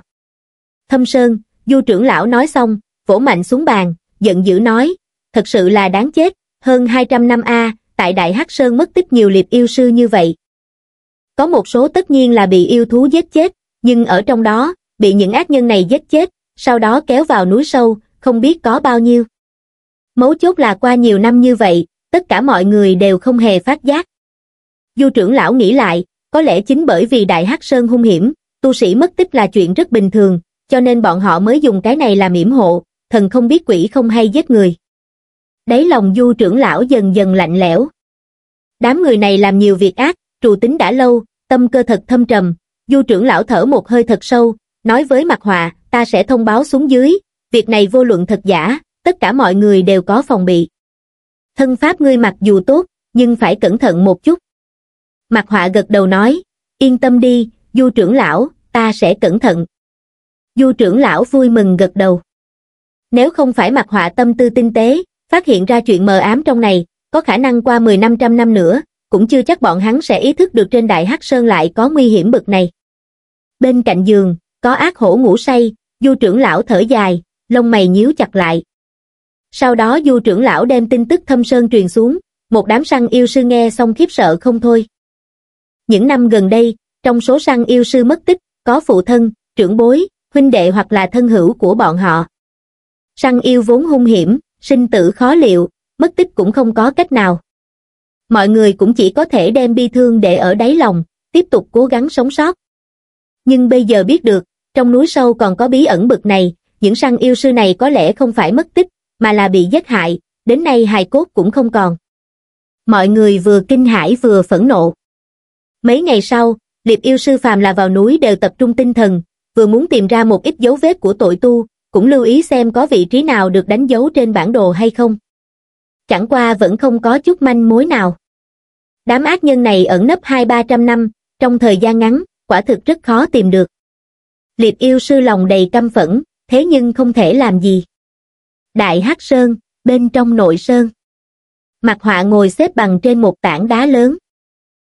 Thâm sơn, du trưởng lão nói xong, vỗ mạnh xuống bàn, giận dữ nói, thật sự là đáng chết hơn 200 năm a tại đại hắc sơn mất tích nhiều liệt yêu sư như vậy có một số tất nhiên là bị yêu thú giết chết nhưng ở trong đó bị những ác nhân này giết chết sau đó kéo vào núi sâu không biết có bao nhiêu mấu chốt là qua nhiều năm như vậy tất cả mọi người đều không hề phát giác du trưởng lão nghĩ lại có lẽ chính bởi vì đại hắc sơn hung hiểm tu sĩ mất tích là chuyện rất bình thường cho nên bọn họ mới dùng cái này làm yểm hộ thần không biết quỷ không hay giết người đáy lòng du trưởng lão dần dần lạnh lẽo. Đám người này làm nhiều việc ác, trù tính đã lâu, tâm cơ thật thâm trầm, du trưởng lão thở một hơi thật sâu, nói với mặt họa, ta sẽ thông báo xuống dưới, việc này vô luận thật giả, tất cả mọi người đều có phòng bị. Thân pháp ngươi mặc dù tốt, nhưng phải cẩn thận một chút. Mặt họa gật đầu nói, yên tâm đi, du trưởng lão, ta sẽ cẩn thận. Du trưởng lão vui mừng gật đầu. Nếu không phải mặt họa tâm tư tinh tế, phát hiện ra chuyện mờ ám trong này, có khả năng qua 10 trăm năm nữa, cũng chưa chắc bọn hắn sẽ ý thức được trên đại hắc sơn lại có nguy hiểm bực này. Bên cạnh giường, có ác hổ ngủ say, du trưởng lão thở dài, lông mày nhíu chặt lại. Sau đó du trưởng lão đem tin tức thâm sơn truyền xuống, một đám săn yêu sư nghe xong khiếp sợ không thôi. Những năm gần đây, trong số săn yêu sư mất tích, có phụ thân, trưởng bối, huynh đệ hoặc là thân hữu của bọn họ. Săn yêu vốn hung hiểm, sinh tử khó liệu, mất tích cũng không có cách nào. Mọi người cũng chỉ có thể đem bi thương để ở đáy lòng, tiếp tục cố gắng sống sót. Nhưng bây giờ biết được, trong núi sâu còn có bí ẩn bực này, những săn yêu sư này có lẽ không phải mất tích, mà là bị giết hại, đến nay hài cốt cũng không còn. Mọi người vừa kinh hãi vừa phẫn nộ. Mấy ngày sau, liệp yêu sư phàm là vào núi đều tập trung tinh thần, vừa muốn tìm ra một ít dấu vết của tội tu, cũng lưu ý xem có vị trí nào được đánh dấu trên bản đồ hay không. Chẳng qua vẫn không có chút manh mối nào. Đám ác nhân này ẩn nấp hai ba trăm năm, trong thời gian ngắn, quả thực rất khó tìm được. Liệp yêu sư lòng đầy căm phẫn, thế nhưng không thể làm gì. Đại Hắc Sơn, bên trong nội sơn. Mặt họa ngồi xếp bằng trên một tảng đá lớn.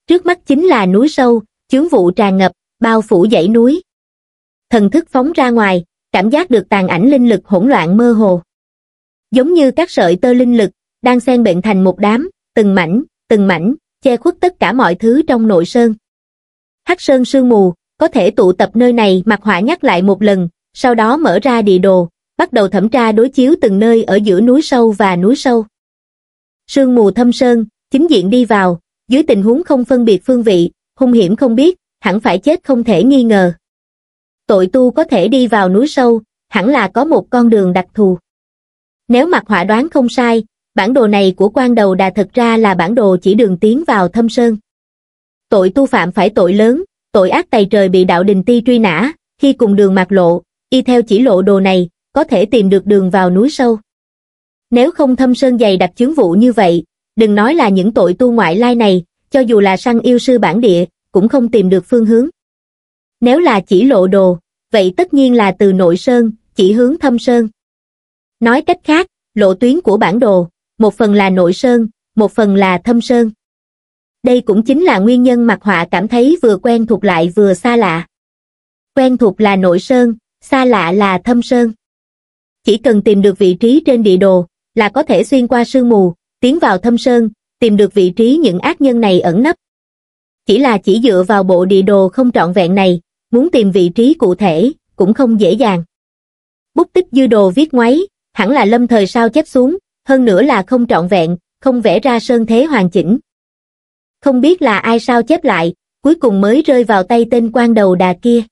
Trước mắt chính là núi sâu, chướng vụ tràn ngập, bao phủ dãy núi. Thần thức phóng ra ngoài, cảm giác được tàn ảnh linh lực hỗn loạn mơ hồ. Giống như các sợi tơ linh lực, đang xen bệnh thành một đám, từng mảnh, từng mảnh, che khuất tất cả mọi thứ trong nội sơn. Hắc sơn sương mù, có thể tụ tập nơi này mặt họa nhắc lại một lần, sau đó mở ra địa đồ, bắt đầu thẩm tra đối chiếu từng nơi ở giữa núi sâu và núi sâu. Sương mù thâm sơn, chính diện đi vào, dưới tình huống không phân biệt phương vị, hung hiểm không biết, hẳn phải chết không thể nghi ngờ tội tu có thể đi vào núi sâu, hẳn là có một con đường đặc thù. Nếu mặt họa đoán không sai, bản đồ này của quan đầu đà thật ra là bản đồ chỉ đường tiến vào thâm sơn. Tội tu phạm phải tội lớn, tội ác tày trời bị đạo đình ti truy nã, khi cùng đường mặt lộ, y theo chỉ lộ đồ này, có thể tìm được đường vào núi sâu. Nếu không thâm sơn dày đặc chứng vụ như vậy, đừng nói là những tội tu ngoại lai này, cho dù là săn yêu sư bản địa, cũng không tìm được phương hướng. Nếu là chỉ lộ đồ, vậy tất nhiên là từ nội sơn, chỉ hướng thâm sơn. Nói cách khác, lộ tuyến của bản đồ, một phần là nội sơn, một phần là thâm sơn. Đây cũng chính là nguyên nhân mặt họa cảm thấy vừa quen thuộc lại vừa xa lạ. Quen thuộc là nội sơn, xa lạ là thâm sơn. Chỉ cần tìm được vị trí trên địa đồ, là có thể xuyên qua sương mù, tiến vào thâm sơn, tìm được vị trí những ác nhân này ẩn nấp. Chỉ là chỉ dựa vào bộ địa đồ không trọn vẹn này, muốn tìm vị trí cụ thể, cũng không dễ dàng. Bút tích dư đồ viết ngoáy, hẳn là lâm thời sao chép xuống, hơn nữa là không trọn vẹn, không vẽ ra sơn thế hoàn chỉnh. Không biết là ai sao chép lại, cuối cùng mới rơi vào tay tên quan đầu đà kia.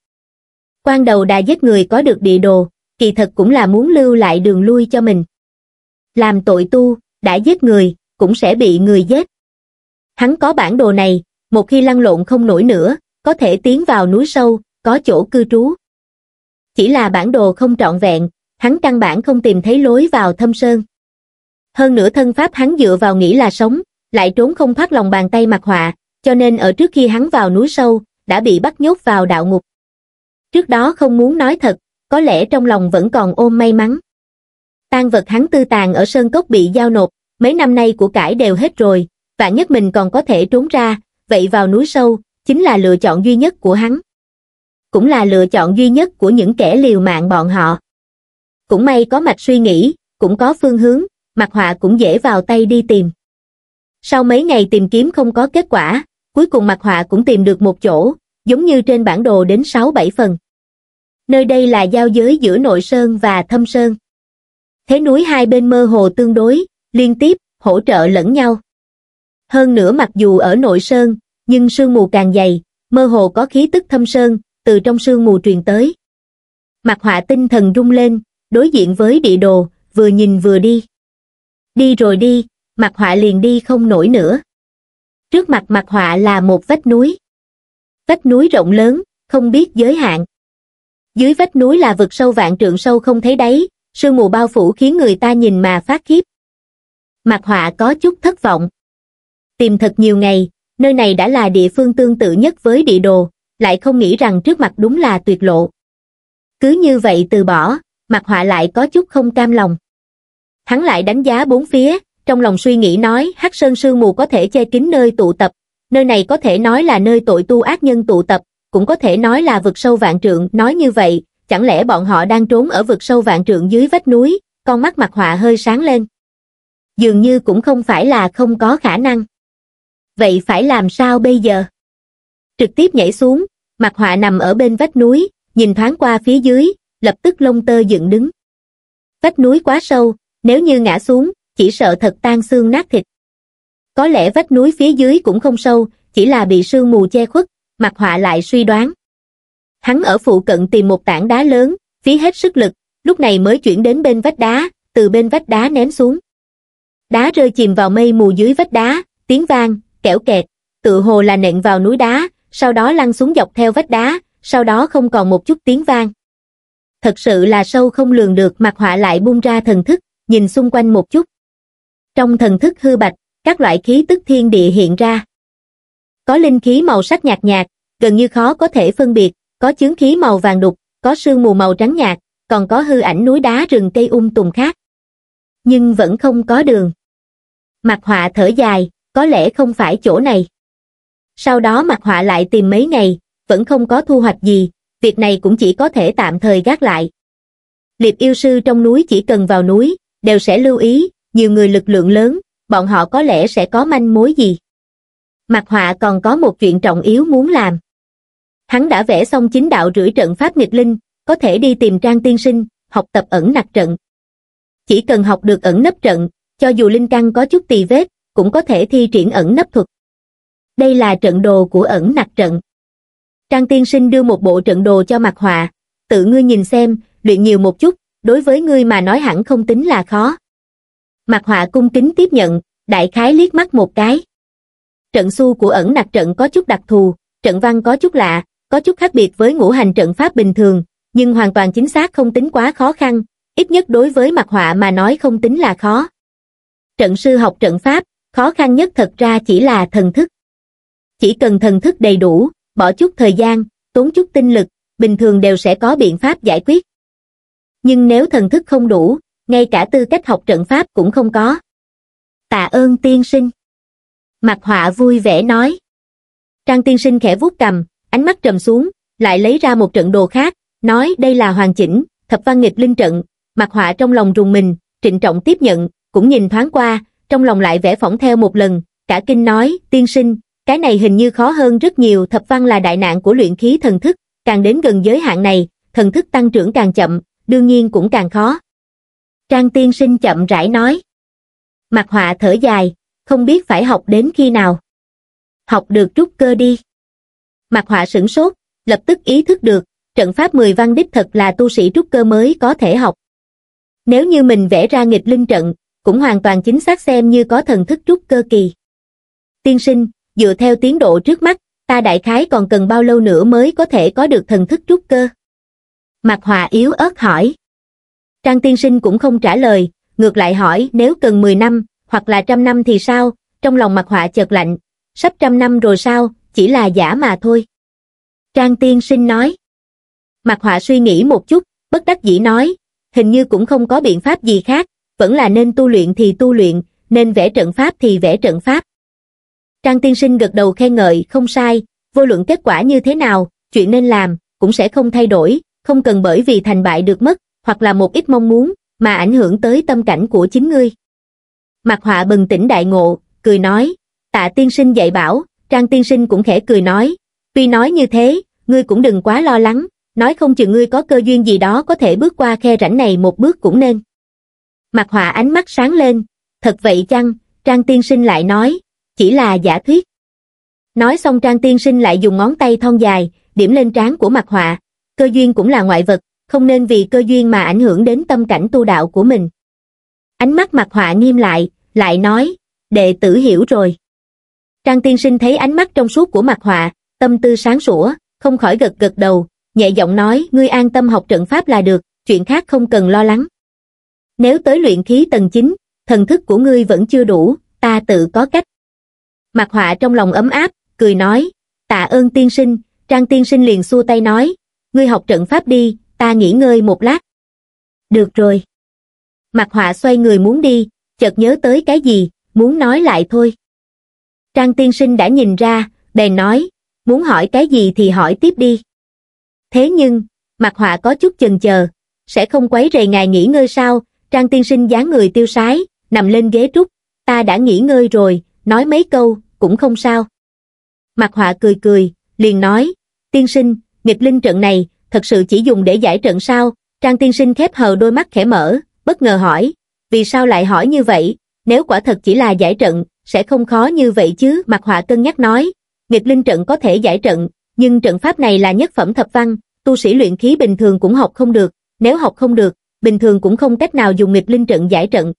Quan đầu đà giết người có được địa đồ, kỳ thật cũng là muốn lưu lại đường lui cho mình. Làm tội tu, đã giết người, cũng sẽ bị người giết. Hắn có bản đồ này, một khi lăn lộn không nổi nữa, có thể tiến vào núi sâu, có chỗ cư trú. Chỉ là bản đồ không trọn vẹn, hắn căn bản không tìm thấy lối vào thâm sơn. Hơn nữa thân pháp hắn dựa vào nghĩ là sống, lại trốn không thoát lòng bàn tay mặt họa, cho nên ở trước khi hắn vào núi sâu, đã bị bắt nhốt vào đạo ngục. Trước đó không muốn nói thật, có lẽ trong lòng vẫn còn ôm may mắn. Tan vật hắn tư tàn ở sơn cốc bị giao nộp, mấy năm nay của cải đều hết rồi, và nhất mình còn có thể trốn ra, vậy vào núi sâu, chính là lựa chọn duy nhất của hắn cũng là lựa chọn duy nhất của những kẻ liều mạng bọn họ. Cũng may có mạch suy nghĩ, cũng có phương hướng, mặt họa cũng dễ vào tay đi tìm. Sau mấy ngày tìm kiếm không có kết quả, cuối cùng mặt họa cũng tìm được một chỗ, giống như trên bản đồ đến 6-7 phần. Nơi đây là giao giới giữa nội sơn và thâm sơn. Thế núi hai bên mơ hồ tương đối, liên tiếp, hỗ trợ lẫn nhau. Hơn nữa mặc dù ở nội sơn, nhưng sương mù càng dày, mơ hồ có khí tức thâm sơn, từ trong sương mù truyền tới. Mặt họa tinh thần rung lên, đối diện với địa đồ, vừa nhìn vừa đi. Đi rồi đi, mặt họa liền đi không nổi nữa. Trước mặt mặt họa là một vách núi. Vách núi rộng lớn, không biết giới hạn. Dưới vách núi là vực sâu vạn trượng sâu không thấy đáy, sương mù bao phủ khiến người ta nhìn mà phát khiếp. Mặt họa có chút thất vọng. Tìm thật nhiều ngày, nơi này đã là địa phương tương tự nhất với địa đồ, lại không nghĩ rằng trước mặt đúng là tuyệt lộ. Cứ như vậy từ bỏ, mặt họa lại có chút không cam lòng. Hắn lại đánh giá bốn phía, trong lòng suy nghĩ nói hắc sơn sương mù có thể che kín nơi tụ tập, nơi này có thể nói là nơi tội tu ác nhân tụ tập, cũng có thể nói là vực sâu vạn trượng, nói như vậy, chẳng lẽ bọn họ đang trốn ở vực sâu vạn trượng dưới vách núi, con mắt mặt họa hơi sáng lên. Dường như cũng không phải là không có khả năng. Vậy phải làm sao bây giờ? Trực tiếp nhảy xuống, mặt họa nằm ở bên vách núi nhìn thoáng qua phía dưới lập tức lông tơ dựng đứng vách núi quá sâu nếu như ngã xuống chỉ sợ thật tan xương nát thịt có lẽ vách núi phía dưới cũng không sâu chỉ là bị sương mù che khuất mặt họa lại suy đoán hắn ở phụ cận tìm một tảng đá lớn phí hết sức lực lúc này mới chuyển đến bên vách đá từ bên vách đá ném xuống đá rơi chìm vào mây mù dưới vách đá tiếng vang kẽo kẹt tự hồ là nện vào núi đá sau đó lăn xuống dọc theo vách đá, sau đó không còn một chút tiếng vang. Thật sự là sâu không lường được mặt họa lại bung ra thần thức, nhìn xung quanh một chút. Trong thần thức hư bạch, các loại khí tức thiên địa hiện ra. Có linh khí màu sắc nhạt nhạt, gần như khó có thể phân biệt, có chướng khí màu vàng đục, có sương mù màu trắng nhạt, còn có hư ảnh núi đá rừng cây um tùm khác. Nhưng vẫn không có đường. Mặt họa thở dài, có lẽ không phải chỗ này sau đó mặt họa lại tìm mấy ngày, vẫn không có thu hoạch gì, việc này cũng chỉ có thể tạm thời gác lại. Liệp yêu sư trong núi chỉ cần vào núi, đều sẽ lưu ý, nhiều người lực lượng lớn, bọn họ có lẽ sẽ có manh mối gì. Mặt họa còn có một chuyện trọng yếu muốn làm. Hắn đã vẽ xong chính đạo rưỡi trận pháp nghịch linh, có thể đi tìm trang tiên sinh, học tập ẩn nặc trận. Chỉ cần học được ẩn nấp trận, cho dù linh căn có chút tì vết, cũng có thể thi triển ẩn nấp thuật đây là trận đồ của ẩn nặc trận. Trang tiên sinh đưa một bộ trận đồ cho mặt họa, tự ngươi nhìn xem, luyện nhiều một chút, đối với ngươi mà nói hẳn không tính là khó. Mặt họa cung kính tiếp nhận, đại khái liếc mắt một cái. Trận su của ẩn nặc trận có chút đặc thù, trận văn có chút lạ, có chút khác biệt với ngũ hành trận pháp bình thường, nhưng hoàn toàn chính xác không tính quá khó khăn, ít nhất đối với mặt họa mà nói không tính là khó. Trận sư học trận pháp, khó khăn nhất thật ra chỉ là thần thức chỉ cần thần thức đầy đủ, bỏ chút thời gian, tốn chút tinh lực, bình thường đều sẽ có biện pháp giải quyết. Nhưng nếu thần thức không đủ, ngay cả tư cách học trận pháp cũng không có. Tạ ơn tiên sinh. Mặt họa vui vẻ nói. Trang tiên sinh khẽ vuốt cầm, ánh mắt trầm xuống, lại lấy ra một trận đồ khác, nói đây là hoàn chỉnh, thập văn nghịch linh trận. Mặt họa trong lòng rùng mình, trịnh trọng tiếp nhận, cũng nhìn thoáng qua, trong lòng lại vẽ phỏng theo một lần, cả kinh nói, tiên sinh, cái này hình như khó hơn rất nhiều, thập văn là đại nạn của luyện khí thần thức, càng đến gần giới hạn này, thần thức tăng trưởng càng chậm, đương nhiên cũng càng khó. Trang tiên sinh chậm rãi nói. Mặt họa thở dài, không biết phải học đến khi nào. Học được trúc cơ đi. Mặt họa sửng sốt, lập tức ý thức được, trận pháp mười văn đích thật là tu sĩ trúc cơ mới có thể học. Nếu như mình vẽ ra nghịch linh trận, cũng hoàn toàn chính xác xem như có thần thức trúc cơ kỳ. Tiên sinh, dựa theo tiến độ trước mắt, ta đại khái còn cần bao lâu nữa mới có thể có được thần thức trúc cơ? Mặt hòa yếu ớt hỏi. Trang tiên sinh cũng không trả lời, ngược lại hỏi nếu cần 10 năm, hoặc là trăm năm thì sao, trong lòng mặt họa chợt lạnh, sắp trăm năm rồi sao, chỉ là giả mà thôi. Trang tiên sinh nói. Mặt họa suy nghĩ một chút, bất đắc dĩ nói, hình như cũng không có biện pháp gì khác, vẫn là nên tu luyện thì tu luyện, nên vẽ trận pháp thì vẽ trận pháp. Trang tiên sinh gật đầu khen ngợi, không sai, vô luận kết quả như thế nào, chuyện nên làm, cũng sẽ không thay đổi, không cần bởi vì thành bại được mất, hoặc là một ít mong muốn, mà ảnh hưởng tới tâm cảnh của chính ngươi. Mạc họa bừng tỉnh đại ngộ, cười nói, tạ tiên sinh dạy bảo, trang tiên sinh cũng khẽ cười nói, tuy nói như thế, ngươi cũng đừng quá lo lắng, nói không chừng ngươi có cơ duyên gì đó có thể bước qua khe rãnh này một bước cũng nên. Mạc họa ánh mắt sáng lên, thật vậy chăng, trang tiên sinh lại nói, chỉ là giả thuyết. Nói xong Trang Tiên Sinh lại dùng ngón tay thon dài, điểm lên trán của mặt họa, cơ duyên cũng là ngoại vật, không nên vì cơ duyên mà ảnh hưởng đến tâm cảnh tu đạo của mình. Ánh mắt mặt họa nghiêm lại, lại nói, đệ tử hiểu rồi. Trang Tiên Sinh thấy ánh mắt trong suốt của mặt họa, tâm tư sáng sủa, không khỏi gật gật đầu, nhẹ giọng nói, ngươi an tâm học trận pháp là được, chuyện khác không cần lo lắng. Nếu tới luyện khí tầng 9, thần thức của ngươi vẫn chưa đủ, ta tự có cách. Mạc Họa trong lòng ấm áp, cười nói, tạ ơn tiên sinh, Trang tiên sinh liền xua tay nói, ngươi học trận pháp đi, ta nghỉ ngơi một lát. Được rồi. Mạc Họa xoay người muốn đi, chợt nhớ tới cái gì, muốn nói lại thôi. Trang tiên sinh đã nhìn ra, bèn nói, muốn hỏi cái gì thì hỏi tiếp đi. Thế nhưng, Mạc Họa có chút chần chờ, sẽ không quấy rầy ngài nghỉ ngơi sao, Trang tiên sinh dáng người tiêu sái, nằm lên ghế trúc, ta đã nghỉ ngơi rồi, nói mấy câu, cũng không sao. Mặt họa cười cười, liền nói, tiên sinh, nghịch linh trận này, thật sự chỉ dùng để giải trận sao, trang tiên sinh khép hờ đôi mắt khẽ mở, bất ngờ hỏi, vì sao lại hỏi như vậy, nếu quả thật chỉ là giải trận, sẽ không khó như vậy chứ, mặt họa cân nhắc nói, nghịch linh trận có thể giải trận, nhưng trận pháp này là nhất phẩm thập văn, tu sĩ luyện khí bình thường cũng học không được, nếu học không được, bình thường cũng không cách nào dùng nghịch linh trận giải trận.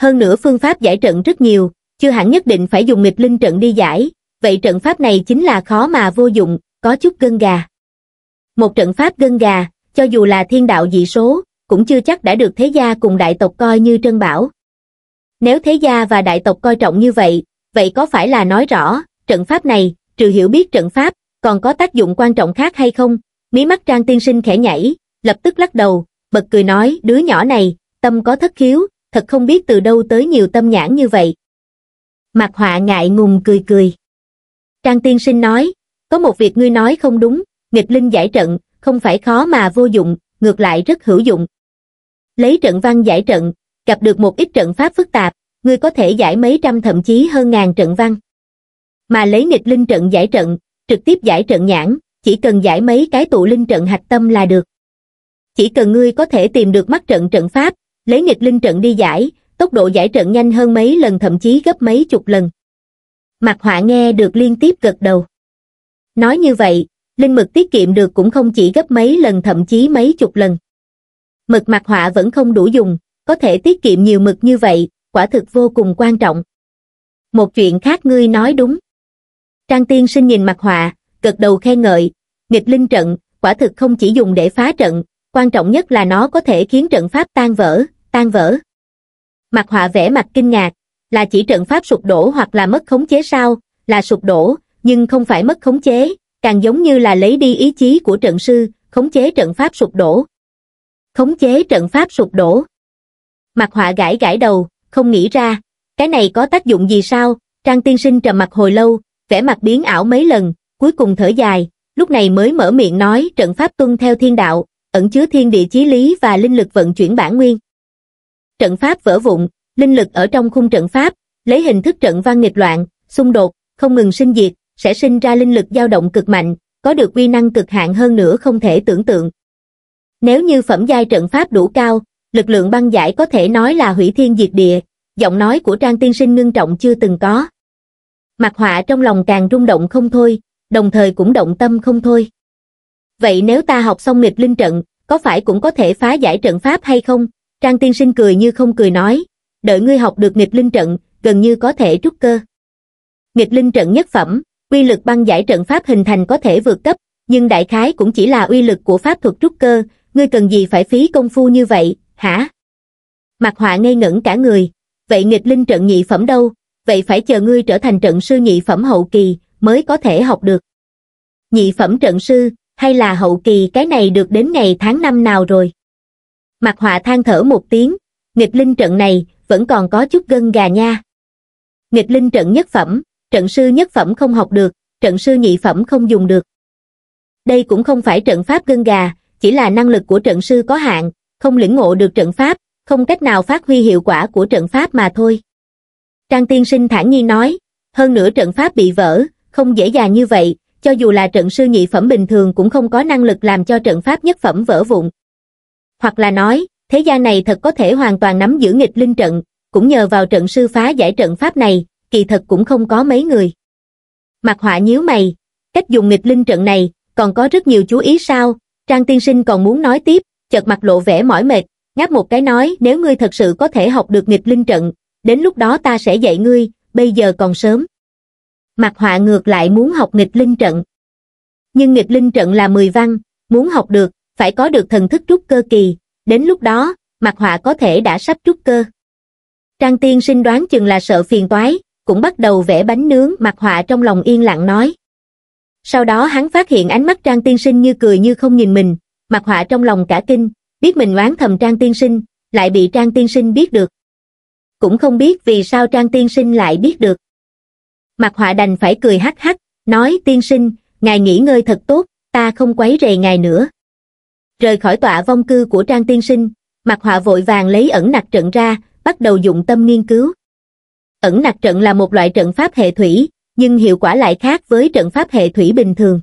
Hơn nữa phương pháp giải trận rất nhiều, chưa hẳn nhất định phải dùng nghịch linh trận đi giải, vậy trận pháp này chính là khó mà vô dụng, có chút gân gà. Một trận pháp gân gà, cho dù là thiên đạo dị số, cũng chưa chắc đã được thế gia cùng đại tộc coi như trân bảo. Nếu thế gia và đại tộc coi trọng như vậy, vậy có phải là nói rõ, trận pháp này, trừ hiểu biết trận pháp, còn có tác dụng quan trọng khác hay không? Mí mắt Trang Tiên Sinh khẽ nhảy, lập tức lắc đầu, bật cười nói, đứa nhỏ này, tâm có thất khiếu, thật không biết từ đâu tới nhiều tâm nhãn như vậy. Mạc Họa ngại ngùng cười cười. Trang tiên sinh nói, có một việc ngươi nói không đúng, nghịch linh giải trận, không phải khó mà vô dụng, ngược lại rất hữu dụng. Lấy trận văn giải trận, gặp được một ít trận pháp phức tạp, ngươi có thể giải mấy trăm thậm chí hơn ngàn trận văn. Mà lấy nghịch linh trận giải trận, trực tiếp giải trận nhãn, chỉ cần giải mấy cái tụ linh trận hạch tâm là được. Chỉ cần ngươi có thể tìm được mắt trận trận pháp, lấy nghịch linh trận đi giải, tốc độ giải trận nhanh hơn mấy lần thậm chí gấp mấy chục lần. Mặt họa nghe được liên tiếp gật đầu. Nói như vậy, linh mực tiết kiệm được cũng không chỉ gấp mấy lần thậm chí mấy chục lần. Mực mặt họa vẫn không đủ dùng, có thể tiết kiệm nhiều mực như vậy, quả thực vô cùng quan trọng. Một chuyện khác ngươi nói đúng. Trang tiên sinh nhìn mặt họa, gật đầu khen ngợi, nghịch linh trận, quả thực không chỉ dùng để phá trận, quan trọng nhất là nó có thể khiến trận pháp tan vỡ, tan vỡ. Mặt họa vẽ mặt kinh ngạc, là chỉ trận pháp sụp đổ hoặc là mất khống chế sao, là sụp đổ, nhưng không phải mất khống chế, càng giống như là lấy đi ý chí của trận sư, khống chế trận pháp sụp đổ. Khống chế trận pháp sụp đổ. Mặt họa gãi gãi đầu, không nghĩ ra, cái này có tác dụng gì sao, Trang tiên sinh trầm mặt hồi lâu, vẽ mặt biến ảo mấy lần, cuối cùng thở dài, lúc này mới mở miệng nói trận pháp tuân theo thiên đạo, ẩn chứa thiên địa chí lý và linh lực vận chuyển bản nguyên trận pháp vỡ vụn, linh lực ở trong khung trận pháp, lấy hình thức trận văn nghịch loạn, xung đột, không ngừng sinh diệt, sẽ sinh ra linh lực dao động cực mạnh, có được uy năng cực hạn hơn nữa không thể tưởng tượng. Nếu như phẩm giai trận pháp đủ cao, lực lượng băng giải có thể nói là hủy thiên diệt địa, giọng nói của Trang Tiên Sinh ngưng trọng chưa từng có. Mặt họa trong lòng càng rung động không thôi, đồng thời cũng động tâm không thôi. Vậy nếu ta học xong nghịch linh trận, có phải cũng có thể phá giải trận pháp hay không? trang tiên sinh cười như không cười nói đợi ngươi học được nghịch linh trận gần như có thể trúc cơ nghịch linh trận nhất phẩm uy lực băng giải trận pháp hình thành có thể vượt cấp nhưng đại khái cũng chỉ là uy lực của pháp thuật trúc cơ ngươi cần gì phải phí công phu như vậy hả mặt họa ngây ngẩn cả người vậy nghịch linh trận nhị phẩm đâu vậy phải chờ ngươi trở thành trận sư nhị phẩm hậu kỳ mới có thể học được nhị phẩm trận sư hay là hậu kỳ cái này được đến ngày tháng năm nào rồi Mặt họa than thở một tiếng, nghịch linh trận này vẫn còn có chút gân gà nha. Nghịch linh trận nhất phẩm, trận sư nhất phẩm không học được, trận sư nhị phẩm không dùng được. Đây cũng không phải trận pháp gân gà, chỉ là năng lực của trận sư có hạn, không lĩnh ngộ được trận pháp, không cách nào phát huy hiệu quả của trận pháp mà thôi. Trang tiên sinh thản nhiên nói, hơn nữa trận pháp bị vỡ, không dễ dàng như vậy, cho dù là trận sư nhị phẩm bình thường cũng không có năng lực làm cho trận pháp nhất phẩm vỡ vụn, hoặc là nói, thế gian này thật có thể hoàn toàn nắm giữ nghịch linh trận, cũng nhờ vào trận sư phá giải trận pháp này, kỳ thật cũng không có mấy người. Mặt họa nhíu mày, cách dùng nghịch linh trận này, còn có rất nhiều chú ý sao, Trang Tiên Sinh còn muốn nói tiếp, chợt mặt lộ vẻ mỏi mệt, ngáp một cái nói nếu ngươi thật sự có thể học được nghịch linh trận, đến lúc đó ta sẽ dạy ngươi, bây giờ còn sớm. Mặt họa ngược lại muốn học nghịch linh trận. Nhưng nghịch linh trận là 10 văn, muốn học được, phải có được thần thức trúc cơ kỳ, đến lúc đó, mặt họa có thể đã sắp trúc cơ. Trang tiên sinh đoán chừng là sợ phiền toái, cũng bắt đầu vẽ bánh nướng mặt họa trong lòng yên lặng nói. Sau đó hắn phát hiện ánh mắt Trang tiên sinh như cười như không nhìn mình, mặt họa trong lòng cả kinh, biết mình oán thầm Trang tiên sinh, lại bị Trang tiên sinh biết được. Cũng không biết vì sao Trang tiên sinh lại biết được. Mặt họa đành phải cười hắc hắc, nói tiên sinh, ngài nghỉ ngơi thật tốt, ta không quấy rầy ngài nữa rời khỏi tọa vong cư của trang tiên sinh mặt họa vội vàng lấy ẩn nặc trận ra bắt đầu dụng tâm nghiên cứu ẩn nặc trận là một loại trận pháp hệ thủy nhưng hiệu quả lại khác với trận pháp hệ thủy bình thường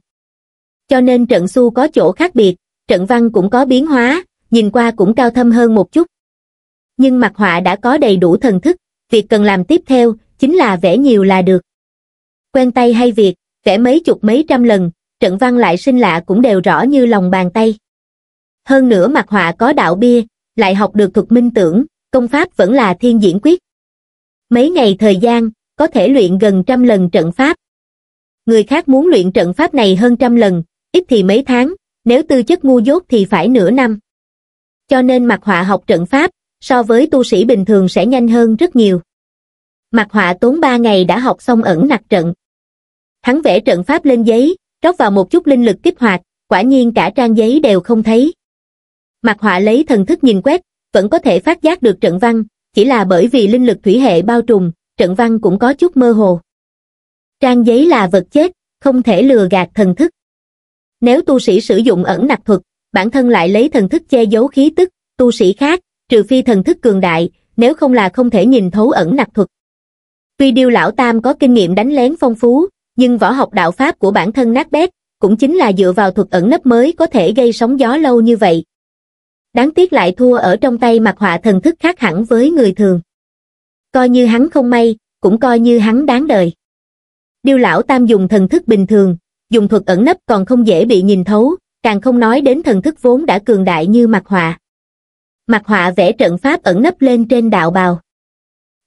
cho nên trận su có chỗ khác biệt trận văn cũng có biến hóa nhìn qua cũng cao thâm hơn một chút nhưng mặt họa đã có đầy đủ thần thức việc cần làm tiếp theo chính là vẽ nhiều là được quen tay hay việc vẽ mấy chục mấy trăm lần trận văn lại sinh lạ cũng đều rõ như lòng bàn tay hơn nữa mặt họa có đạo bia, lại học được thuật minh tưởng, công pháp vẫn là thiên diễn quyết. Mấy ngày thời gian, có thể luyện gần trăm lần trận pháp. Người khác muốn luyện trận pháp này hơn trăm lần, ít thì mấy tháng, nếu tư chất ngu dốt thì phải nửa năm. Cho nên mặt họa học trận pháp, so với tu sĩ bình thường sẽ nhanh hơn rất nhiều. Mặt họa tốn ba ngày đã học xong ẩn nặc trận. Hắn vẽ trận pháp lên giấy, rót vào một chút linh lực kích hoạt, quả nhiên cả trang giấy đều không thấy mặt Họa lấy thần thức nhìn quét, vẫn có thể phát giác được trận văn, chỉ là bởi vì linh lực thủy hệ bao trùm, trận văn cũng có chút mơ hồ. Trang giấy là vật chết, không thể lừa gạt thần thức. Nếu tu sĩ sử dụng ẩn nặc thuật, bản thân lại lấy thần thức che giấu khí tức, tu sĩ khác, trừ phi thần thức cường đại, nếu không là không thể nhìn thấu ẩn nặc thuật. Tuy điêu lão tam có kinh nghiệm đánh lén phong phú, nhưng võ học đạo pháp của bản thân nát bét, cũng chính là dựa vào thuật ẩn nấp mới có thể gây sóng gió lâu như vậy, đáng tiếc lại thua ở trong tay mặt họa thần thức khác hẳn với người thường. Coi như hắn không may, cũng coi như hắn đáng đời. Điêu lão tam dùng thần thức bình thường, dùng thuật ẩn nấp còn không dễ bị nhìn thấu, càng không nói đến thần thức vốn đã cường đại như mặt họa. Mặt họa vẽ trận pháp ẩn nấp lên trên đạo bào.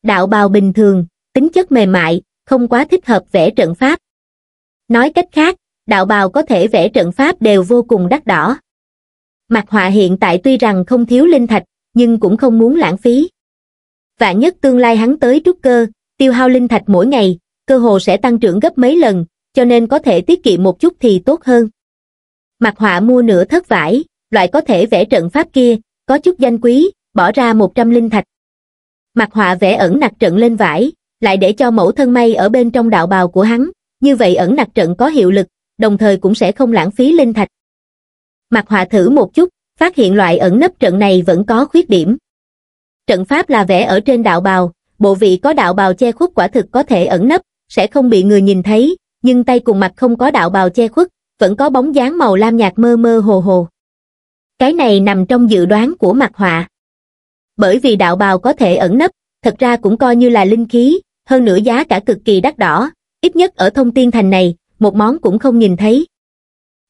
Đạo bào bình thường, tính chất mềm mại, không quá thích hợp vẽ trận pháp. Nói cách khác, đạo bào có thể vẽ trận pháp đều vô cùng đắt đỏ. Mặt họa hiện tại tuy rằng không thiếu linh thạch, nhưng cũng không muốn lãng phí. Vạn nhất tương lai hắn tới trúc cơ, tiêu hao linh thạch mỗi ngày, cơ hồ sẽ tăng trưởng gấp mấy lần, cho nên có thể tiết kiệm một chút thì tốt hơn. Mặt họa mua nửa thất vải, loại có thể vẽ trận pháp kia, có chút danh quý, bỏ ra 100 linh thạch. Mặt họa vẽ ẩn nặc trận lên vải, lại để cho mẫu thân may ở bên trong đạo bào của hắn, như vậy ẩn nặc trận có hiệu lực, đồng thời cũng sẽ không lãng phí linh thạch. Mặt họa thử một chút, phát hiện loại ẩn nấp trận này vẫn có khuyết điểm. Trận pháp là vẽ ở trên đạo bào, bộ vị có đạo bào che khuất quả thực có thể ẩn nấp, sẽ không bị người nhìn thấy, nhưng tay cùng mặt không có đạo bào che khuất, vẫn có bóng dáng màu lam nhạt mơ mơ hồ hồ. Cái này nằm trong dự đoán của mặt họa. Bởi vì đạo bào có thể ẩn nấp, thật ra cũng coi như là linh khí, hơn nữa giá cả cực kỳ đắt đỏ, ít nhất ở thông tiên thành này, một món cũng không nhìn thấy.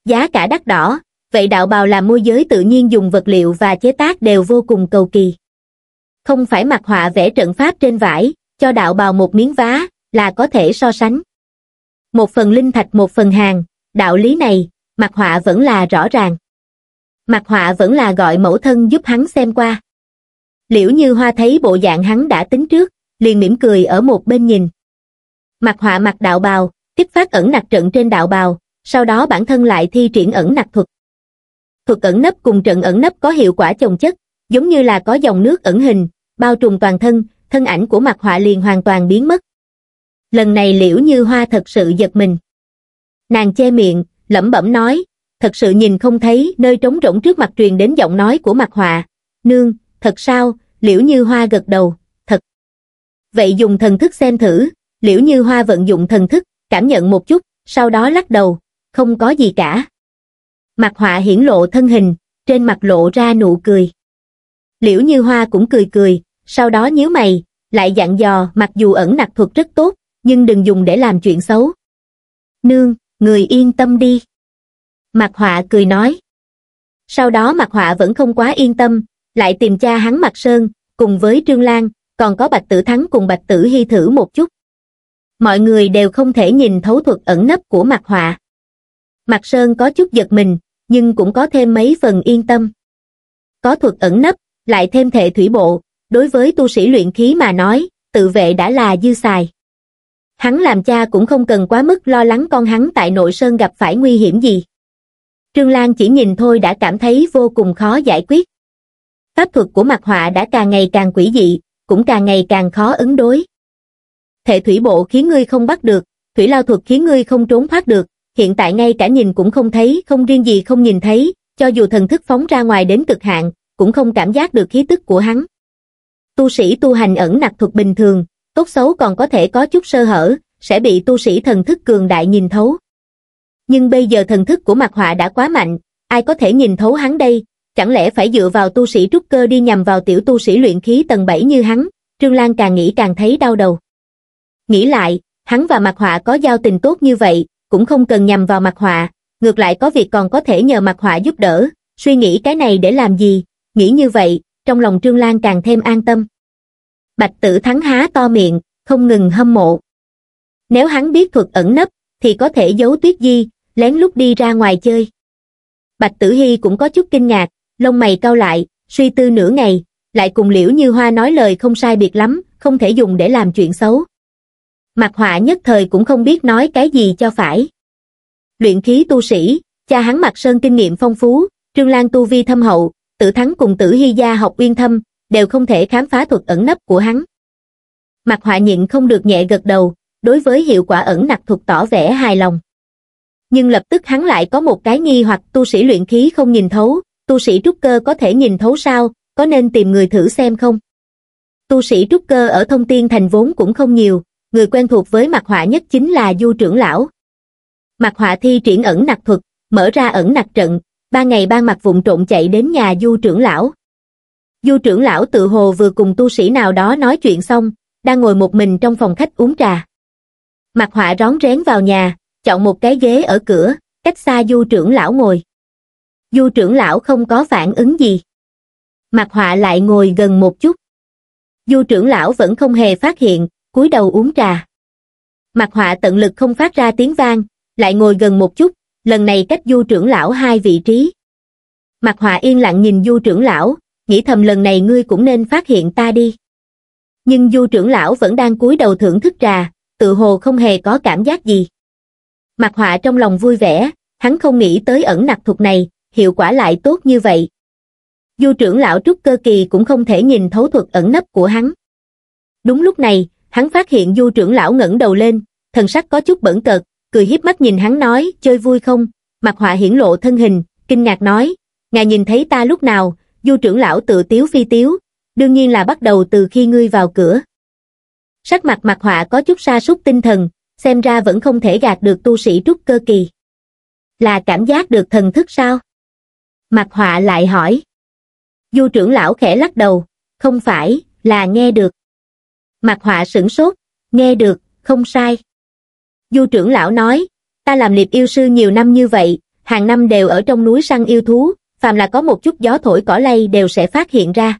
Giá cả đắt đỏ, vậy đạo bào làm môi giới tự nhiên dùng vật liệu và chế tác đều vô cùng cầu kỳ. Không phải mặc họa vẽ trận pháp trên vải, cho đạo bào một miếng vá, là có thể so sánh. Một phần linh thạch một phần hàng, đạo lý này, mặc họa vẫn là rõ ràng. Mặc họa vẫn là gọi mẫu thân giúp hắn xem qua. Liễu như hoa thấy bộ dạng hắn đã tính trước, liền mỉm cười ở một bên nhìn. Mặc họa mặc đạo bào, tiếp phát ẩn nặc trận trên đạo bào, sau đó bản thân lại thi triển ẩn nặc thuật thuật ẩn nấp cùng trận ẩn nấp có hiệu quả chồng chất giống như là có dòng nước ẩn hình bao trùm toàn thân thân ảnh của mặt họa liền hoàn toàn biến mất lần này liễu như hoa thật sự giật mình nàng che miệng lẩm bẩm nói thật sự nhìn không thấy nơi trống rỗng trước mặt truyền đến giọng nói của mặt họa nương thật sao liễu như hoa gật đầu thật vậy dùng thần thức xem thử liễu như hoa vận dụng thần thức cảm nhận một chút sau đó lắc đầu không có gì cả Mặt họa hiển lộ thân hình, trên mặt lộ ra nụ cười. Liễu Như Hoa cũng cười cười, sau đó nhíu mày, lại dặn dò mặc dù ẩn nặc thuật rất tốt, nhưng đừng dùng để làm chuyện xấu. Nương, người yên tâm đi. Mặt họa cười nói. Sau đó mặt họa vẫn không quá yên tâm, lại tìm cha hắn mặt sơn, cùng với Trương Lan, còn có Bạch Tử Thắng cùng Bạch Tử Hy thử một chút. Mọi người đều không thể nhìn thấu thuật ẩn nấp của mặt họa. Mặt sơn có chút giật mình, nhưng cũng có thêm mấy phần yên tâm. Có thuật ẩn nấp, lại thêm thể thủy bộ, đối với tu sĩ luyện khí mà nói, tự vệ đã là dư xài. Hắn làm cha cũng không cần quá mức lo lắng con hắn tại nội sơn gặp phải nguy hiểm gì. Trương Lan chỉ nhìn thôi đã cảm thấy vô cùng khó giải quyết. Pháp thuật của mặt họa đã càng ngày càng quỷ dị, cũng càng ngày càng khó ứng đối. Thể thủy bộ khiến ngươi không bắt được, thủy lao thuật khiến ngươi không trốn thoát được, hiện tại ngay cả nhìn cũng không thấy, không riêng gì không nhìn thấy, cho dù thần thức phóng ra ngoài đến cực hạn, cũng không cảm giác được khí tức của hắn. Tu sĩ tu hành ẩn nặc thuật bình thường, tốt xấu còn có thể có chút sơ hở, sẽ bị tu sĩ thần thức cường đại nhìn thấu. Nhưng bây giờ thần thức của mặt họa đã quá mạnh, ai có thể nhìn thấu hắn đây, chẳng lẽ phải dựa vào tu sĩ trúc cơ đi nhằm vào tiểu tu sĩ luyện khí tầng 7 như hắn, Trương Lan càng nghĩ càng thấy đau đầu. Nghĩ lại, hắn và mặt họa có giao tình tốt như vậy, cũng không cần nhằm vào mặt họa, ngược lại có việc còn có thể nhờ mặt họa giúp đỡ, suy nghĩ cái này để làm gì, nghĩ như vậy, trong lòng Trương Lan càng thêm an tâm. Bạch tử thắng há to miệng, không ngừng hâm mộ. Nếu hắn biết thuật ẩn nấp, thì có thể giấu tuyết di, lén lút đi ra ngoài chơi. Bạch tử hy cũng có chút kinh ngạc, lông mày cau lại, suy tư nửa ngày, lại cùng liễu như hoa nói lời không sai biệt lắm, không thể dùng để làm chuyện xấu mặt họa nhất thời cũng không biết nói cái gì cho phải. Luyện khí tu sĩ, cha hắn mặt sơn kinh nghiệm phong phú, Trương Lan tu vi thâm hậu, tử thắng cùng tử hy gia học uyên thâm, đều không thể khám phá thuật ẩn nấp của hắn. Mặt họa nhịn không được nhẹ gật đầu, đối với hiệu quả ẩn nặc thuật tỏ vẻ hài lòng. Nhưng lập tức hắn lại có một cái nghi hoặc tu sĩ luyện khí không nhìn thấu, tu sĩ trúc cơ có thể nhìn thấu sao, có nên tìm người thử xem không? Tu sĩ trúc cơ ở thông tiên thành vốn cũng không nhiều, người quen thuộc với mặt họa nhất chính là Du trưởng lão. Mặt họa thi triển ẩn nặc thuật, mở ra ẩn nặc trận, ba ngày ban mặt vụng trộn chạy đến nhà Du trưởng lão. Du trưởng lão tự hồ vừa cùng tu sĩ nào đó nói chuyện xong, đang ngồi một mình trong phòng khách uống trà. Mặt họa rón rén vào nhà, chọn một cái ghế ở cửa, cách xa Du trưởng lão ngồi. Du trưởng lão không có phản ứng gì. Mặt họa lại ngồi gần một chút. Du trưởng lão vẫn không hề phát hiện, cúi đầu uống trà mặt họa tận lực không phát ra tiếng vang lại ngồi gần một chút lần này cách du trưởng lão hai vị trí mặt họa yên lặng nhìn du trưởng lão nghĩ thầm lần này ngươi cũng nên phát hiện ta đi nhưng du trưởng lão vẫn đang cúi đầu thưởng thức trà tự hồ không hề có cảm giác gì mặt họa trong lòng vui vẻ hắn không nghĩ tới ẩn nặc thuật này hiệu quả lại tốt như vậy du trưởng lão trúc cơ kỳ cũng không thể nhìn thấu thuật ẩn nấp của hắn đúng lúc này Hắn phát hiện du trưởng lão ngẩng đầu lên, thần sắc có chút bẩn cợt, cười hiếp mắt nhìn hắn nói, chơi vui không? Mặt họa hiển lộ thân hình, kinh ngạc nói, ngài nhìn thấy ta lúc nào, du trưởng lão tự tiếu phi tiếu, đương nhiên là bắt đầu từ khi ngươi vào cửa. Sắc mặt mặt họa có chút sa sút tinh thần, xem ra vẫn không thể gạt được tu sĩ trúc cơ kỳ. Là cảm giác được thần thức sao? Mặt họa lại hỏi. Du trưởng lão khẽ lắc đầu, không phải, là nghe được. Mạc họa sửng sốt, nghe được, không sai. Du trưởng lão nói, ta làm liệp yêu sư nhiều năm như vậy, hàng năm đều ở trong núi săn yêu thú, phàm là có một chút gió thổi cỏ lay đều sẽ phát hiện ra.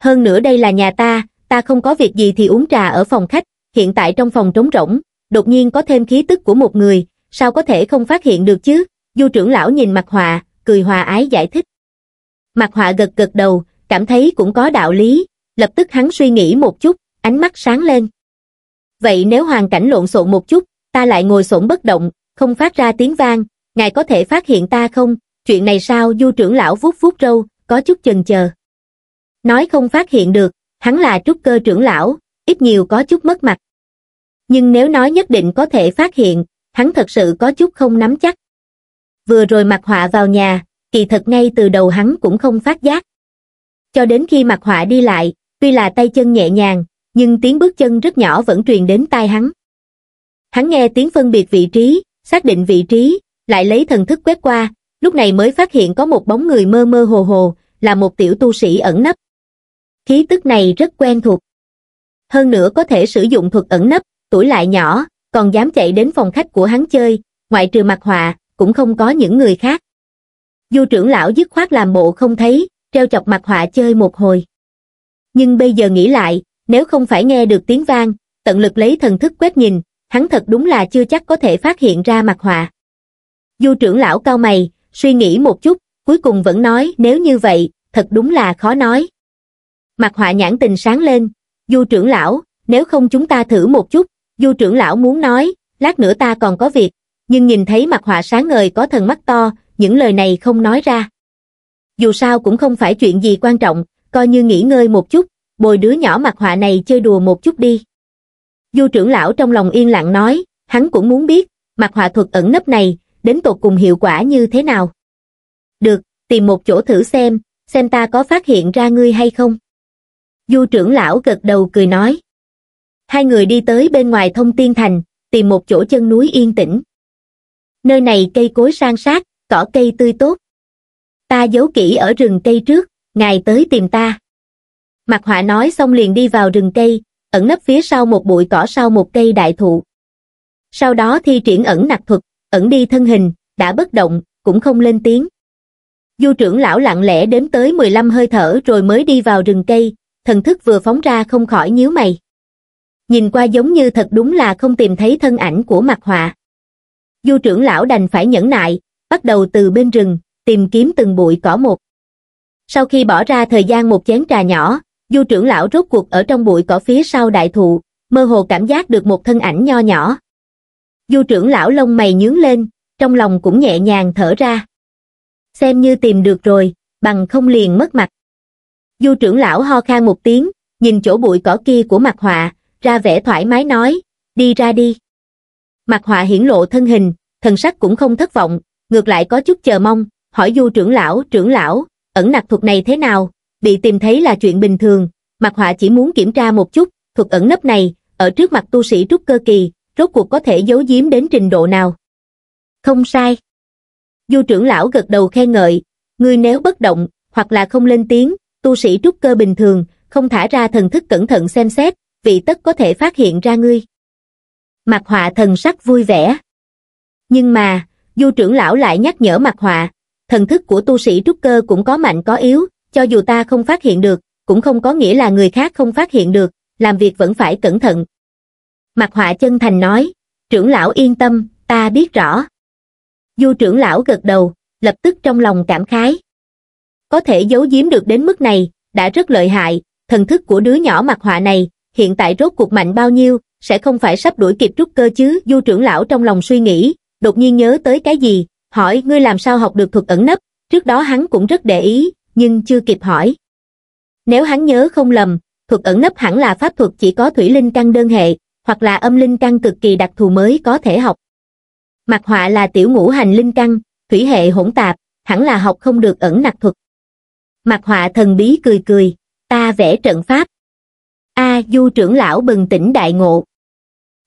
Hơn nữa đây là nhà ta, ta không có việc gì thì uống trà ở phòng khách, hiện tại trong phòng trống rỗng, đột nhiên có thêm khí tức của một người, sao có thể không phát hiện được chứ? Du trưởng lão nhìn mặt họa, cười hòa ái giải thích. Mặt họa gật gật đầu, cảm thấy cũng có đạo lý, lập tức hắn suy nghĩ một chút, ánh mắt sáng lên. Vậy nếu hoàn cảnh lộn xộn một chút, ta lại ngồi xổm bất động, không phát ra tiếng vang, ngài có thể phát hiện ta không? Chuyện này sao du trưởng lão vuốt vuốt râu, có chút chần chờ. Nói không phát hiện được, hắn là trúc cơ trưởng lão, ít nhiều có chút mất mặt. Nhưng nếu nói nhất định có thể phát hiện, hắn thật sự có chút không nắm chắc. Vừa rồi mặt họa vào nhà, kỳ thật ngay từ đầu hắn cũng không phát giác. Cho đến khi mặt họa đi lại, tuy là tay chân nhẹ nhàng, nhưng tiếng bước chân rất nhỏ vẫn truyền đến tai hắn. Hắn nghe tiếng phân biệt vị trí, xác định vị trí, lại lấy thần thức quét qua, lúc này mới phát hiện có một bóng người mơ mơ hồ hồ, là một tiểu tu sĩ ẩn nấp. Khí tức này rất quen thuộc. Hơn nữa có thể sử dụng thuật ẩn nấp, tuổi lại nhỏ, còn dám chạy đến phòng khách của hắn chơi, ngoại trừ mặt họa, cũng không có những người khác. Du trưởng lão dứt khoát làm bộ không thấy, treo chọc mặt họa chơi một hồi. Nhưng bây giờ nghĩ lại, nếu không phải nghe được tiếng vang, tận lực lấy thần thức quét nhìn, hắn thật đúng là chưa chắc có thể phát hiện ra mặt họa. Du trưởng lão cao mày, suy nghĩ một chút, cuối cùng vẫn nói nếu như vậy, thật đúng là khó nói. Mặt họa nhãn tình sáng lên, du trưởng lão, nếu không chúng ta thử một chút, du trưởng lão muốn nói, lát nữa ta còn có việc, nhưng nhìn thấy mặt họa sáng ngời có thần mắt to, những lời này không nói ra. Dù sao cũng không phải chuyện gì quan trọng, coi như nghỉ ngơi một chút, bồi đứa nhỏ mặt họa này chơi đùa một chút đi. Du trưởng lão trong lòng yên lặng nói, hắn cũng muốn biết, mặt họa thuật ẩn nấp này, đến tột cùng hiệu quả như thế nào. Được, tìm một chỗ thử xem, xem ta có phát hiện ra ngươi hay không. Du trưởng lão gật đầu cười nói. Hai người đi tới bên ngoài thông tiên thành, tìm một chỗ chân núi yên tĩnh. Nơi này cây cối sang sát, cỏ cây tươi tốt. Ta giấu kỹ ở rừng cây trước, ngài tới tìm ta. Mặt Họa nói xong liền đi vào rừng cây, ẩn nấp phía sau một bụi cỏ sau một cây đại thụ. Sau đó thi triển ẩn nặc thuật, ẩn đi thân hình, đã bất động, cũng không lên tiếng. Du trưởng lão lặng lẽ đếm tới 15 hơi thở rồi mới đi vào rừng cây, thần thức vừa phóng ra không khỏi nhíu mày. Nhìn qua giống như thật đúng là không tìm thấy thân ảnh của mặt họa. Du trưởng lão đành phải nhẫn nại, bắt đầu từ bên rừng, tìm kiếm từng bụi cỏ một. Sau khi bỏ ra thời gian một chén trà nhỏ, Du trưởng lão rốt cuộc ở trong bụi cỏ phía sau đại thụ, mơ hồ cảm giác được một thân ảnh nho nhỏ. Du trưởng lão lông mày nhướng lên, trong lòng cũng nhẹ nhàng thở ra. Xem như tìm được rồi, bằng không liền mất mặt. Du trưởng lão ho khan một tiếng, nhìn chỗ bụi cỏ kia của mặt họa, ra vẻ thoải mái nói, đi ra đi. Mặt họa hiển lộ thân hình, thần sắc cũng không thất vọng, ngược lại có chút chờ mong, hỏi du trưởng lão, trưởng lão, ẩn nặc thuật này thế nào, bị tìm thấy là chuyện bình thường, mặt Họa chỉ muốn kiểm tra một chút, thuật ẩn nấp này, ở trước mặt tu sĩ trúc cơ kỳ, rốt cuộc có thể giấu giếm đến trình độ nào. Không sai. Du trưởng lão gật đầu khen ngợi, ngươi nếu bất động, hoặc là không lên tiếng, tu sĩ trúc cơ bình thường, không thả ra thần thức cẩn thận xem xét, vị tất có thể phát hiện ra ngươi. mặt Họa thần sắc vui vẻ. Nhưng mà, du trưởng lão lại nhắc nhở mặt Họa, thần thức của tu sĩ trúc cơ cũng có mạnh có yếu, cho dù ta không phát hiện được, cũng không có nghĩa là người khác không phát hiện được, làm việc vẫn phải cẩn thận. Mặt họa chân thành nói, trưởng lão yên tâm, ta biết rõ. Du trưởng lão gật đầu, lập tức trong lòng cảm khái. Có thể giấu giếm được đến mức này, đã rất lợi hại, thần thức của đứa nhỏ mặt họa này, hiện tại rốt cuộc mạnh bao nhiêu, sẽ không phải sắp đuổi kịp trúc cơ chứ. Du trưởng lão trong lòng suy nghĩ, đột nhiên nhớ tới cái gì, hỏi ngươi làm sao học được thuật ẩn nấp, trước đó hắn cũng rất để ý, nhưng chưa kịp hỏi nếu hắn nhớ không lầm thuật ẩn nấp hẳn là pháp thuật chỉ có thủy linh căn đơn hệ hoặc là âm linh căn cực kỳ đặc thù mới có thể học mặt họa là tiểu ngũ hành linh căn thủy hệ hỗn tạp hẳn là học không được ẩn nặc thuật mặt họa thần bí cười cười ta vẽ trận pháp a du trưởng lão bừng tỉnh đại ngộ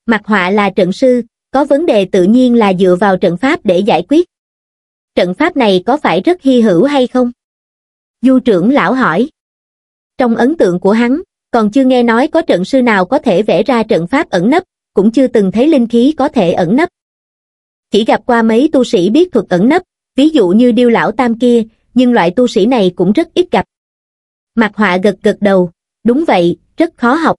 mặt họa là trận sư có vấn đề tự nhiên là dựa vào trận pháp để giải quyết trận pháp này có phải rất hy hữu hay không Du trưởng lão hỏi. Trong ấn tượng của hắn, còn chưa nghe nói có trận sư nào có thể vẽ ra trận pháp ẩn nấp, cũng chưa từng thấy linh khí có thể ẩn nấp. Chỉ gặp qua mấy tu sĩ biết thuật ẩn nấp, ví dụ như điêu lão tam kia, nhưng loại tu sĩ này cũng rất ít gặp. Mặt họa gật gật đầu, đúng vậy, rất khó học.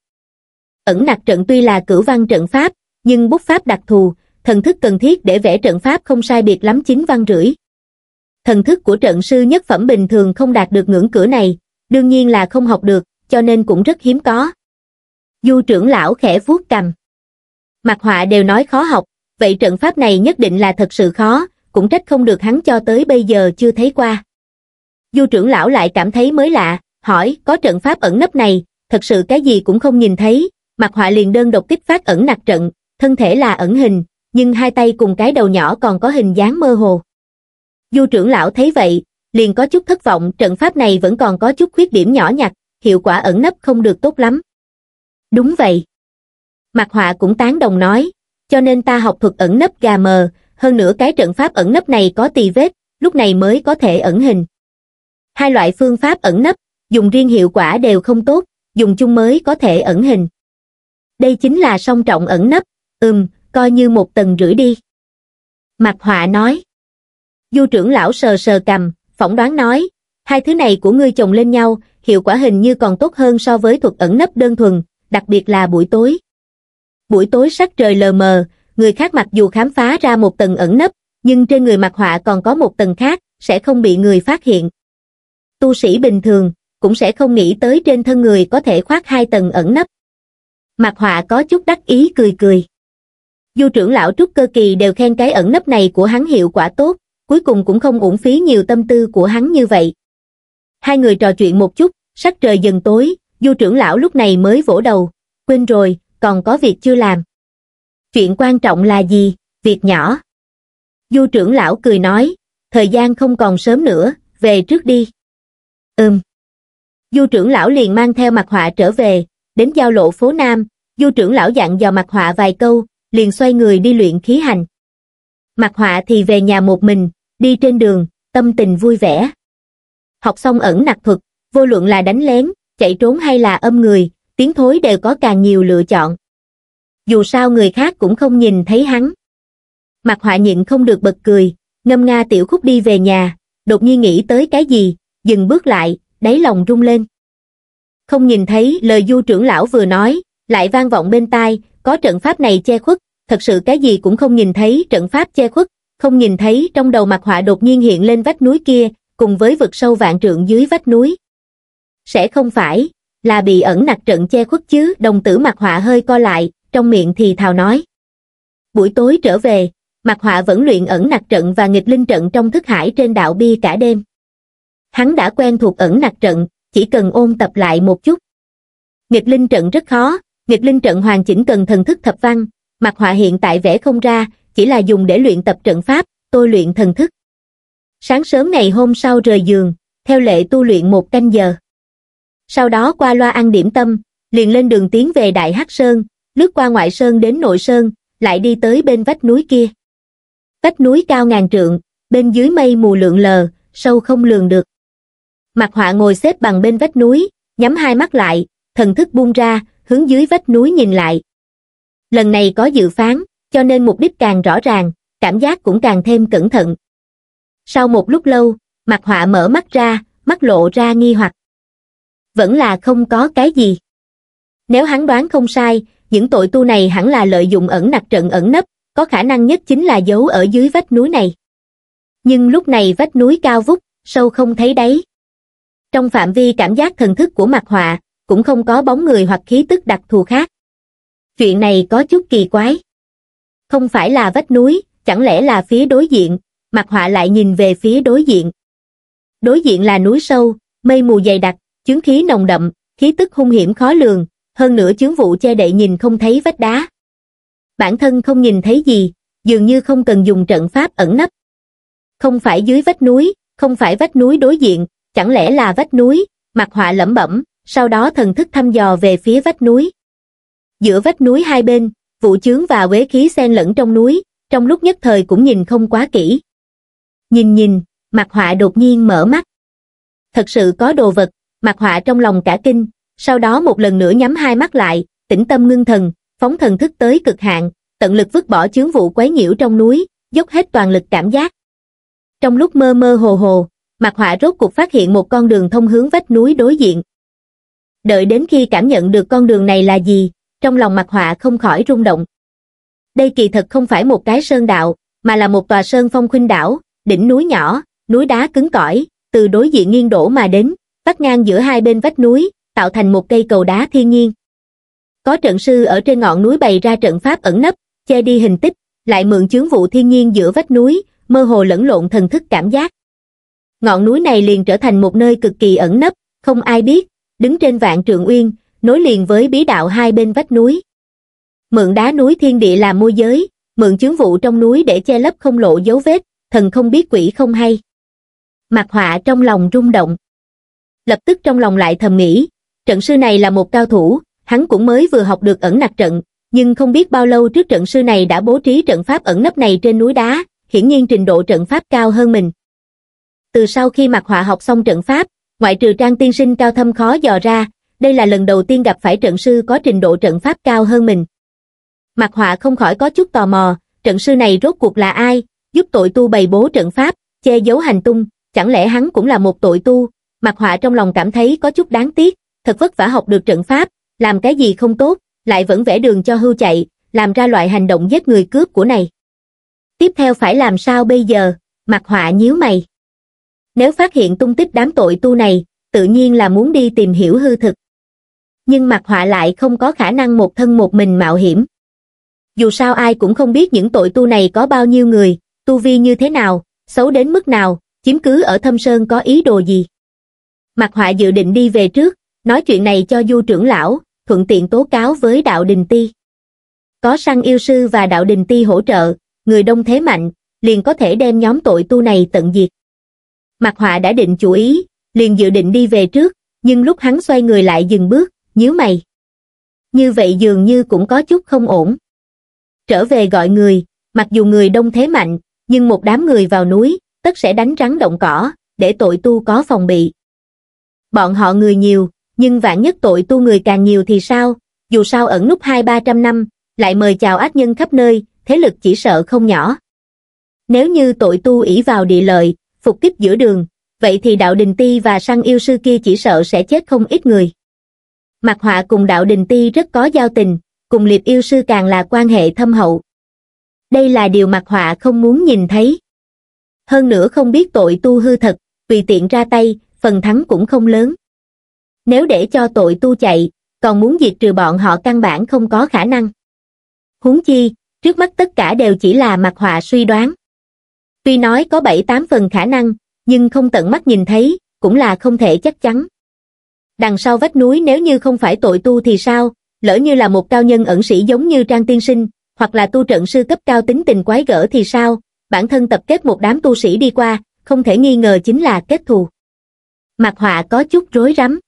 Ẩn nặc trận tuy là cử văn trận pháp, nhưng bút pháp đặc thù, thần thức cần thiết để vẽ trận pháp không sai biệt lắm chín văn rưỡi thần thức của trận sư nhất phẩm bình thường không đạt được ngưỡng cửa này, đương nhiên là không học được, cho nên cũng rất hiếm có. Du trưởng lão khẽ vuốt cầm. Mặt họa đều nói khó học, vậy trận pháp này nhất định là thật sự khó, cũng trách không được hắn cho tới bây giờ chưa thấy qua. Du trưởng lão lại cảm thấy mới lạ, hỏi có trận pháp ẩn nấp này, thật sự cái gì cũng không nhìn thấy, mặt họa liền đơn độc kích phát ẩn nặc trận, thân thể là ẩn hình, nhưng hai tay cùng cái đầu nhỏ còn có hình dáng mơ hồ. Du trưởng lão thấy vậy, liền có chút thất vọng trận pháp này vẫn còn có chút khuyết điểm nhỏ nhặt, hiệu quả ẩn nấp không được tốt lắm. Đúng vậy. Mặt họa cũng tán đồng nói, cho nên ta học thuật ẩn nấp gà mờ, hơn nữa cái trận pháp ẩn nấp này có tì vết, lúc này mới có thể ẩn hình. Hai loại phương pháp ẩn nấp, dùng riêng hiệu quả đều không tốt, dùng chung mới có thể ẩn hình. Đây chính là song trọng ẩn nấp, ừm, coi như một tầng rưỡi đi. Mặt họa nói. Du trưởng lão sờ sờ cầm, phỏng đoán nói, hai thứ này của ngươi chồng lên nhau, hiệu quả hình như còn tốt hơn so với thuật ẩn nấp đơn thuần, đặc biệt là buổi tối. Buổi tối sắc trời lờ mờ, người khác mặc dù khám phá ra một tầng ẩn nấp, nhưng trên người mặt họa còn có một tầng khác, sẽ không bị người phát hiện. Tu sĩ bình thường, cũng sẽ không nghĩ tới trên thân người có thể khoác hai tầng ẩn nấp. Mặt họa có chút đắc ý cười cười. Du trưởng lão Trúc Cơ Kỳ đều khen cái ẩn nấp này của hắn hiệu quả tốt, cuối cùng cũng không uổng phí nhiều tâm tư của hắn như vậy. Hai người trò chuyện một chút, sắc trời dần tối, du trưởng lão lúc này mới vỗ đầu, quên rồi, còn có việc chưa làm. Chuyện quan trọng là gì, việc nhỏ. Du trưởng lão cười nói, thời gian không còn sớm nữa, về trước đi. Ừm. Du trưởng lão liền mang theo mặt họa trở về, đến giao lộ phố Nam, du trưởng lão dặn dò mặt họa vài câu, liền xoay người đi luyện khí hành. Mặt họa thì về nhà một mình, đi trên đường, tâm tình vui vẻ. Học xong ẩn nặc thuật, vô luận là đánh lén, chạy trốn hay là âm người, tiếng thối đều có càng nhiều lựa chọn. Dù sao người khác cũng không nhìn thấy hắn. Mặt họa nhịn không được bật cười, ngâm nga tiểu khúc đi về nhà, đột nhiên nghĩ tới cái gì, dừng bước lại, đáy lòng rung lên. Không nhìn thấy lời du trưởng lão vừa nói, lại vang vọng bên tai, có trận pháp này che khuất, thật sự cái gì cũng không nhìn thấy trận pháp che khuất, không nhìn thấy trong đầu mặt họa đột nhiên hiện lên vách núi kia, cùng với vực sâu vạn trượng dưới vách núi. Sẽ không phải, là bị ẩn nặc trận che khuất chứ, đồng tử mặt họa hơi co lại, trong miệng thì thào nói. Buổi tối trở về, mặt họa vẫn luyện ẩn nặc trận và nghịch linh trận trong thức hải trên đạo bi cả đêm. Hắn đã quen thuộc ẩn nặc trận, chỉ cần ôn tập lại một chút. Nghịch linh trận rất khó, nghịch linh trận hoàn chỉnh cần thần thức thập văn, mặt họa hiện tại vẽ không ra, chỉ là dùng để luyện tập trận pháp, tôi luyện thần thức. Sáng sớm ngày hôm sau rời giường, theo lệ tu luyện một canh giờ. Sau đó qua loa ăn điểm tâm, liền lên đường tiến về Đại Hắc Sơn, lướt qua ngoại sơn đến nội sơn, lại đi tới bên vách núi kia. Vách núi cao ngàn trượng, bên dưới mây mù lượn lờ, sâu không lường được. Mặt họa ngồi xếp bằng bên vách núi, nhắm hai mắt lại, thần thức buông ra, hướng dưới vách núi nhìn lại, lần này có dự phán cho nên mục đích càng rõ ràng cảm giác cũng càng thêm cẩn thận sau một lúc lâu mặt họa mở mắt ra mắt lộ ra nghi hoặc vẫn là không có cái gì nếu hắn đoán không sai những tội tu này hẳn là lợi dụng ẩn nặc trận ẩn nấp có khả năng nhất chính là giấu ở dưới vách núi này nhưng lúc này vách núi cao vút sâu không thấy đáy trong phạm vi cảm giác thần thức của mặt họa cũng không có bóng người hoặc khí tức đặc thù khác chuyện này có chút kỳ quái. Không phải là vách núi, chẳng lẽ là phía đối diện, mặt họa lại nhìn về phía đối diện. Đối diện là núi sâu, mây mù dày đặc, chứng khí nồng đậm, khí tức hung hiểm khó lường, hơn nữa chứng vụ che đậy nhìn không thấy vách đá. Bản thân không nhìn thấy gì, dường như không cần dùng trận pháp ẩn nấp. Không phải dưới vách núi, không phải vách núi đối diện, chẳng lẽ là vách núi, mặt họa lẩm bẩm, sau đó thần thức thăm dò về phía vách núi. Giữa vách núi hai bên, vụ chướng và quế khí xen lẫn trong núi, trong lúc nhất thời cũng nhìn không quá kỹ. Nhìn nhìn, mặt họa đột nhiên mở mắt. Thật sự có đồ vật, mặt họa trong lòng cả kinh, sau đó một lần nữa nhắm hai mắt lại, tĩnh tâm ngưng thần, phóng thần thức tới cực hạn, tận lực vứt bỏ chướng vụ quấy nhiễu trong núi, dốc hết toàn lực cảm giác. Trong lúc mơ mơ hồ hồ, mặt họa rốt cuộc phát hiện một con đường thông hướng vách núi đối diện. Đợi đến khi cảm nhận được con đường này là gì, trong lòng mặt họa không khỏi rung động. Đây kỳ thật không phải một cái sơn đạo, mà là một tòa sơn phong khuynh đảo, đỉnh núi nhỏ, núi đá cứng cỏi, từ đối diện nghiêng đổ mà đến, vắt ngang giữa hai bên vách núi, tạo thành một cây cầu đá thiên nhiên. Có trận sư ở trên ngọn núi bày ra trận pháp ẩn nấp, che đi hình tích, lại mượn chướng vụ thiên nhiên giữa vách núi, mơ hồ lẫn lộn thần thức cảm giác. Ngọn núi này liền trở thành một nơi cực kỳ ẩn nấp, không ai biết, đứng trên vạn trượng uyên, nối liền với bí đạo hai bên vách núi. Mượn đá núi thiên địa làm môi giới, mượn chứng vụ trong núi để che lấp không lộ dấu vết, thần không biết quỷ không hay. Mặt họa trong lòng rung động. Lập tức trong lòng lại thầm nghĩ, trận sư này là một cao thủ, hắn cũng mới vừa học được ẩn nặc trận, nhưng không biết bao lâu trước trận sư này đã bố trí trận pháp ẩn nấp này trên núi đá, hiển nhiên trình độ trận pháp cao hơn mình. Từ sau khi Mạc Họa học xong trận pháp, ngoại trừ trang tiên sinh cao thâm khó dò ra, đây là lần đầu tiên gặp phải trận sư có trình độ trận pháp cao hơn mình. Mặt họa không khỏi có chút tò mò, trận sư này rốt cuộc là ai, giúp tội tu bày bố trận pháp, che giấu hành tung, chẳng lẽ hắn cũng là một tội tu, mặt họa trong lòng cảm thấy có chút đáng tiếc, thật vất vả học được trận pháp, làm cái gì không tốt, lại vẫn vẽ đường cho hưu chạy, làm ra loại hành động giết người cướp của này. Tiếp theo phải làm sao bây giờ, mặt họa nhíu mày. Nếu phát hiện tung tích đám tội tu này, tự nhiên là muốn đi tìm hiểu hư thực nhưng mặt họa lại không có khả năng một thân một mình mạo hiểm. Dù sao ai cũng không biết những tội tu này có bao nhiêu người, tu vi như thế nào, xấu đến mức nào, chiếm cứ ở thâm sơn có ý đồ gì. Mặt họa dự định đi về trước, nói chuyện này cho du trưởng lão, thuận tiện tố cáo với đạo đình ti. Có săn yêu sư và đạo đình ti hỗ trợ, người đông thế mạnh, liền có thể đem nhóm tội tu này tận diệt. Mặt họa đã định chủ ý, liền dự định đi về trước, nhưng lúc hắn xoay người lại dừng bước, nhíu mày. Như vậy dường như cũng có chút không ổn. Trở về gọi người, mặc dù người đông thế mạnh, nhưng một đám người vào núi, tất sẽ đánh rắn động cỏ, để tội tu có phòng bị. Bọn họ người nhiều, nhưng vạn nhất tội tu người càng nhiều thì sao, dù sao ẩn nút hai ba trăm năm, lại mời chào ác nhân khắp nơi, thế lực chỉ sợ không nhỏ. Nếu như tội tu ỷ vào địa lợi, phục kích giữa đường, vậy thì đạo đình ti và săn yêu sư kia chỉ sợ sẽ chết không ít người. Mạc Họa cùng Đạo Đình Ti rất có giao tình, cùng liệt yêu sư càng là quan hệ thâm hậu. Đây là điều Mạc Họa không muốn nhìn thấy. Hơn nữa không biết tội tu hư thật, vì tiện ra tay, phần thắng cũng không lớn. Nếu để cho tội tu chạy, còn muốn diệt trừ bọn họ căn bản không có khả năng. Huống chi, trước mắt tất cả đều chỉ là Mạc Họa suy đoán. Tuy nói có 7-8 phần khả năng, nhưng không tận mắt nhìn thấy, cũng là không thể chắc chắn. Đằng sau vách núi nếu như không phải tội tu thì sao, lỡ như là một cao nhân ẩn sĩ giống như Trang Tiên Sinh, hoặc là tu trận sư cấp cao tính tình quái gở thì sao, bản thân tập kết một đám tu sĩ đi qua, không thể nghi ngờ chính là kết thù. Mặt họa có chút rối rắm.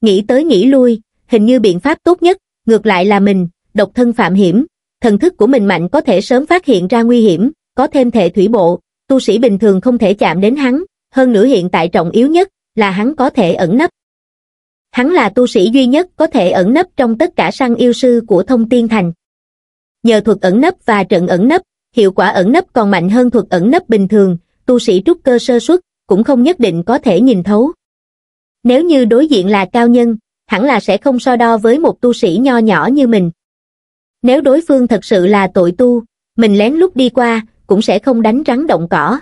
Nghĩ tới nghĩ lui, hình như biện pháp tốt nhất, ngược lại là mình, độc thân phạm hiểm, thần thức của mình mạnh có thể sớm phát hiện ra nguy hiểm, có thêm thể thủy bộ, tu sĩ bình thường không thể chạm đến hắn, hơn nữa hiện tại trọng yếu nhất là hắn có thể ẩn nấp hắn là tu sĩ duy nhất có thể ẩn nấp trong tất cả săn yêu sư của thông tiên thành. Nhờ thuật ẩn nấp và trận ẩn nấp, hiệu quả ẩn nấp còn mạnh hơn thuật ẩn nấp bình thường, tu sĩ trúc cơ sơ xuất cũng không nhất định có thể nhìn thấu. Nếu như đối diện là cao nhân, hẳn là sẽ không so đo với một tu sĩ nho nhỏ như mình. Nếu đối phương thật sự là tội tu, mình lén lút đi qua, cũng sẽ không đánh rắn động cỏ.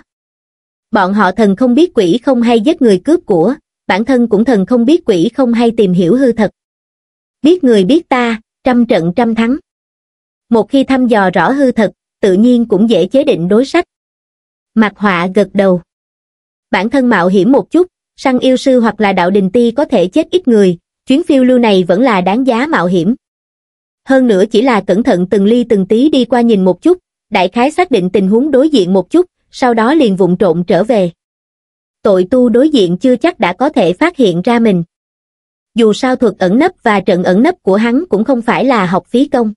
Bọn họ thần không biết quỷ không hay giết người cướp của, bản thân cũng thần không biết quỷ không hay tìm hiểu hư thật. Biết người biết ta, trăm trận trăm thắng. Một khi thăm dò rõ hư thật, tự nhiên cũng dễ chế định đối sách. mặt Họa gật đầu. Bản thân mạo hiểm một chút, săn yêu sư hoặc là đạo đình ti có thể chết ít người, chuyến phiêu lưu này vẫn là đáng giá mạo hiểm. Hơn nữa chỉ là cẩn thận từng ly từng tí đi qua nhìn một chút, đại khái xác định tình huống đối diện một chút, sau đó liền vụng trộn trở về tội tu đối diện chưa chắc đã có thể phát hiện ra mình. Dù sao thuật ẩn nấp và trận ẩn nấp của hắn cũng không phải là học phí công.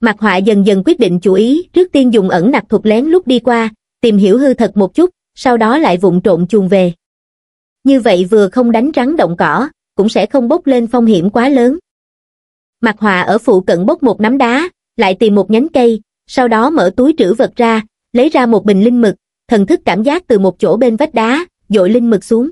Mặt họa dần dần quyết định chú ý, trước tiên dùng ẩn nặc thuật lén lúc đi qua, tìm hiểu hư thật một chút, sau đó lại vụng trộn chuồn về. Như vậy vừa không đánh rắn động cỏ, cũng sẽ không bốc lên phong hiểm quá lớn. Mặt họa ở phụ cận bốc một nắm đá, lại tìm một nhánh cây, sau đó mở túi trữ vật ra, lấy ra một bình linh mực, thần thức cảm giác từ một chỗ bên vách đá, dội linh mực xuống.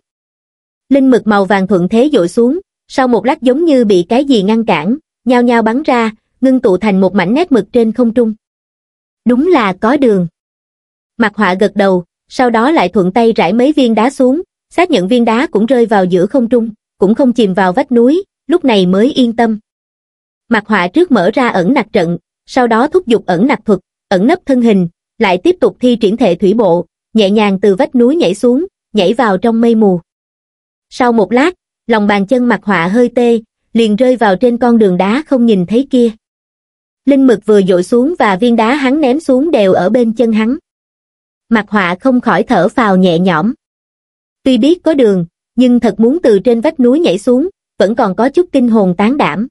Linh mực màu vàng thuận thế dội xuống, sau một lát giống như bị cái gì ngăn cản, nhao nhao bắn ra, ngưng tụ thành một mảnh nét mực trên không trung. Đúng là có đường. Mặt họa gật đầu, sau đó lại thuận tay rải mấy viên đá xuống, xác nhận viên đá cũng rơi vào giữa không trung, cũng không chìm vào vách núi, lúc này mới yên tâm. Mặt họa trước mở ra ẩn nặc trận, sau đó thúc giục ẩn nặc thuật, ẩn nấp thân hình, lại tiếp tục thi triển thể thủy bộ, nhẹ nhàng từ vách núi nhảy xuống, nhảy vào trong mây mù. Sau một lát, lòng bàn chân mặt họa hơi tê, liền rơi vào trên con đường đá không nhìn thấy kia. Linh mực vừa dội xuống và viên đá hắn ném xuống đều ở bên chân hắn. Mặt họa không khỏi thở phào nhẹ nhõm. Tuy biết có đường, nhưng thật muốn từ trên vách núi nhảy xuống, vẫn còn có chút kinh hồn tán đảm.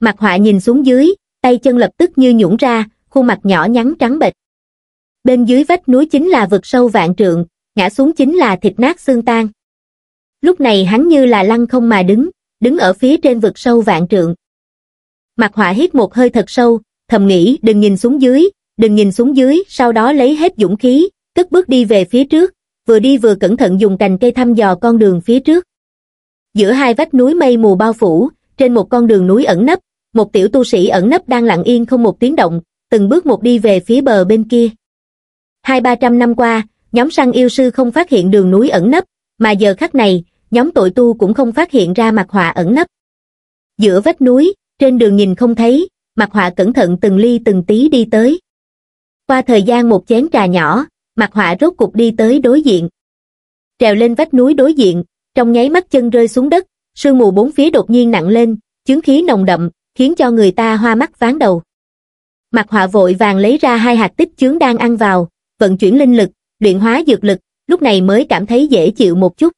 Mặt họa nhìn xuống dưới, tay chân lập tức như nhũn ra, khuôn mặt nhỏ nhắn trắng bệch. Bên dưới vách núi chính là vực sâu vạn trượng, ngã xuống chính là thịt nát xương tan. Lúc này hắn như là lăn không mà đứng, đứng ở phía trên vực sâu vạn trượng. Mặt họa hít một hơi thật sâu, thầm nghĩ đừng nhìn xuống dưới, đừng nhìn xuống dưới, sau đó lấy hết dũng khí, cất bước đi về phía trước, vừa đi vừa cẩn thận dùng cành cây thăm dò con đường phía trước. Giữa hai vách núi mây mù bao phủ, trên một con đường núi ẩn nấp, một tiểu tu sĩ ẩn nấp đang lặng yên không một tiếng động, từng bước một đi về phía bờ bên kia. Hai ba trăm năm qua, nhóm săn yêu sư không phát hiện đường núi ẩn nấp, mà giờ khắc này, nhóm tội tu cũng không phát hiện ra mặt họa ẩn nấp. Giữa vách núi, trên đường nhìn không thấy, mặt họa cẩn thận từng ly từng tí đi tới. Qua thời gian một chén trà nhỏ, mặt họa rốt cục đi tới đối diện. Trèo lên vách núi đối diện, trong nháy mắt chân rơi xuống đất, sương mù bốn phía đột nhiên nặng lên, chứng khí nồng đậm, khiến cho người ta hoa mắt váng đầu. Mặt họa vội vàng lấy ra hai hạt tích chướng đang ăn vào, vận chuyển linh lực, luyện hóa dược lực, lúc này mới cảm thấy dễ chịu một chút.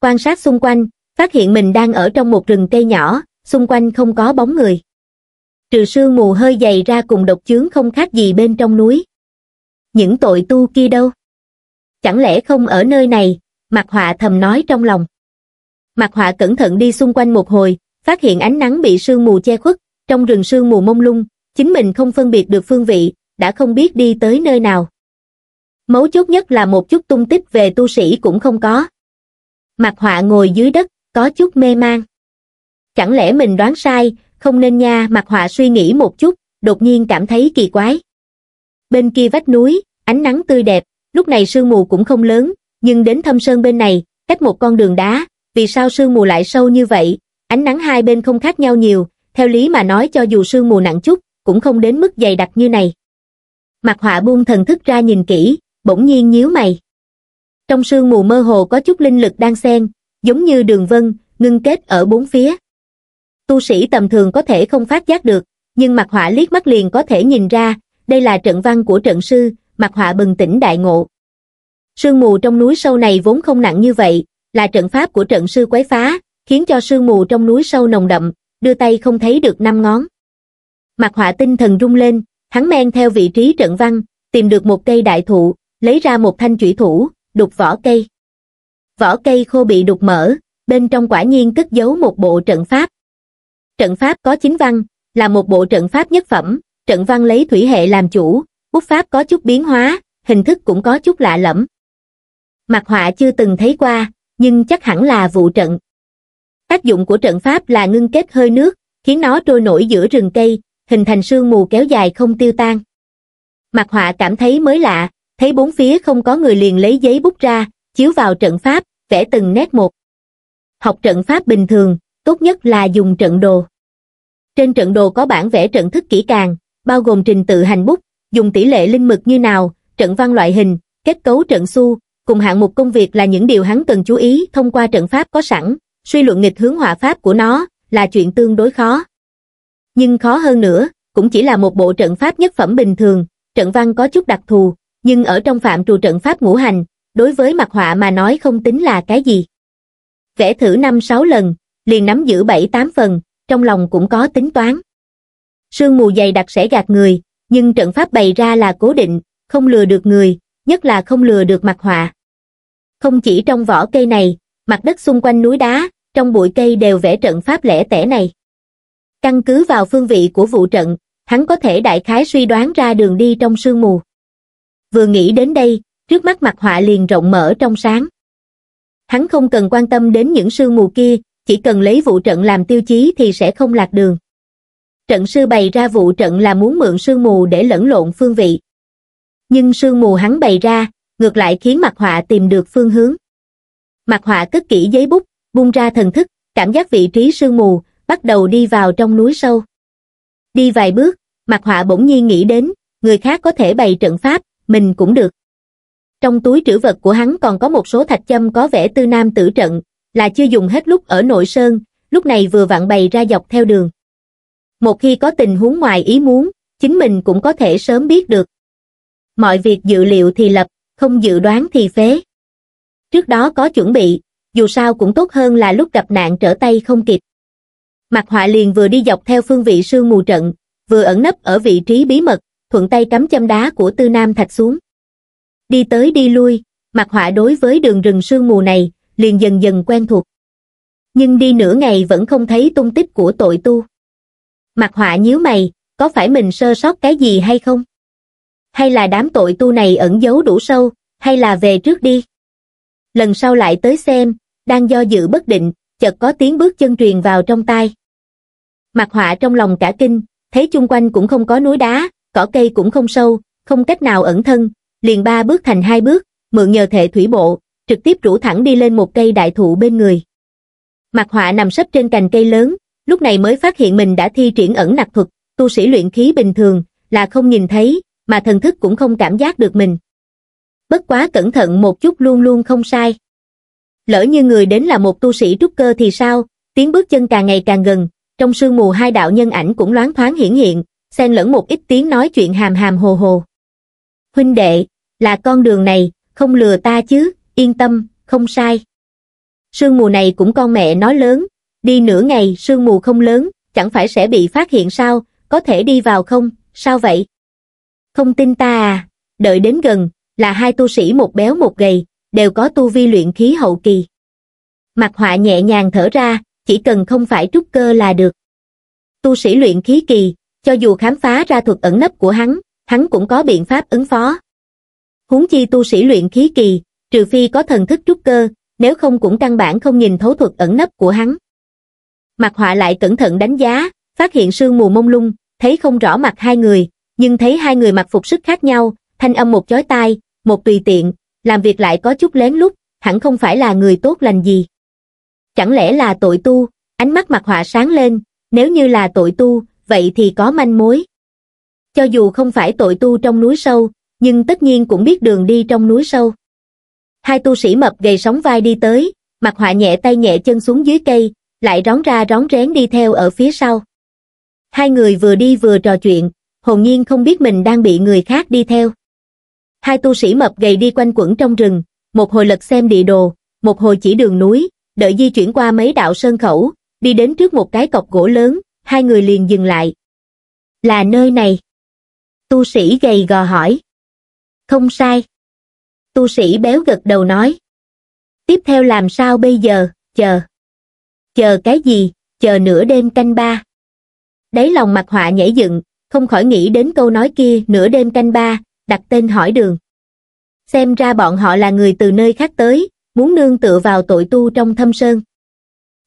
Quan sát xung quanh, phát hiện mình đang ở trong một rừng cây nhỏ, xung quanh không có bóng người. Trừ sương mù hơi dày ra cùng độc chướng không khác gì bên trong núi. Những tội tu kia đâu? Chẳng lẽ không ở nơi này, Mạc Họa thầm nói trong lòng. Mạc Họa cẩn thận đi xung quanh một hồi, phát hiện ánh nắng bị sương mù che khuất, trong rừng sương mù mông lung, chính mình không phân biệt được phương vị, đã không biết đi tới nơi nào mấu chốt nhất là một chút tung tích về tu sĩ cũng không có mặt họa ngồi dưới đất có chút mê man chẳng lẽ mình đoán sai không nên nha mặt họa suy nghĩ một chút đột nhiên cảm thấy kỳ quái bên kia vách núi ánh nắng tươi đẹp lúc này sương mù cũng không lớn nhưng đến thâm sơn bên này cách một con đường đá vì sao sương mù lại sâu như vậy ánh nắng hai bên không khác nhau nhiều theo lý mà nói cho dù sương mù nặng chút cũng không đến mức dày đặc như này mặt họa buông thần thức ra nhìn kỹ bỗng nhiên nhíu mày. Trong sương mù mơ hồ có chút linh lực đang xen, giống như đường vân, ngưng kết ở bốn phía. Tu sĩ tầm thường có thể không phát giác được, nhưng mặt họa liếc mắt liền có thể nhìn ra, đây là trận văn của trận sư, mặt họa bừng tỉnh đại ngộ. Sương mù trong núi sâu này vốn không nặng như vậy, là trận pháp của trận sư quái phá, khiến cho sương mù trong núi sâu nồng đậm, đưa tay không thấy được năm ngón. Mặt họa tinh thần rung lên, hắn men theo vị trí trận văn, tìm được một cây đại thụ, lấy ra một thanh chủy thủ, đục vỏ cây. Vỏ cây khô bị đục mở, bên trong quả nhiên cất giấu một bộ trận pháp. Trận pháp có chính văn, là một bộ trận pháp nhất phẩm, trận văn lấy thủy hệ làm chủ, bút pháp có chút biến hóa, hình thức cũng có chút lạ lẫm. Mặt họa chưa từng thấy qua, nhưng chắc hẳn là vụ trận. Tác dụng của trận pháp là ngưng kết hơi nước, khiến nó trôi nổi giữa rừng cây, hình thành sương mù kéo dài không tiêu tan. Mặt họa cảm thấy mới lạ, thấy bốn phía không có người liền lấy giấy bút ra, chiếu vào trận pháp, vẽ từng nét một. Học trận pháp bình thường, tốt nhất là dùng trận đồ. Trên trận đồ có bản vẽ trận thức kỹ càng, bao gồm trình tự hành bút, dùng tỷ lệ linh mực như nào, trận văn loại hình, kết cấu trận xu, cùng hạng mục công việc là những điều hắn cần chú ý thông qua trận pháp có sẵn, suy luận nghịch hướng họa pháp của nó là chuyện tương đối khó. Nhưng khó hơn nữa, cũng chỉ là một bộ trận pháp nhất phẩm bình thường, trận văn có chút đặc thù, nhưng ở trong phạm trù trận pháp ngũ hành, đối với mặt họa mà nói không tính là cái gì. Vẽ thử 5-6 lần, liền nắm giữ 7-8 phần, trong lòng cũng có tính toán. Sương mù dày đặc sẽ gạt người, nhưng trận pháp bày ra là cố định, không lừa được người, nhất là không lừa được mặt họa. Không chỉ trong vỏ cây này, mặt đất xung quanh núi đá, trong bụi cây đều vẽ trận pháp lẻ tẻ này. Căn cứ vào phương vị của vụ trận, hắn có thể đại khái suy đoán ra đường đi trong sương mù vừa nghĩ đến đây trước mắt mặt họa liền rộng mở trong sáng hắn không cần quan tâm đến những sương mù kia chỉ cần lấy vụ trận làm tiêu chí thì sẽ không lạc đường trận sư bày ra vụ trận là muốn mượn sương mù để lẫn lộn phương vị nhưng sương mù hắn bày ra ngược lại khiến mặt họa tìm được phương hướng mặt họa cất kỹ giấy bút bung ra thần thức cảm giác vị trí sương mù bắt đầu đi vào trong núi sâu đi vài bước mặt họa bỗng nhiên nghĩ đến người khác có thể bày trận pháp mình cũng được. Trong túi trữ vật của hắn còn có một số thạch châm có vẻ tư nam tử trận, là chưa dùng hết lúc ở nội sơn, lúc này vừa vặn bày ra dọc theo đường. Một khi có tình huống ngoài ý muốn, chính mình cũng có thể sớm biết được. Mọi việc dự liệu thì lập, không dự đoán thì phế. Trước đó có chuẩn bị, dù sao cũng tốt hơn là lúc gặp nạn trở tay không kịp. Mặt họa liền vừa đi dọc theo phương vị sương mù trận, vừa ẩn nấp ở vị trí bí mật, thuận tay cắm châm đá của tư nam thạch xuống. Đi tới đi lui, mặt họa đối với đường rừng sương mù này, liền dần dần quen thuộc. Nhưng đi nửa ngày vẫn không thấy tung tích của tội tu. Mặt họa nhíu mày, có phải mình sơ sót cái gì hay không? Hay là đám tội tu này ẩn giấu đủ sâu, hay là về trước đi? Lần sau lại tới xem, đang do dự bất định, chợt có tiếng bước chân truyền vào trong tai. Mặt họa trong lòng cả kinh, thấy chung quanh cũng không có núi đá, cỏ cây cũng không sâu, không cách nào ẩn thân, liền ba bước thành hai bước, mượn nhờ thể thủy bộ, trực tiếp rủ thẳng đi lên một cây đại thụ bên người. Mặt họa nằm sấp trên cành cây lớn, lúc này mới phát hiện mình đã thi triển ẩn nặc thuật, tu sĩ luyện khí bình thường, là không nhìn thấy, mà thần thức cũng không cảm giác được mình. Bất quá cẩn thận một chút luôn luôn không sai. Lỡ như người đến là một tu sĩ trúc cơ thì sao, tiếng bước chân càng ngày càng gần, trong sương mù hai đạo nhân ảnh cũng loáng thoáng hiển hiện, xen lẫn một ít tiếng nói chuyện hàm hàm hồ hồ. Huynh đệ, là con đường này, không lừa ta chứ, yên tâm, không sai. Sương mù này cũng con mẹ nói lớn, đi nửa ngày sương mù không lớn, chẳng phải sẽ bị phát hiện sao, có thể đi vào không, sao vậy? Không tin ta à, đợi đến gần, là hai tu sĩ một béo một gầy, đều có tu vi luyện khí hậu kỳ. Mặt họa nhẹ nhàng thở ra, chỉ cần không phải trúc cơ là được. Tu sĩ luyện khí kỳ, cho dù khám phá ra thuật ẩn nấp của hắn, hắn cũng có biện pháp ứng phó. Huống chi tu sĩ luyện khí kỳ, trừ phi có thần thức trúc cơ, nếu không cũng căn bản không nhìn thấu thuật ẩn nấp của hắn. Mặt họa lại cẩn thận đánh giá, phát hiện sương mù mông lung, thấy không rõ mặt hai người, nhưng thấy hai người mặc phục sức khác nhau, thanh âm một chói tai, một tùy tiện, làm việc lại có chút lén lút, hẳn không phải là người tốt lành gì. Chẳng lẽ là tội tu, ánh mắt mặt họa sáng lên, nếu như là tội tu, vậy thì có manh mối. Cho dù không phải tội tu trong núi sâu, nhưng tất nhiên cũng biết đường đi trong núi sâu. Hai tu sĩ mập gầy sóng vai đi tới, mặt họa nhẹ tay nhẹ chân xuống dưới cây, lại rón ra rón rén đi theo ở phía sau. Hai người vừa đi vừa trò chuyện, hồn nhiên không biết mình đang bị người khác đi theo. Hai tu sĩ mập gầy đi quanh quẩn trong rừng, một hồi lật xem địa đồ, một hồi chỉ đường núi, đợi di chuyển qua mấy đạo sơn khẩu, đi đến trước một cái cọc gỗ lớn, hai người liền dừng lại. Là nơi này. Tu sĩ gầy gò hỏi. Không sai. Tu sĩ béo gật đầu nói. Tiếp theo làm sao bây giờ, chờ. Chờ cái gì, chờ nửa đêm canh ba. Đấy lòng mặt họa nhảy dựng, không khỏi nghĩ đến câu nói kia nửa đêm canh ba, đặt tên hỏi đường. Xem ra bọn họ là người từ nơi khác tới, muốn nương tựa vào tội tu trong thâm sơn.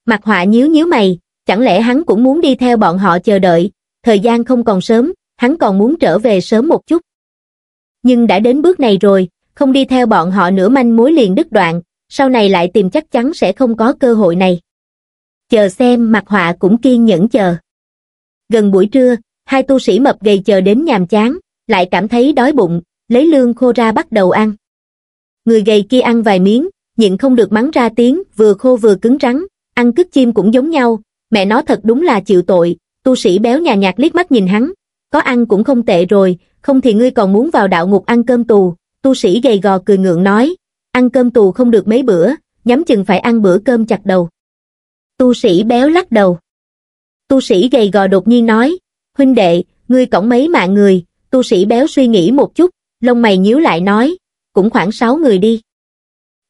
Mặt họa nhíu nhíu mày, Chẳng lẽ hắn cũng muốn đi theo bọn họ chờ đợi, thời gian không còn sớm, hắn còn muốn trở về sớm một chút. Nhưng đã đến bước này rồi, không đi theo bọn họ nữa manh mối liền đứt đoạn, sau này lại tìm chắc chắn sẽ không có cơ hội này. Chờ xem mặt họa cũng kiên nhẫn chờ. Gần buổi trưa, hai tu sĩ mập gầy chờ đến nhàm chán, lại cảm thấy đói bụng, lấy lương khô ra bắt đầu ăn. Người gầy kia ăn vài miếng, nhịn không được mắng ra tiếng, vừa khô vừa cứng rắn, ăn cứt chim cũng giống nhau, mẹ nó thật đúng là chịu tội, tu sĩ béo nhà nhạt liếc mắt nhìn hắn, có ăn cũng không tệ rồi, không thì ngươi còn muốn vào đạo ngục ăn cơm tù, tu sĩ gầy gò cười ngượng nói, ăn cơm tù không được mấy bữa, nhắm chừng phải ăn bữa cơm chặt đầu. Tu sĩ béo lắc đầu. Tu sĩ gầy gò đột nhiên nói, huynh đệ, ngươi cổng mấy mạng người, tu sĩ béo suy nghĩ một chút, lông mày nhíu lại nói, cũng khoảng sáu người đi.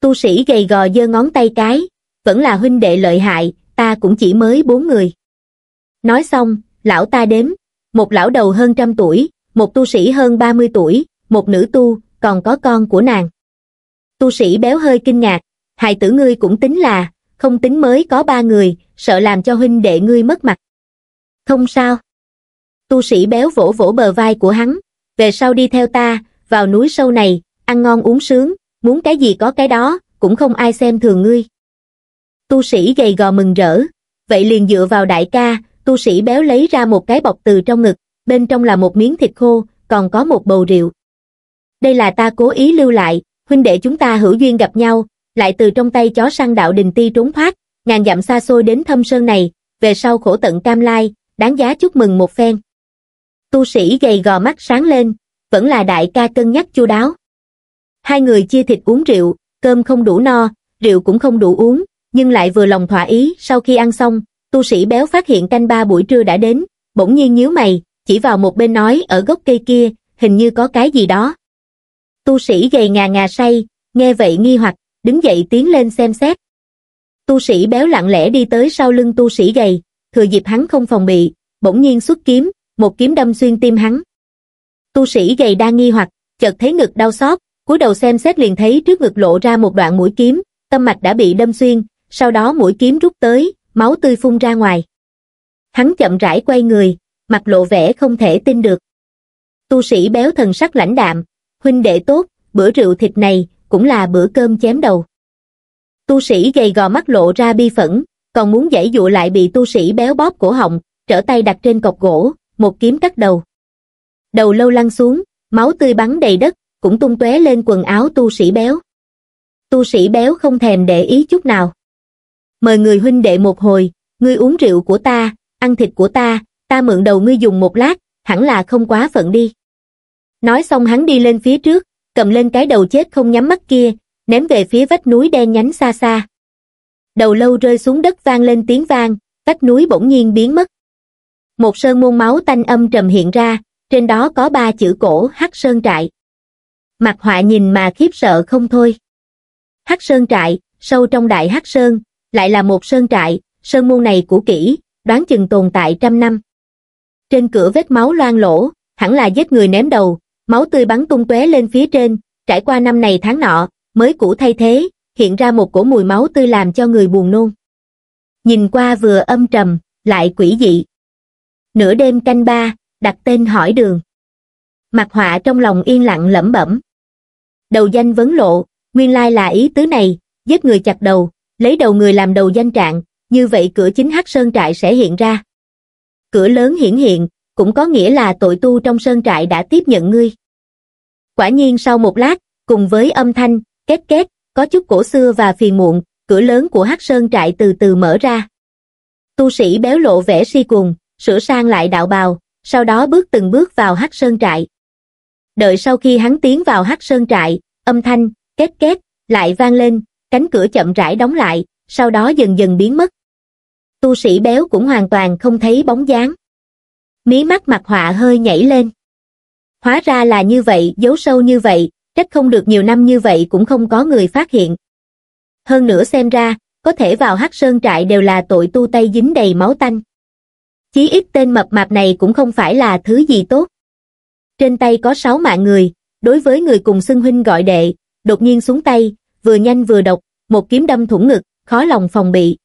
Tu sĩ gầy gò giơ ngón tay cái, vẫn là huynh đệ lợi hại, ta cũng chỉ mới bốn người. Nói xong, lão ta đếm, một lão đầu hơn trăm tuổi, một tu sĩ hơn ba mươi tuổi, một nữ tu, còn có con của nàng. Tu sĩ béo hơi kinh ngạc, hài tử ngươi cũng tính là, không tính mới có ba người, sợ làm cho huynh đệ ngươi mất mặt. Không sao. Tu sĩ béo vỗ vỗ bờ vai của hắn, về sau đi theo ta, vào núi sâu này, ăn ngon uống sướng, muốn cái gì có cái đó, cũng không ai xem thường ngươi tu sĩ gầy gò mừng rỡ, vậy liền dựa vào đại ca, tu sĩ béo lấy ra một cái bọc từ trong ngực, bên trong là một miếng thịt khô, còn có một bầu rượu. Đây là ta cố ý lưu lại, huynh đệ chúng ta hữu duyên gặp nhau, lại từ trong tay chó săn đạo đình ti trốn thoát, ngàn dặm xa xôi đến thâm sơn này, về sau khổ tận cam lai, đáng giá chúc mừng một phen. Tu sĩ gầy gò mắt sáng lên, vẫn là đại ca cân nhắc chu đáo. Hai người chia thịt uống rượu, cơm không đủ no, rượu cũng không đủ uống, nhưng lại vừa lòng thỏa ý sau khi ăn xong, tu sĩ béo phát hiện canh ba buổi trưa đã đến, bỗng nhiên nhíu mày, chỉ vào một bên nói ở gốc cây kia, hình như có cái gì đó. Tu sĩ gầy ngà ngà say, nghe vậy nghi hoặc, đứng dậy tiến lên xem xét. Tu sĩ béo lặng lẽ đi tới sau lưng tu sĩ gầy, thừa dịp hắn không phòng bị, bỗng nhiên xuất kiếm, một kiếm đâm xuyên tim hắn. Tu sĩ gầy đang nghi hoặc, chợt thấy ngực đau xót, cúi đầu xem xét liền thấy trước ngực lộ ra một đoạn mũi kiếm, tâm mạch đã bị đâm xuyên, sau đó mũi kiếm rút tới, máu tươi phun ra ngoài. Hắn chậm rãi quay người, mặt lộ vẻ không thể tin được. Tu sĩ béo thần sắc lãnh đạm, huynh đệ tốt, bữa rượu thịt này cũng là bữa cơm chém đầu. Tu sĩ gầy gò mắt lộ ra bi phẫn, còn muốn giải dụ lại bị tu sĩ béo bóp cổ họng, trở tay đặt trên cọc gỗ, một kiếm cắt đầu. Đầu lâu lăn xuống, máu tươi bắn đầy đất, cũng tung tóe lên quần áo tu sĩ béo. Tu sĩ béo không thèm để ý chút nào mời người huynh đệ một hồi, ngươi uống rượu của ta, ăn thịt của ta, ta mượn đầu ngươi dùng một lát, hẳn là không quá phận đi. Nói xong hắn đi lên phía trước, cầm lên cái đầu chết không nhắm mắt kia, ném về phía vách núi đen nhánh xa xa. Đầu lâu rơi xuống đất vang lên tiếng vang, vách núi bỗng nhiên biến mất. Một sơn môn máu tanh âm trầm hiện ra, trên đó có ba chữ cổ Hắc Sơn Trại. Mặt họa nhìn mà khiếp sợ không thôi. Hắc Sơn Trại, sâu trong đại Hắc Sơn, lại là một sơn trại, sơn môn này cũ kỹ, đoán chừng tồn tại trăm năm. Trên cửa vết máu loang lỗ, hẳn là giết người ném đầu, máu tươi bắn tung tóe lên phía trên, trải qua năm này tháng nọ, mới cũ thay thế, hiện ra một cổ mùi máu tươi làm cho người buồn nôn. Nhìn qua vừa âm trầm, lại quỷ dị. Nửa đêm canh ba, đặt tên hỏi đường. Mặt họa trong lòng yên lặng lẩm bẩm. Đầu danh vấn lộ, nguyên lai là ý tứ này, giết người chặt đầu, lấy đầu người làm đầu danh trạng, như vậy cửa chính hắc sơn trại sẽ hiện ra. Cửa lớn hiển hiện, cũng có nghĩa là tội tu trong sơn trại đã tiếp nhận ngươi. Quả nhiên sau một lát, cùng với âm thanh, két két, có chút cổ xưa và phiền muộn, cửa lớn của hắc sơn trại từ từ mở ra. Tu sĩ béo lộ vẻ si cuồng, sửa sang lại đạo bào, sau đó bước từng bước vào hắc sơn trại. Đợi sau khi hắn tiến vào hắc sơn trại, âm thanh, két két, lại vang lên, cánh cửa chậm rãi đóng lại, sau đó dần dần biến mất. Tu sĩ béo cũng hoàn toàn không thấy bóng dáng. Mí mắt mặt họa hơi nhảy lên. Hóa ra là như vậy, giấu sâu như vậy, trách không được nhiều năm như vậy cũng không có người phát hiện. Hơn nữa xem ra, có thể vào hắc sơn trại đều là tội tu tay dính đầy máu tanh. Chí ít tên mập mạp này cũng không phải là thứ gì tốt. Trên tay có sáu mạng người, đối với người cùng xưng huynh gọi đệ, đột nhiên xuống tay, vừa nhanh vừa độc, một kiếm đâm thủng ngực, khó lòng phòng bị.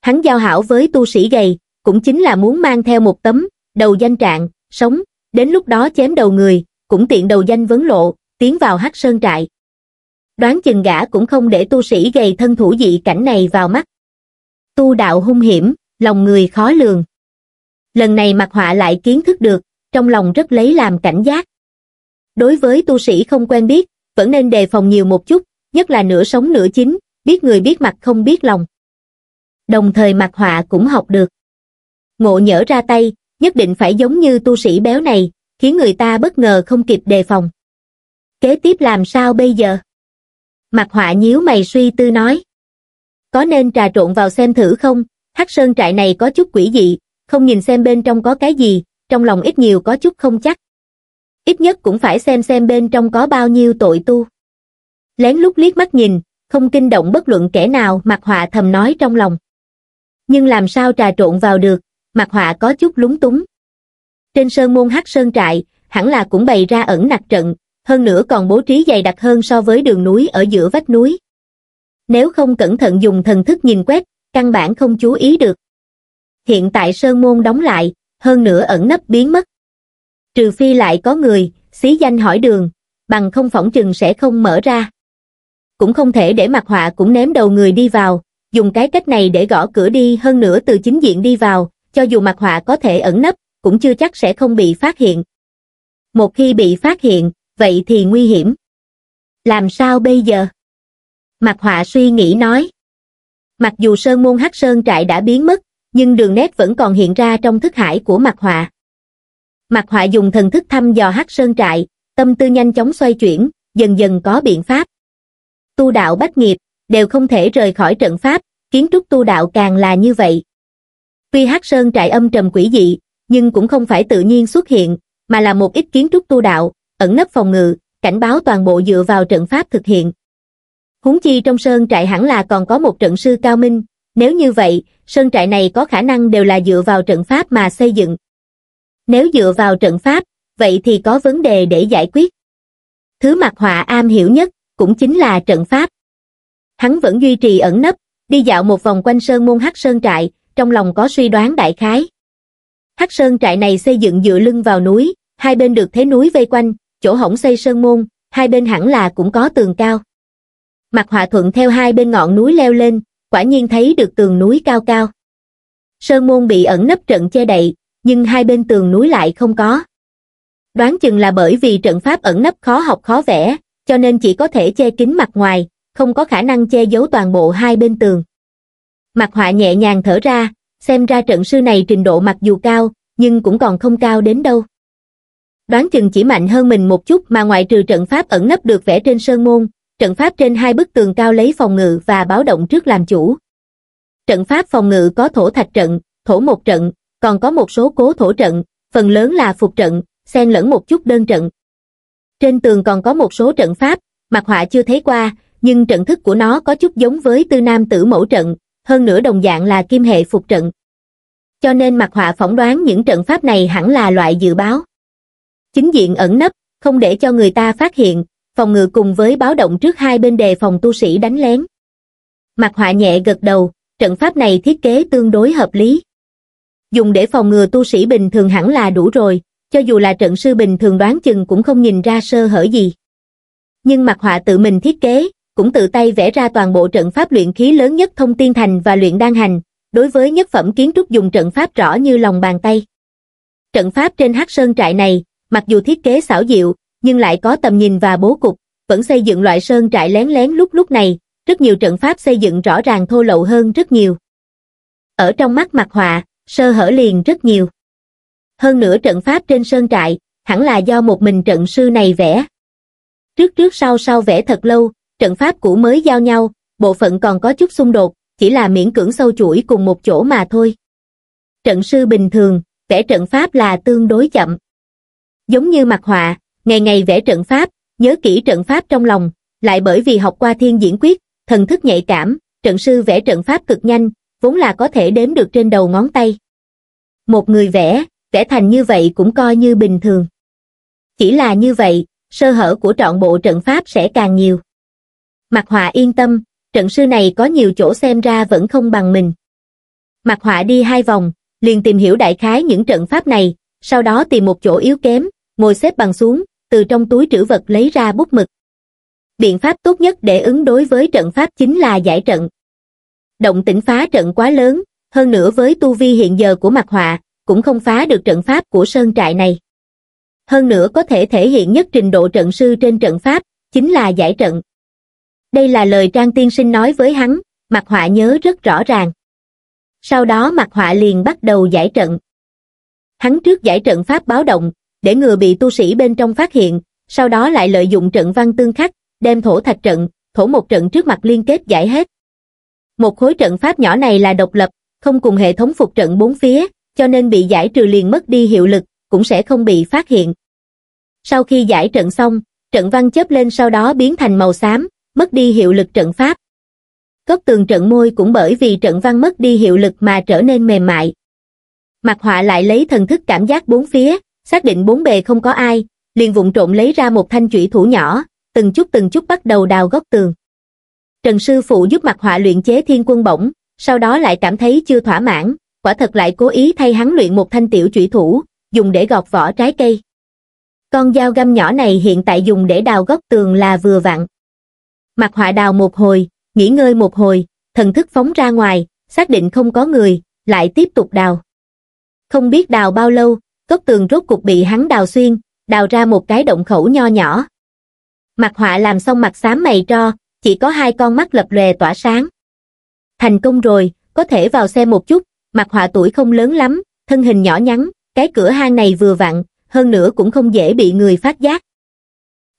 Hắn giao hảo với tu sĩ gầy, cũng chính là muốn mang theo một tấm, đầu danh trạng, sống, đến lúc đó chém đầu người, cũng tiện đầu danh vấn lộ, tiến vào hắc sơn trại. Đoán chừng gã cũng không để tu sĩ gầy thân thủ dị cảnh này vào mắt. Tu đạo hung hiểm, lòng người khó lường. Lần này mặt họa lại kiến thức được, trong lòng rất lấy làm cảnh giác. Đối với tu sĩ không quen biết, vẫn nên đề phòng nhiều một chút, nhất là nửa sống nửa chín, biết người biết mặt không biết lòng. Đồng thời mặt họa cũng học được. Ngộ nhỡ ra tay, nhất định phải giống như tu sĩ béo này, khiến người ta bất ngờ không kịp đề phòng. Kế tiếp làm sao bây giờ? Mặt họa nhíu mày suy tư nói. Có nên trà trộn vào xem thử không? Hắc sơn trại này có chút quỷ dị, không nhìn xem bên trong có cái gì, trong lòng ít nhiều có chút không chắc. Ít nhất cũng phải xem xem bên trong có bao nhiêu tội tu lén lút liếc mắt nhìn, không kinh động bất luận kẻ nào mặt Họa thầm nói trong lòng. Nhưng làm sao trà trộn vào được, Mặt Họa có chút lúng túng. Trên sơn môn hắc sơn trại, hẳn là cũng bày ra ẩn nặc trận, hơn nữa còn bố trí dày đặc hơn so với đường núi ở giữa vách núi. Nếu không cẩn thận dùng thần thức nhìn quét, căn bản không chú ý được. Hiện tại sơn môn đóng lại, hơn nữa ẩn nấp biến mất. Trừ phi lại có người, xí danh hỏi đường, bằng không phỏng chừng sẽ không mở ra cũng không thể để mặt họa cũng ném đầu người đi vào, dùng cái cách này để gõ cửa đi hơn nữa từ chính diện đi vào, cho dù mặt họa có thể ẩn nấp, cũng chưa chắc sẽ không bị phát hiện. Một khi bị phát hiện, vậy thì nguy hiểm. Làm sao bây giờ? Mặt họa suy nghĩ nói. Mặc dù sơn môn hắc sơn trại đã biến mất, nhưng đường nét vẫn còn hiện ra trong thức hải của mặt họa. Mặt họa dùng thần thức thăm dò hắc sơn trại, tâm tư nhanh chóng xoay chuyển, dần dần có biện pháp tu đạo bách nghiệp, đều không thể rời khỏi trận pháp, kiến trúc tu đạo càng là như vậy. Tuy Hắc Sơn trại âm trầm quỷ dị, nhưng cũng không phải tự nhiên xuất hiện, mà là một ít kiến trúc tu đạo, ẩn nấp phòng ngự, cảnh báo toàn bộ dựa vào trận pháp thực hiện. Huống chi trong sơn trại hẳn là còn có một trận sư cao minh, nếu như vậy, sơn trại này có khả năng đều là dựa vào trận pháp mà xây dựng. Nếu dựa vào trận pháp, vậy thì có vấn đề để giải quyết. Thứ mặt họa am hiểu nhất cũng chính là trận pháp. Hắn vẫn duy trì ẩn nấp, đi dạo một vòng quanh sơn môn Hắc Sơn Trại, trong lòng có suy đoán đại khái. Hắc Sơn Trại này xây dựng dựa lưng vào núi, hai bên được thế núi vây quanh, chỗ hổng xây sơn môn, hai bên hẳn là cũng có tường cao. Mặt họa thuận theo hai bên ngọn núi leo lên, quả nhiên thấy được tường núi cao cao. Sơn môn bị ẩn nấp trận che đậy, nhưng hai bên tường núi lại không có. Đoán chừng là bởi vì trận pháp ẩn nấp khó học khó vẽ, cho nên chỉ có thể che kín mặt ngoài, không có khả năng che giấu toàn bộ hai bên tường. Mặt họa nhẹ nhàng thở ra, xem ra trận sư này trình độ mặc dù cao, nhưng cũng còn không cao đến đâu. Đoán chừng chỉ mạnh hơn mình một chút mà ngoại trừ trận pháp ẩn nấp được vẽ trên sơn môn, trận pháp trên hai bức tường cao lấy phòng ngự và báo động trước làm chủ. Trận pháp phòng ngự có thổ thạch trận, thổ một trận, còn có một số cố thổ trận, phần lớn là phục trận, xen lẫn một chút đơn trận. Trên tường còn có một số trận pháp, mặt họa chưa thấy qua, nhưng trận thức của nó có chút giống với tư nam tử mẫu trận, hơn nữa đồng dạng là kim hệ phục trận. Cho nên mặt họa phỏng đoán những trận pháp này hẳn là loại dự báo. Chính diện ẩn nấp, không để cho người ta phát hiện, phòng ngự cùng với báo động trước hai bên đề phòng tu sĩ đánh lén. Mặt họa nhẹ gật đầu, trận pháp này thiết kế tương đối hợp lý. Dùng để phòng ngừa tu sĩ bình thường hẳn là đủ rồi, cho dù là trận sư bình thường đoán chừng cũng không nhìn ra sơ hở gì. Nhưng mặt họa tự mình thiết kế, cũng tự tay vẽ ra toàn bộ trận pháp luyện khí lớn nhất thông tiên thành và luyện đan hành, đối với nhất phẩm kiến trúc dùng trận pháp rõ như lòng bàn tay. Trận pháp trên hắc sơn trại này, mặc dù thiết kế xảo diệu, nhưng lại có tầm nhìn và bố cục, vẫn xây dựng loại sơn trại lén lén lúc lúc này, rất nhiều trận pháp xây dựng rõ ràng thô lậu hơn rất nhiều. Ở trong mắt mặt họa, sơ hở liền rất nhiều hơn nữa trận pháp trên sơn trại, hẳn là do một mình trận sư này vẽ. Trước trước sau sau vẽ thật lâu, trận pháp cũ mới giao nhau, bộ phận còn có chút xung đột, chỉ là miễn cưỡng sâu chuỗi cùng một chỗ mà thôi. Trận sư bình thường, vẽ trận pháp là tương đối chậm. Giống như mặt họa, ngày ngày vẽ trận pháp, nhớ kỹ trận pháp trong lòng, lại bởi vì học qua thiên diễn quyết, thần thức nhạy cảm, trận sư vẽ trận pháp cực nhanh, vốn là có thể đếm được trên đầu ngón tay. Một người vẽ, vẽ thành như vậy cũng coi như bình thường. Chỉ là như vậy, sơ hở của trọn bộ trận pháp sẽ càng nhiều. Mạc Họa yên tâm, trận sư này có nhiều chỗ xem ra vẫn không bằng mình. Mạc Họa đi hai vòng, liền tìm hiểu đại khái những trận pháp này, sau đó tìm một chỗ yếu kém, ngồi xếp bằng xuống, từ trong túi trữ vật lấy ra bút mực. Biện pháp tốt nhất để ứng đối với trận pháp chính là giải trận. Động tĩnh phá trận quá lớn, hơn nữa với tu vi hiện giờ của Mạc Họa, cũng không phá được trận pháp của sơn trại này. Hơn nữa có thể thể hiện nhất trình độ trận sư trên trận pháp, chính là giải trận. Đây là lời Trang Tiên Sinh nói với hắn, Mạc Họa nhớ rất rõ ràng. Sau đó Mạc Họa liền bắt đầu giải trận. Hắn trước giải trận pháp báo động, để ngừa bị tu sĩ bên trong phát hiện, sau đó lại lợi dụng trận văn tương khắc, đem thổ thạch trận, thổ một trận trước mặt liên kết giải hết. Một khối trận pháp nhỏ này là độc lập, không cùng hệ thống phục trận bốn phía, cho nên bị giải trừ liền mất đi hiệu lực, cũng sẽ không bị phát hiện. Sau khi giải trận xong, trận văn chớp lên sau đó biến thành màu xám, mất đi hiệu lực trận pháp. Cốc tường trận môi cũng bởi vì trận văn mất đi hiệu lực mà trở nên mềm mại. Mặt họa lại lấy thần thức cảm giác bốn phía, xác định bốn bề không có ai, liền vụng trộm lấy ra một thanh chủy thủ nhỏ, từng chút từng chút bắt đầu đào góc tường. Trần sư phụ giúp mặt họa luyện chế thiên quân bổng, sau đó lại cảm thấy chưa thỏa mãn, quả thật lại cố ý thay hắn luyện một thanh tiểu trụy thủ, dùng để gọt vỏ trái cây. Con dao găm nhỏ này hiện tại dùng để đào góc tường là vừa vặn. Mặt họa đào một hồi, nghỉ ngơi một hồi, thần thức phóng ra ngoài, xác định không có người, lại tiếp tục đào. Không biết đào bao lâu, góc tường rốt cục bị hắn đào xuyên, đào ra một cái động khẩu nho nhỏ. Mặt họa làm xong mặt xám mày cho chỉ có hai con mắt lập lòe tỏa sáng. Thành công rồi, có thể vào xem một chút, mặt họa tuổi không lớn lắm thân hình nhỏ nhắn cái cửa hang này vừa vặn hơn nữa cũng không dễ bị người phát giác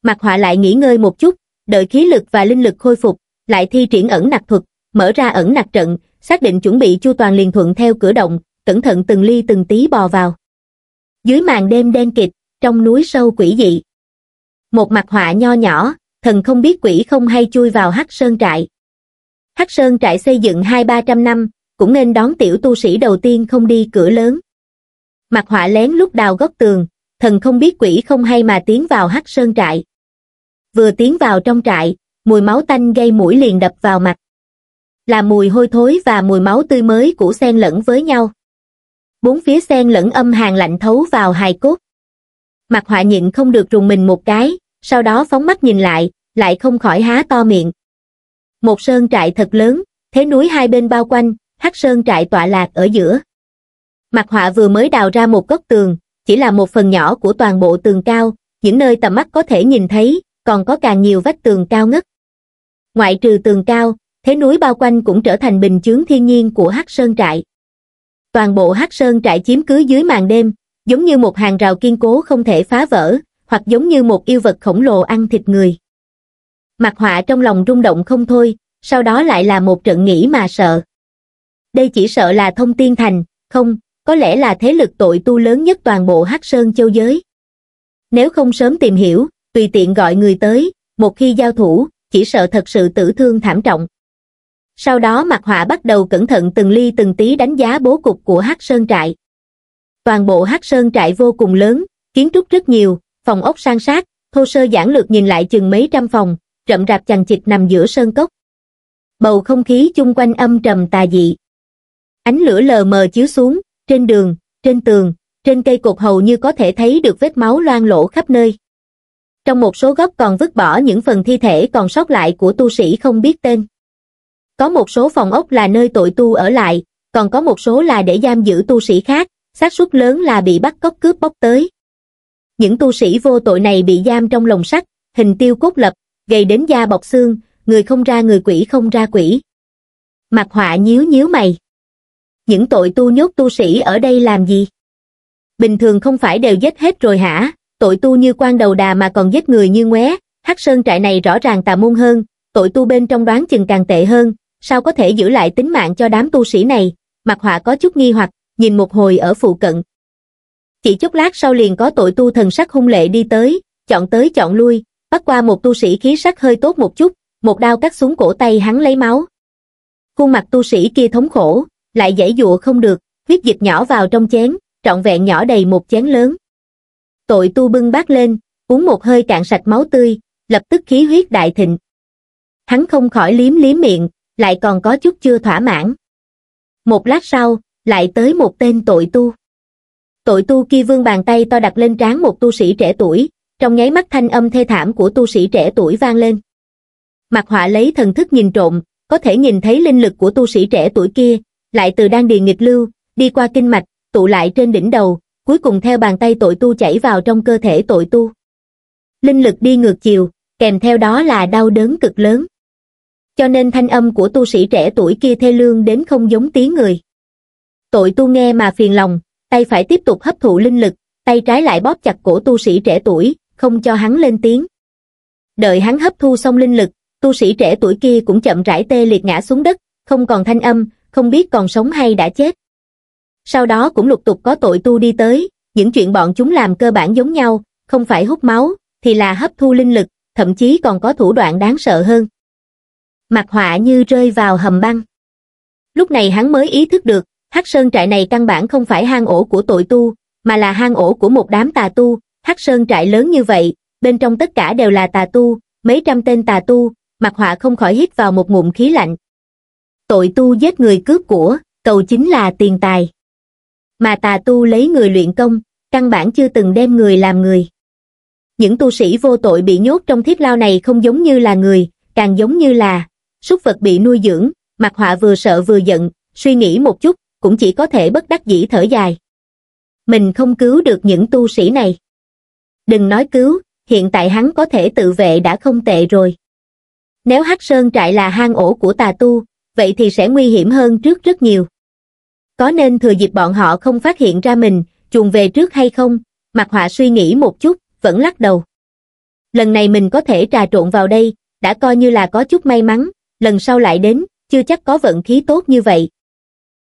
mặt họa lại nghỉ ngơi một chút đợi khí lực và linh lực khôi phục lại thi triển ẩn nặc thuật mở ra ẩn nặc trận xác định chuẩn bị chu toàn liền thuận theo cửa động cẩn thận từng ly từng tí bò vào dưới màn đêm đen kịt trong núi sâu quỷ dị một mặt họa nho nhỏ thần không biết quỷ không hay chui vào hắc sơn trại hắc sơn trại xây dựng hai ba trăm năm cũng nên đón tiểu tu sĩ đầu tiên không đi cửa lớn. Mặt họa lén lúc đào góc tường, thần không biết quỷ không hay mà tiến vào hắc sơn trại. Vừa tiến vào trong trại, mùi máu tanh gây mũi liền đập vào mặt. Là mùi hôi thối và mùi máu tươi mới của sen lẫn với nhau. Bốn phía sen lẫn âm hàng lạnh thấu vào hài cốt. Mặt họa nhịn không được rùng mình một cái, sau đó phóng mắt nhìn lại, lại không khỏi há to miệng. Một sơn trại thật lớn, thế núi hai bên bao quanh, hắc sơn trại tọa lạc ở giữa. Mặt họa vừa mới đào ra một góc tường, chỉ là một phần nhỏ của toàn bộ tường cao, những nơi tầm mắt có thể nhìn thấy, còn có càng nhiều vách tường cao ngất. Ngoại trừ tường cao, thế núi bao quanh cũng trở thành bình chướng thiên nhiên của hắc sơn trại. Toàn bộ hắc sơn trại chiếm cứ dưới màn đêm, giống như một hàng rào kiên cố không thể phá vỡ, hoặc giống như một yêu vật khổng lồ ăn thịt người. Mặt họa trong lòng rung động không thôi, sau đó lại là một trận nghĩ mà sợ đây chỉ sợ là thông tiên thành, không, có lẽ là thế lực tội tu lớn nhất toàn bộ Hắc Sơn Châu Giới. Nếu không sớm tìm hiểu, tùy tiện gọi người tới, một khi giao thủ, chỉ sợ thật sự tử thương thảm trọng. Sau đó mặt Họa bắt đầu cẩn thận từng ly từng tí đánh giá bố cục của Hắc Sơn Trại. Toàn bộ Hắc Sơn Trại vô cùng lớn, kiến trúc rất nhiều, phòng ốc sang sát, thô sơ giản lược nhìn lại chừng mấy trăm phòng, rậm rạp chằng chịt nằm giữa sơn cốc. Bầu không khí chung quanh âm trầm tà dị. Ánh lửa lờ mờ chiếu xuống, trên đường, trên tường, trên cây cột hầu như có thể thấy được vết máu loang lỗ khắp nơi. Trong một số góc còn vứt bỏ những phần thi thể còn sót lại của tu sĩ không biết tên. Có một số phòng ốc là nơi tội tu ở lại, còn có một số là để giam giữ tu sĩ khác, xác suất lớn là bị bắt cóc cướp bóc tới. Những tu sĩ vô tội này bị giam trong lồng sắt, hình tiêu cốt lập, gầy đến da bọc xương, người không ra người quỷ không ra quỷ. Mặt họa nhíu nhíu mày những tội tu nhốt tu sĩ ở đây làm gì? Bình thường không phải đều giết hết rồi hả? Tội tu như quan đầu đà mà còn giết người như ngoé, hắc sơn trại này rõ ràng tà môn hơn, tội tu bên trong đoán chừng càng tệ hơn, sao có thể giữ lại tính mạng cho đám tu sĩ này? Mặt họa có chút nghi hoặc, nhìn một hồi ở phụ cận. Chỉ chốc lát sau liền có tội tu thần sắc hung lệ đi tới, chọn tới chọn lui, bắt qua một tu sĩ khí sắc hơi tốt một chút, một đao cắt xuống cổ tay hắn lấy máu. Khuôn mặt tu sĩ kia thống khổ, lại dãy dụa không được, huyết dịch nhỏ vào trong chén, trọn vẹn nhỏ đầy một chén lớn. Tội tu bưng bát lên, uống một hơi cạn sạch máu tươi, lập tức khí huyết đại thịnh. Hắn không khỏi liếm liếm miệng, lại còn có chút chưa thỏa mãn. Một lát sau, lại tới một tên tội tu. Tội tu kia vương bàn tay to đặt lên trán một tu sĩ trẻ tuổi, trong nháy mắt thanh âm thê thảm của tu sĩ trẻ tuổi vang lên. Mặt họa lấy thần thức nhìn trộm, có thể nhìn thấy linh lực của tu sĩ trẻ tuổi kia, lại từ đan điền nghịch lưu, đi qua kinh mạch, tụ lại trên đỉnh đầu, cuối cùng theo bàn tay tội tu chảy vào trong cơ thể tội tu. Linh lực đi ngược chiều, kèm theo đó là đau đớn cực lớn. Cho nên thanh âm của tu sĩ trẻ tuổi kia thê lương đến không giống tiếng người. Tội tu nghe mà phiền lòng, tay phải tiếp tục hấp thụ linh lực, tay trái lại bóp chặt cổ tu sĩ trẻ tuổi, không cho hắn lên tiếng. Đợi hắn hấp thu xong linh lực, tu sĩ trẻ tuổi kia cũng chậm rãi tê liệt ngã xuống đất, không còn thanh âm, không biết còn sống hay đã chết. Sau đó cũng lục tục có tội tu đi tới, những chuyện bọn chúng làm cơ bản giống nhau, không phải hút máu, thì là hấp thu linh lực, thậm chí còn có thủ đoạn đáng sợ hơn. Mặt họa như rơi vào hầm băng. Lúc này hắn mới ý thức được, Hắc Sơn trại này căn bản không phải hang ổ của tội tu, mà là hang ổ của một đám tà tu, Hắc Sơn trại lớn như vậy, bên trong tất cả đều là tà tu, mấy trăm tên tà tu, mặt họa không khỏi hít vào một ngụm khí lạnh, tội tu giết người cướp của cầu chính là tiền tài mà tà tu lấy người luyện công căn bản chưa từng đem người làm người những tu sĩ vô tội bị nhốt trong thiết lao này không giống như là người càng giống như là súc vật bị nuôi dưỡng mặt họa vừa sợ vừa giận suy nghĩ một chút cũng chỉ có thể bất đắc dĩ thở dài mình không cứu được những tu sĩ này đừng nói cứu hiện tại hắn có thể tự vệ đã không tệ rồi nếu hắc sơn trại là hang ổ của tà tu vậy thì sẽ nguy hiểm hơn trước rất nhiều. Có nên thừa dịp bọn họ không phát hiện ra mình, chuồn về trước hay không? Mặt họa suy nghĩ một chút, vẫn lắc đầu. Lần này mình có thể trà trộn vào đây, đã coi như là có chút may mắn, lần sau lại đến, chưa chắc có vận khí tốt như vậy.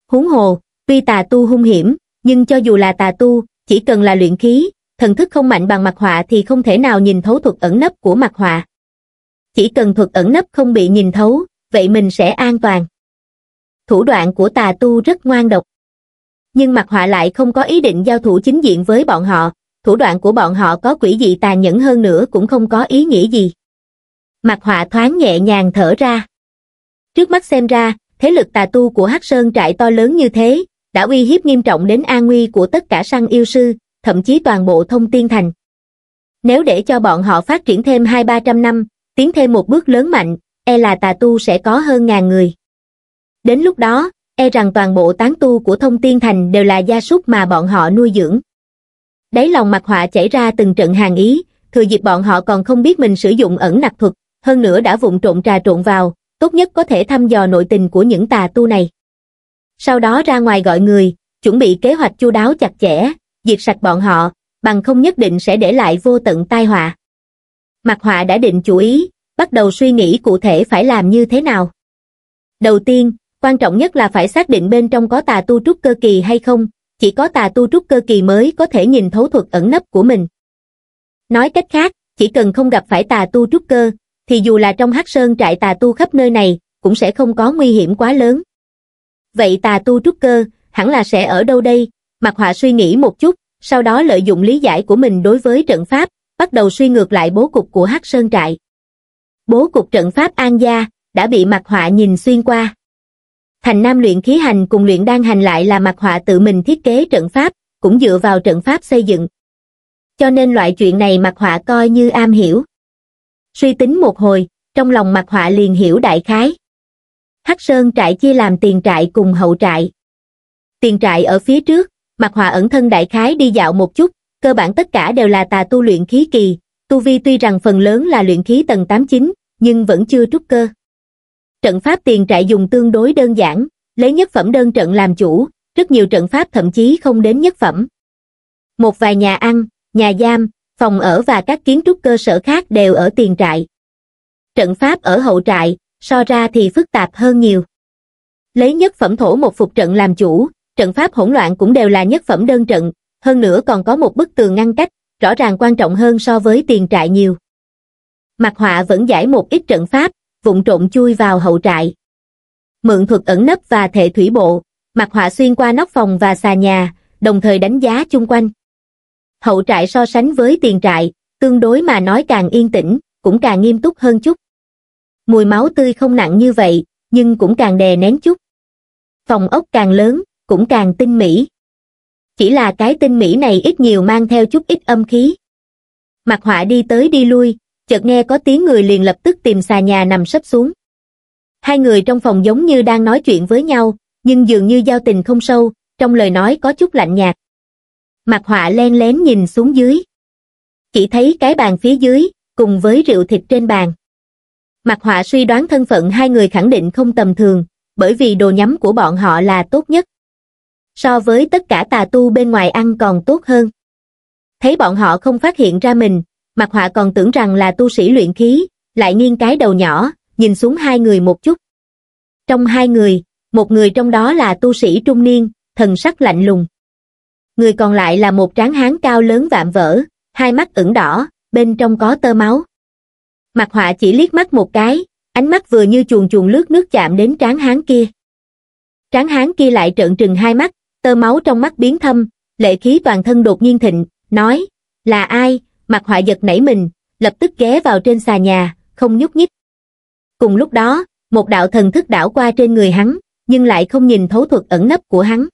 Huống hồ, tuy tà tu hung hiểm, nhưng cho dù là tà tu, chỉ cần là luyện khí, thần thức không mạnh bằng mặt họa thì không thể nào nhìn thấu thuật ẩn nấp của mặt họa. Chỉ cần thuật ẩn nấp không bị nhìn thấu, vậy mình sẽ an toàn. Thủ đoạn của tà tu rất ngoan độc. Nhưng mặt họa lại không có ý định giao thủ chính diện với bọn họ, thủ đoạn của bọn họ có quỷ dị tàn nhẫn hơn nữa cũng không có ý nghĩa gì. Mặt họa thoáng nhẹ nhàng thở ra. Trước mắt xem ra, thế lực tà tu của Hắc Sơn trại to lớn như thế, đã uy hiếp nghiêm trọng đến an nguy của tất cả săn yêu sư, thậm chí toàn bộ thông tiên thành. Nếu để cho bọn họ phát triển thêm hai ba trăm năm, tiến thêm một bước lớn mạnh, e là tà tu sẽ có hơn ngàn người. Đến lúc đó, e rằng toàn bộ tán tu của thông tiên thành đều là gia súc mà bọn họ nuôi dưỡng. Đáy lòng mặt họa chảy ra từng trận hàng ý, thừa dịp bọn họ còn không biết mình sử dụng ẩn nặc thuật, hơn nữa đã vụng trộn trà trộn vào, tốt nhất có thể thăm dò nội tình của những tà tu này. Sau đó ra ngoài gọi người, chuẩn bị kế hoạch chu đáo chặt chẽ, diệt sạch bọn họ, bằng không nhất định sẽ để lại vô tận tai họa. Mặt họa đã định chủ ý, bắt đầu suy nghĩ cụ thể phải làm như thế nào. Đầu tiên, quan trọng nhất là phải xác định bên trong có tà tu trúc cơ kỳ hay không, chỉ có tà tu trúc cơ kỳ mới có thể nhìn thấu thuật ẩn nấp của mình. Nói cách khác, chỉ cần không gặp phải tà tu trúc cơ, thì dù là trong hắc sơn trại tà tu khắp nơi này, cũng sẽ không có nguy hiểm quá lớn. Vậy tà tu trúc cơ, hẳn là sẽ ở đâu đây? Mặc họa suy nghĩ một chút, sau đó lợi dụng lý giải của mình đối với trận pháp, bắt đầu suy ngược lại bố cục của hắc sơn trại bố cục trận pháp An Gia đã bị mặt họa nhìn xuyên qua. Thành Nam luyện khí hành cùng luyện đan hành lại là mặt họa tự mình thiết kế trận pháp, cũng dựa vào trận pháp xây dựng. Cho nên loại chuyện này mặt họa coi như am hiểu. Suy tính một hồi, trong lòng mặt họa liền hiểu đại khái. Hắc Sơn trại chia làm tiền trại cùng hậu trại. Tiền trại ở phía trước, mặt họa ẩn thân đại khái đi dạo một chút, cơ bản tất cả đều là tà tu luyện khí kỳ, tu vi tuy rằng phần lớn là luyện khí tầng 8-9, nhưng vẫn chưa trúc cơ. Trận pháp tiền trại dùng tương đối đơn giản, lấy nhất phẩm đơn trận làm chủ, rất nhiều trận pháp thậm chí không đến nhất phẩm. Một vài nhà ăn, nhà giam, phòng ở và các kiến trúc cơ sở khác đều ở tiền trại. Trận pháp ở hậu trại, so ra thì phức tạp hơn nhiều. Lấy nhất phẩm thổ một phục trận làm chủ, trận pháp hỗn loạn cũng đều là nhất phẩm đơn trận, hơn nữa còn có một bức tường ngăn cách, rõ ràng quan trọng hơn so với tiền trại nhiều. Mặt họa vẫn giải một ít trận pháp, vụng trộn chui vào hậu trại. Mượn thuật ẩn nấp và thể thủy bộ, mặt họa xuyên qua nóc phòng và xà nhà, đồng thời đánh giá chung quanh. Hậu trại so sánh với tiền trại, tương đối mà nói càng yên tĩnh, cũng càng nghiêm túc hơn chút. Mùi máu tươi không nặng như vậy, nhưng cũng càng đè nén chút. Phòng ốc càng lớn, cũng càng tinh mỹ chỉ là cái tinh mỹ này ít nhiều mang theo chút ít âm khí mặt họa đi tới đi lui chợt nghe có tiếng người liền lập tức tìm xà nhà nằm sấp xuống hai người trong phòng giống như đang nói chuyện với nhau nhưng dường như giao tình không sâu trong lời nói có chút lạnh nhạt mặt họa len lén nhìn xuống dưới chỉ thấy cái bàn phía dưới cùng với rượu thịt trên bàn mặt họa suy đoán thân phận hai người khẳng định không tầm thường bởi vì đồ nhắm của bọn họ là tốt nhất so với tất cả tà tu bên ngoài ăn còn tốt hơn thấy bọn họ không phát hiện ra mình mặt họa còn tưởng rằng là tu sĩ luyện khí lại nghiêng cái đầu nhỏ nhìn xuống hai người một chút trong hai người một người trong đó là tu sĩ trung niên thần sắc lạnh lùng người còn lại là một tráng hán cao lớn vạm vỡ hai mắt ửng đỏ bên trong có tơ máu mặt họa chỉ liếc mắt một cái ánh mắt vừa như chuồn chuồn lướt nước chạm đến tráng hán kia tráng hán kia lại trợn trừng hai mắt tơ máu trong mắt biến thâm, lệ khí toàn thân đột nhiên thịnh, nói, là ai, mặt họa giật nảy mình, lập tức ghé vào trên xà nhà, không nhúc nhích. Cùng lúc đó, một đạo thần thức đảo qua trên người hắn, nhưng lại không nhìn thấu thuật ẩn nấp của hắn.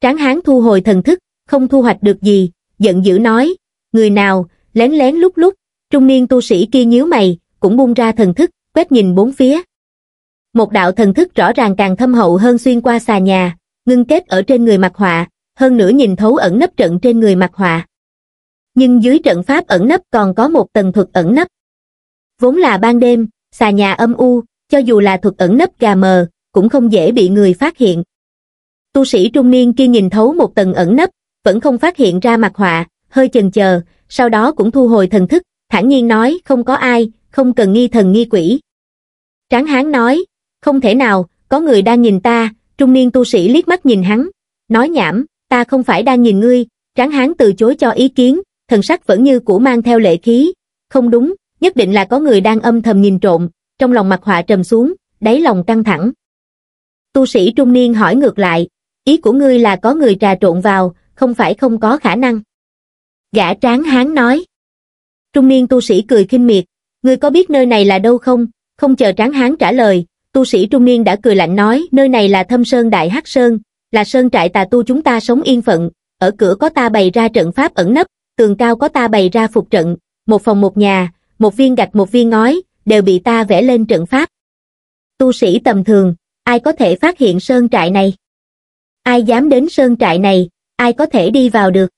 Tráng hán thu hồi thần thức, không thu hoạch được gì, giận dữ nói, người nào, lén lén lúc lúc, trung niên tu sĩ kia nhíu mày, cũng buông ra thần thức, quét nhìn bốn phía. Một đạo thần thức rõ ràng càng thâm hậu hơn xuyên qua xà nhà, ngưng kết ở trên người mặt họa, hơn nữa nhìn thấu ẩn nấp trận trên người mặt họa. Nhưng dưới trận pháp ẩn nấp còn có một tầng thuật ẩn nấp. Vốn là ban đêm, xà nhà âm u, cho dù là thuật ẩn nấp gà mờ, cũng không dễ bị người phát hiện. Tu sĩ trung niên kia nhìn thấu một tầng ẩn nấp, vẫn không phát hiện ra mặt họa, hơi chần chờ, sau đó cũng thu hồi thần thức, thản nhiên nói không có ai, không cần nghi thần nghi quỷ. Tráng hán nói, không thể nào, có người đang nhìn ta, trung niên tu sĩ liếc mắt nhìn hắn, nói nhảm, ta không phải đang nhìn ngươi, tráng hán từ chối cho ý kiến, thần sắc vẫn như cũ mang theo lệ khí, không đúng, nhất định là có người đang âm thầm nhìn trộm, trong lòng mặt họa trầm xuống, đáy lòng căng thẳng. Tu sĩ trung niên hỏi ngược lại, ý của ngươi là có người trà trộn vào, không phải không có khả năng. Gã tráng hán nói. Trung niên tu sĩ cười khinh miệt, ngươi có biết nơi này là đâu không? Không chờ tráng hán trả lời, tu sĩ trung niên đã cười lạnh nói nơi này là thâm sơn đại hắc sơn, là sơn trại tà tu chúng ta sống yên phận, ở cửa có ta bày ra trận pháp ẩn nấp, tường cao có ta bày ra phục trận, một phòng một nhà, một viên gạch một viên ngói, đều bị ta vẽ lên trận pháp. Tu sĩ tầm thường, ai có thể phát hiện sơn trại này? Ai dám đến sơn trại này, ai có thể đi vào được?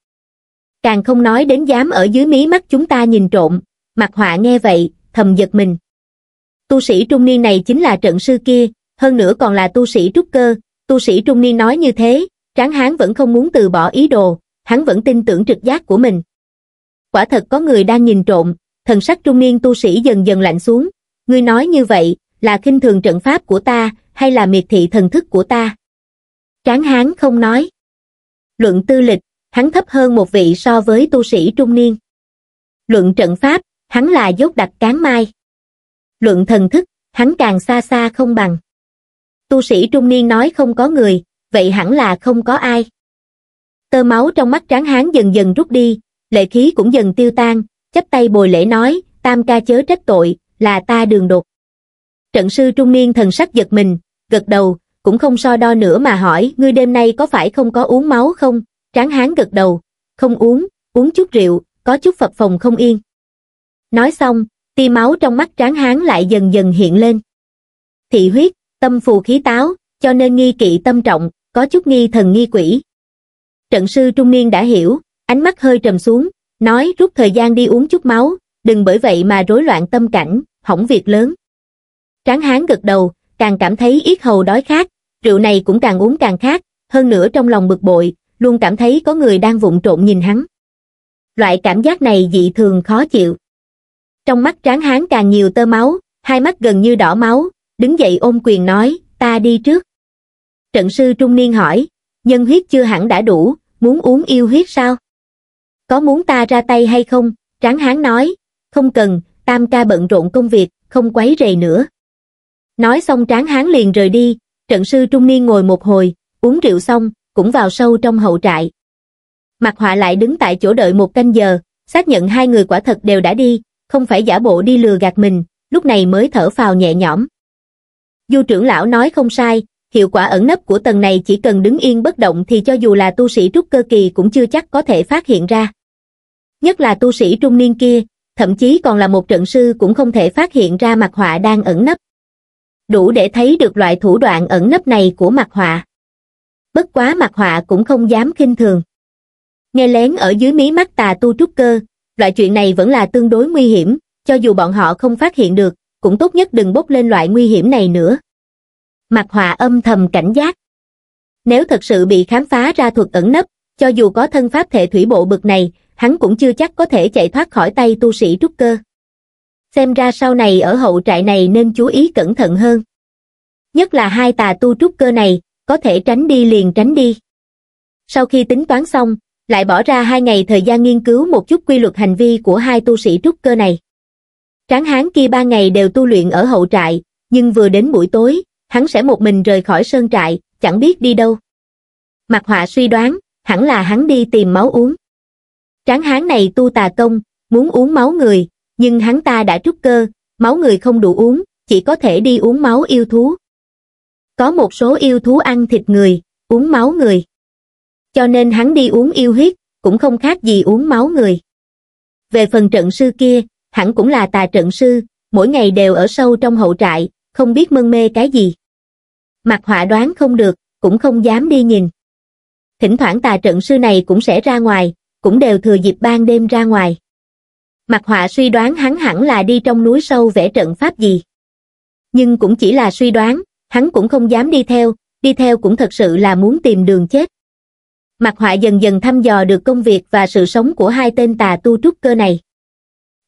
Càng không nói đến dám ở dưới mí mắt chúng ta nhìn trộm, mặt họa nghe vậy, thầm giật mình tu sĩ trung niên này chính là trận sư kia, hơn nữa còn là tu sĩ trúc cơ, tu sĩ trung niên nói như thế, tráng hán vẫn không muốn từ bỏ ý đồ, hắn vẫn tin tưởng trực giác của mình. Quả thật có người đang nhìn trộm, thần sắc trung niên tu sĩ dần dần lạnh xuống, ngươi nói như vậy, là khinh thường trận pháp của ta, hay là miệt thị thần thức của ta? Tráng hán không nói. Luận tư lịch, hắn thấp hơn một vị so với tu sĩ trung niên. Luận trận pháp, hắn là dốt đặc cán mai luận thần thức, hắn càng xa xa không bằng. Tu sĩ trung niên nói không có người, vậy hẳn là không có ai. Tơ máu trong mắt tráng hán dần dần rút đi, lệ khí cũng dần tiêu tan, chấp tay bồi lễ nói, tam ca chớ trách tội, là ta đường đột. Trận sư trung niên thần sắc giật mình, gật đầu, cũng không so đo nữa mà hỏi, ngươi đêm nay có phải không có uống máu không? Tráng hán gật đầu, không uống, uống chút rượu, có chút phập phòng không yên. Nói xong, tia máu trong mắt tráng hán lại dần dần hiện lên. Thị huyết, tâm phù khí táo, cho nên nghi kỵ tâm trọng, có chút nghi thần nghi quỷ. Trận sư trung niên đã hiểu, ánh mắt hơi trầm xuống, nói rút thời gian đi uống chút máu, đừng bởi vậy mà rối loạn tâm cảnh, hỏng việc lớn. Tráng hán gật đầu, càng cảm thấy yết hầu đói khát, rượu này cũng càng uống càng khát, hơn nữa trong lòng bực bội, luôn cảm thấy có người đang vụng trộn nhìn hắn. Loại cảm giác này dị thường khó chịu trong mắt tráng hán càng nhiều tơ máu hai mắt gần như đỏ máu đứng dậy ôm quyền nói ta đi trước trận sư trung niên hỏi nhân huyết chưa hẳn đã đủ muốn uống yêu huyết sao có muốn ta ra tay hay không tráng hán nói không cần tam ca bận rộn công việc không quấy rầy nữa nói xong tráng hán liền rời đi trận sư trung niên ngồi một hồi uống rượu xong cũng vào sâu trong hậu trại mặt họa lại đứng tại chỗ đợi một canh giờ xác nhận hai người quả thật đều đã đi không phải giả bộ đi lừa gạt mình, lúc này mới thở phào nhẹ nhõm. Du trưởng lão nói không sai, hiệu quả ẩn nấp của tầng này chỉ cần đứng yên bất động thì cho dù là tu sĩ trúc cơ kỳ cũng chưa chắc có thể phát hiện ra. Nhất là tu sĩ trung niên kia, thậm chí còn là một trận sư cũng không thể phát hiện ra mặt họa đang ẩn nấp. Đủ để thấy được loại thủ đoạn ẩn nấp này của mặt họa. Bất quá mặt họa cũng không dám kinh thường. Nghe lén ở dưới mí mắt tà tu trúc cơ, loại chuyện này vẫn là tương đối nguy hiểm, cho dù bọn họ không phát hiện được, cũng tốt nhất đừng bốc lên loại nguy hiểm này nữa. Mặt họa âm thầm cảnh giác. Nếu thật sự bị khám phá ra thuật ẩn nấp, cho dù có thân pháp thể thủy bộ bực này, hắn cũng chưa chắc có thể chạy thoát khỏi tay tu sĩ trúc cơ. Xem ra sau này ở hậu trại này nên chú ý cẩn thận hơn. Nhất là hai tà tu trúc cơ này, có thể tránh đi liền tránh đi. Sau khi tính toán xong, lại bỏ ra hai ngày thời gian nghiên cứu một chút quy luật hành vi của hai tu sĩ trúc cơ này. Tráng hán kia ba ngày đều tu luyện ở hậu trại, nhưng vừa đến buổi tối, hắn sẽ một mình rời khỏi sơn trại, chẳng biết đi đâu. Mặt họa suy đoán, hẳn là hắn đi tìm máu uống. Tráng hán này tu tà công, muốn uống máu người, nhưng hắn ta đã trúc cơ, máu người không đủ uống, chỉ có thể đi uống máu yêu thú. Có một số yêu thú ăn thịt người, uống máu người cho nên hắn đi uống yêu huyết, cũng không khác gì uống máu người. Về phần trận sư kia, hẳn cũng là tà trận sư, mỗi ngày đều ở sâu trong hậu trại, không biết mân mê cái gì. Mặt họa đoán không được, cũng không dám đi nhìn. Thỉnh thoảng tà trận sư này cũng sẽ ra ngoài, cũng đều thừa dịp ban đêm ra ngoài. Mặt họa suy đoán hắn hẳn là đi trong núi sâu vẽ trận pháp gì. Nhưng cũng chỉ là suy đoán, hắn cũng không dám đi theo, đi theo cũng thật sự là muốn tìm đường chết. Mạc Họa dần dần thăm dò được công việc và sự sống của hai tên tà tu trúc cơ này.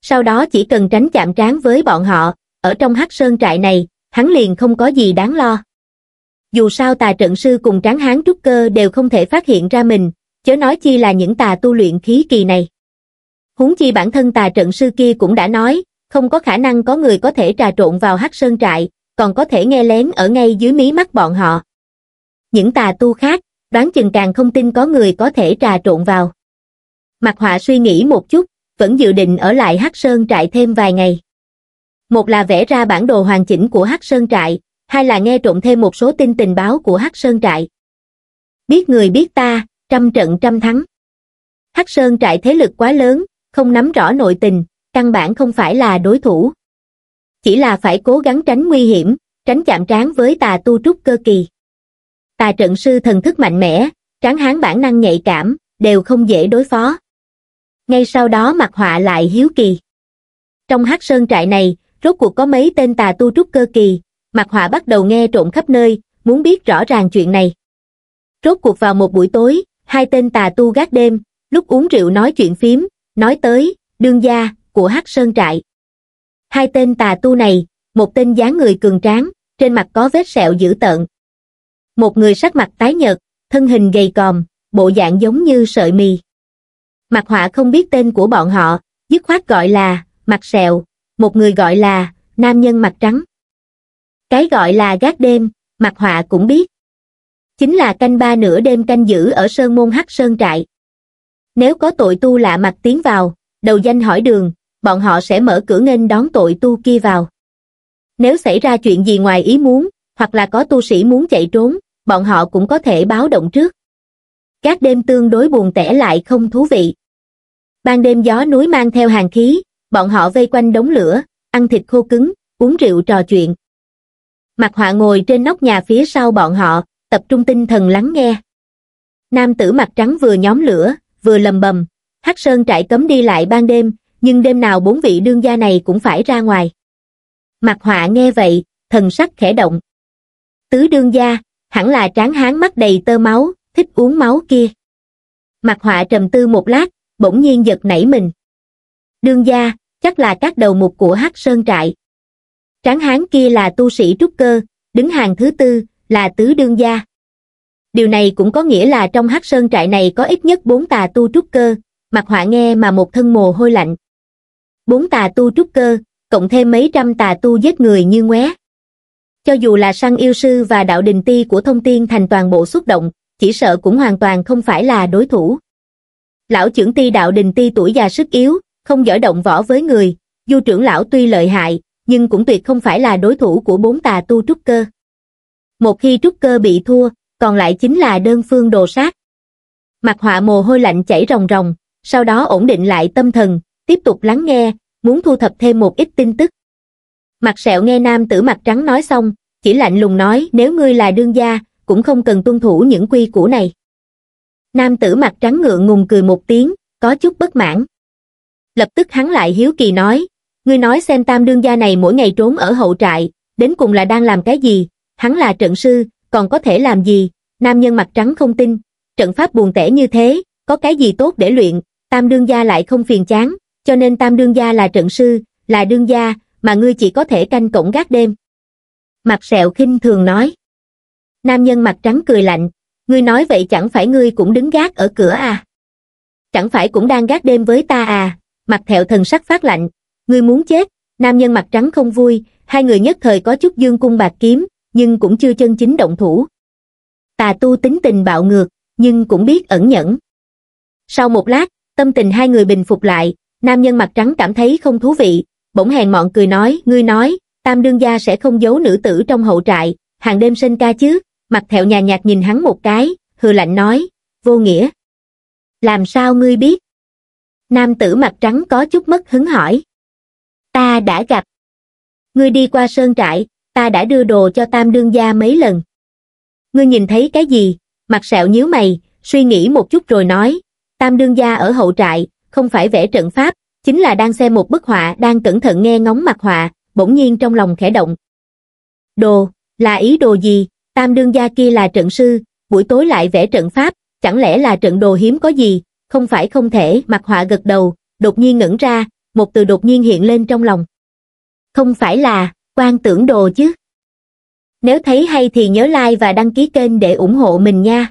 Sau đó chỉ cần tránh chạm trán với bọn họ, ở trong hắc sơn trại này, hắn liền không có gì đáng lo. Dù sao tà trận sư cùng tráng hán trúc cơ đều không thể phát hiện ra mình, chớ nói chi là những tà tu luyện khí kỳ này. Huống chi bản thân tà trận sư kia cũng đã nói, không có khả năng có người có thể trà trộn vào hắc sơn trại, còn có thể nghe lén ở ngay dưới mí mắt bọn họ. Những tà tu khác, đoán chừng càng không tin có người có thể trà trộn vào mặt họa suy nghĩ một chút vẫn dự định ở lại hắc sơn trại thêm vài ngày một là vẽ ra bản đồ hoàn chỉnh của hắc sơn trại hai là nghe trộn thêm một số tin tình báo của hắc sơn trại biết người biết ta trăm trận trăm thắng hắc sơn trại thế lực quá lớn không nắm rõ nội tình căn bản không phải là đối thủ chỉ là phải cố gắng tránh nguy hiểm tránh chạm trán với tà tu trúc cơ kỳ tà trận sư thần thức mạnh mẽ, tráng hán bản năng nhạy cảm, đều không dễ đối phó. Ngay sau đó mặt họa lại hiếu kỳ. Trong hắc sơn trại này, rốt cuộc có mấy tên tà tu trúc cơ kỳ, mặt họa bắt đầu nghe trộm khắp nơi, muốn biết rõ ràng chuyện này. Rốt cuộc vào một buổi tối, hai tên tà tu gác đêm, lúc uống rượu nói chuyện phím, nói tới, đương gia, của hắc sơn trại. Hai tên tà tu này, một tên dáng người cường tráng, trên mặt có vết sẹo dữ tợn, một người sắc mặt tái nhợt, thân hình gầy còm, bộ dạng giống như sợi mì. Mặt họa không biết tên của bọn họ, dứt khoát gọi là mặt sẹo, một người gọi là nam nhân mặt trắng. Cái gọi là gác đêm, mặt họa cũng biết. Chính là canh ba nửa đêm canh giữ ở Sơn Môn Hắc Sơn Trại. Nếu có tội tu lạ mặt tiến vào, đầu danh hỏi đường, bọn họ sẽ mở cửa nghênh đón tội tu kia vào. Nếu xảy ra chuyện gì ngoài ý muốn, hoặc là có tu sĩ muốn chạy trốn, bọn họ cũng có thể báo động trước. Các đêm tương đối buồn tẻ lại không thú vị. Ban đêm gió núi mang theo hàng khí, bọn họ vây quanh đống lửa, ăn thịt khô cứng, uống rượu trò chuyện. Mặt họa ngồi trên nóc nhà phía sau bọn họ, tập trung tinh thần lắng nghe. Nam tử mặt trắng vừa nhóm lửa, vừa lầm bầm, Hắc Sơn trại cấm đi lại ban đêm, nhưng đêm nào bốn vị đương gia này cũng phải ra ngoài. Mặt họa nghe vậy, thần sắc khẽ động. Tứ đương gia, hẳn là tráng hán mắt đầy tơ máu thích uống máu kia mặt họa trầm tư một lát bỗng nhiên giật nảy mình đương gia chắc là các đầu mục của hắc sơn trại tráng hán kia là tu sĩ trúc cơ đứng hàng thứ tư là tứ đương gia điều này cũng có nghĩa là trong hắc sơn trại này có ít nhất bốn tà tu trúc cơ mặt họa nghe mà một thân mồ hôi lạnh bốn tà tu trúc cơ cộng thêm mấy trăm tà tu giết người như ngoé cho dù là săn yêu sư và đạo đình ti của thông tiên thành toàn bộ xúc động, chỉ sợ cũng hoàn toàn không phải là đối thủ. Lão trưởng ti đạo đình ti tuổi già sức yếu, không giỏi động võ với người, du trưởng lão tuy lợi hại, nhưng cũng tuyệt không phải là đối thủ của bốn tà tu trúc cơ. Một khi trúc cơ bị thua, còn lại chính là đơn phương đồ sát. Mặt họa mồ hôi lạnh chảy ròng ròng, sau đó ổn định lại tâm thần, tiếp tục lắng nghe, muốn thu thập thêm một ít tin tức. Mặt sẹo nghe nam tử mặt trắng nói xong, chỉ lạnh lùng nói nếu ngươi là đương gia, cũng không cần tuân thủ những quy củ này. Nam tử mặt trắng ngựa ngùng cười một tiếng, có chút bất mãn. Lập tức hắn lại hiếu kỳ nói, ngươi nói xem tam đương gia này mỗi ngày trốn ở hậu trại, đến cùng là đang làm cái gì, hắn là trận sư, còn có thể làm gì, nam nhân mặt trắng không tin, trận pháp buồn tẻ như thế, có cái gì tốt để luyện, tam đương gia lại không phiền chán, cho nên tam đương gia là trận sư, là đương gia, mà ngươi chỉ có thể canh cổng gác đêm mặt sẹo khinh thường nói. Nam nhân mặt trắng cười lạnh, ngươi nói vậy chẳng phải ngươi cũng đứng gác ở cửa à? Chẳng phải cũng đang gác đêm với ta à? Mặt thẹo thần sắc phát lạnh, ngươi muốn chết, nam nhân mặt trắng không vui, hai người nhất thời có chút dương cung bạc kiếm, nhưng cũng chưa chân chính động thủ. Tà tu tính tình bạo ngược, nhưng cũng biết ẩn nhẫn. Sau một lát, tâm tình hai người bình phục lại, nam nhân mặt trắng cảm thấy không thú vị, bỗng hèn mọn cười nói, ngươi nói, tam đương gia sẽ không giấu nữ tử trong hậu trại, hàng đêm sinh ca chứ, mặt thẹo nhà nhạt nhìn hắn một cái, hừ lạnh nói, vô nghĩa. Làm sao ngươi biết? Nam tử mặt trắng có chút mất hứng hỏi. Ta đã gặp. Ngươi đi qua sơn trại, ta đã đưa đồ cho tam đương gia mấy lần. Ngươi nhìn thấy cái gì? Mặt sẹo nhíu mày, suy nghĩ một chút rồi nói, tam đương gia ở hậu trại, không phải vẽ trận pháp, chính là đang xem một bức họa đang cẩn thận nghe ngóng mặt họa, bỗng nhiên trong lòng khẽ động. Đồ, là ý đồ gì, tam đương gia kia là trận sư, buổi tối lại vẽ trận pháp, chẳng lẽ là trận đồ hiếm có gì, không phải không thể, mặt họa gật đầu, đột nhiên ngẩn ra, một từ đột nhiên hiện lên trong lòng. Không phải là, quan tưởng đồ chứ. Nếu thấy hay thì nhớ like và đăng ký kênh để ủng hộ mình nha.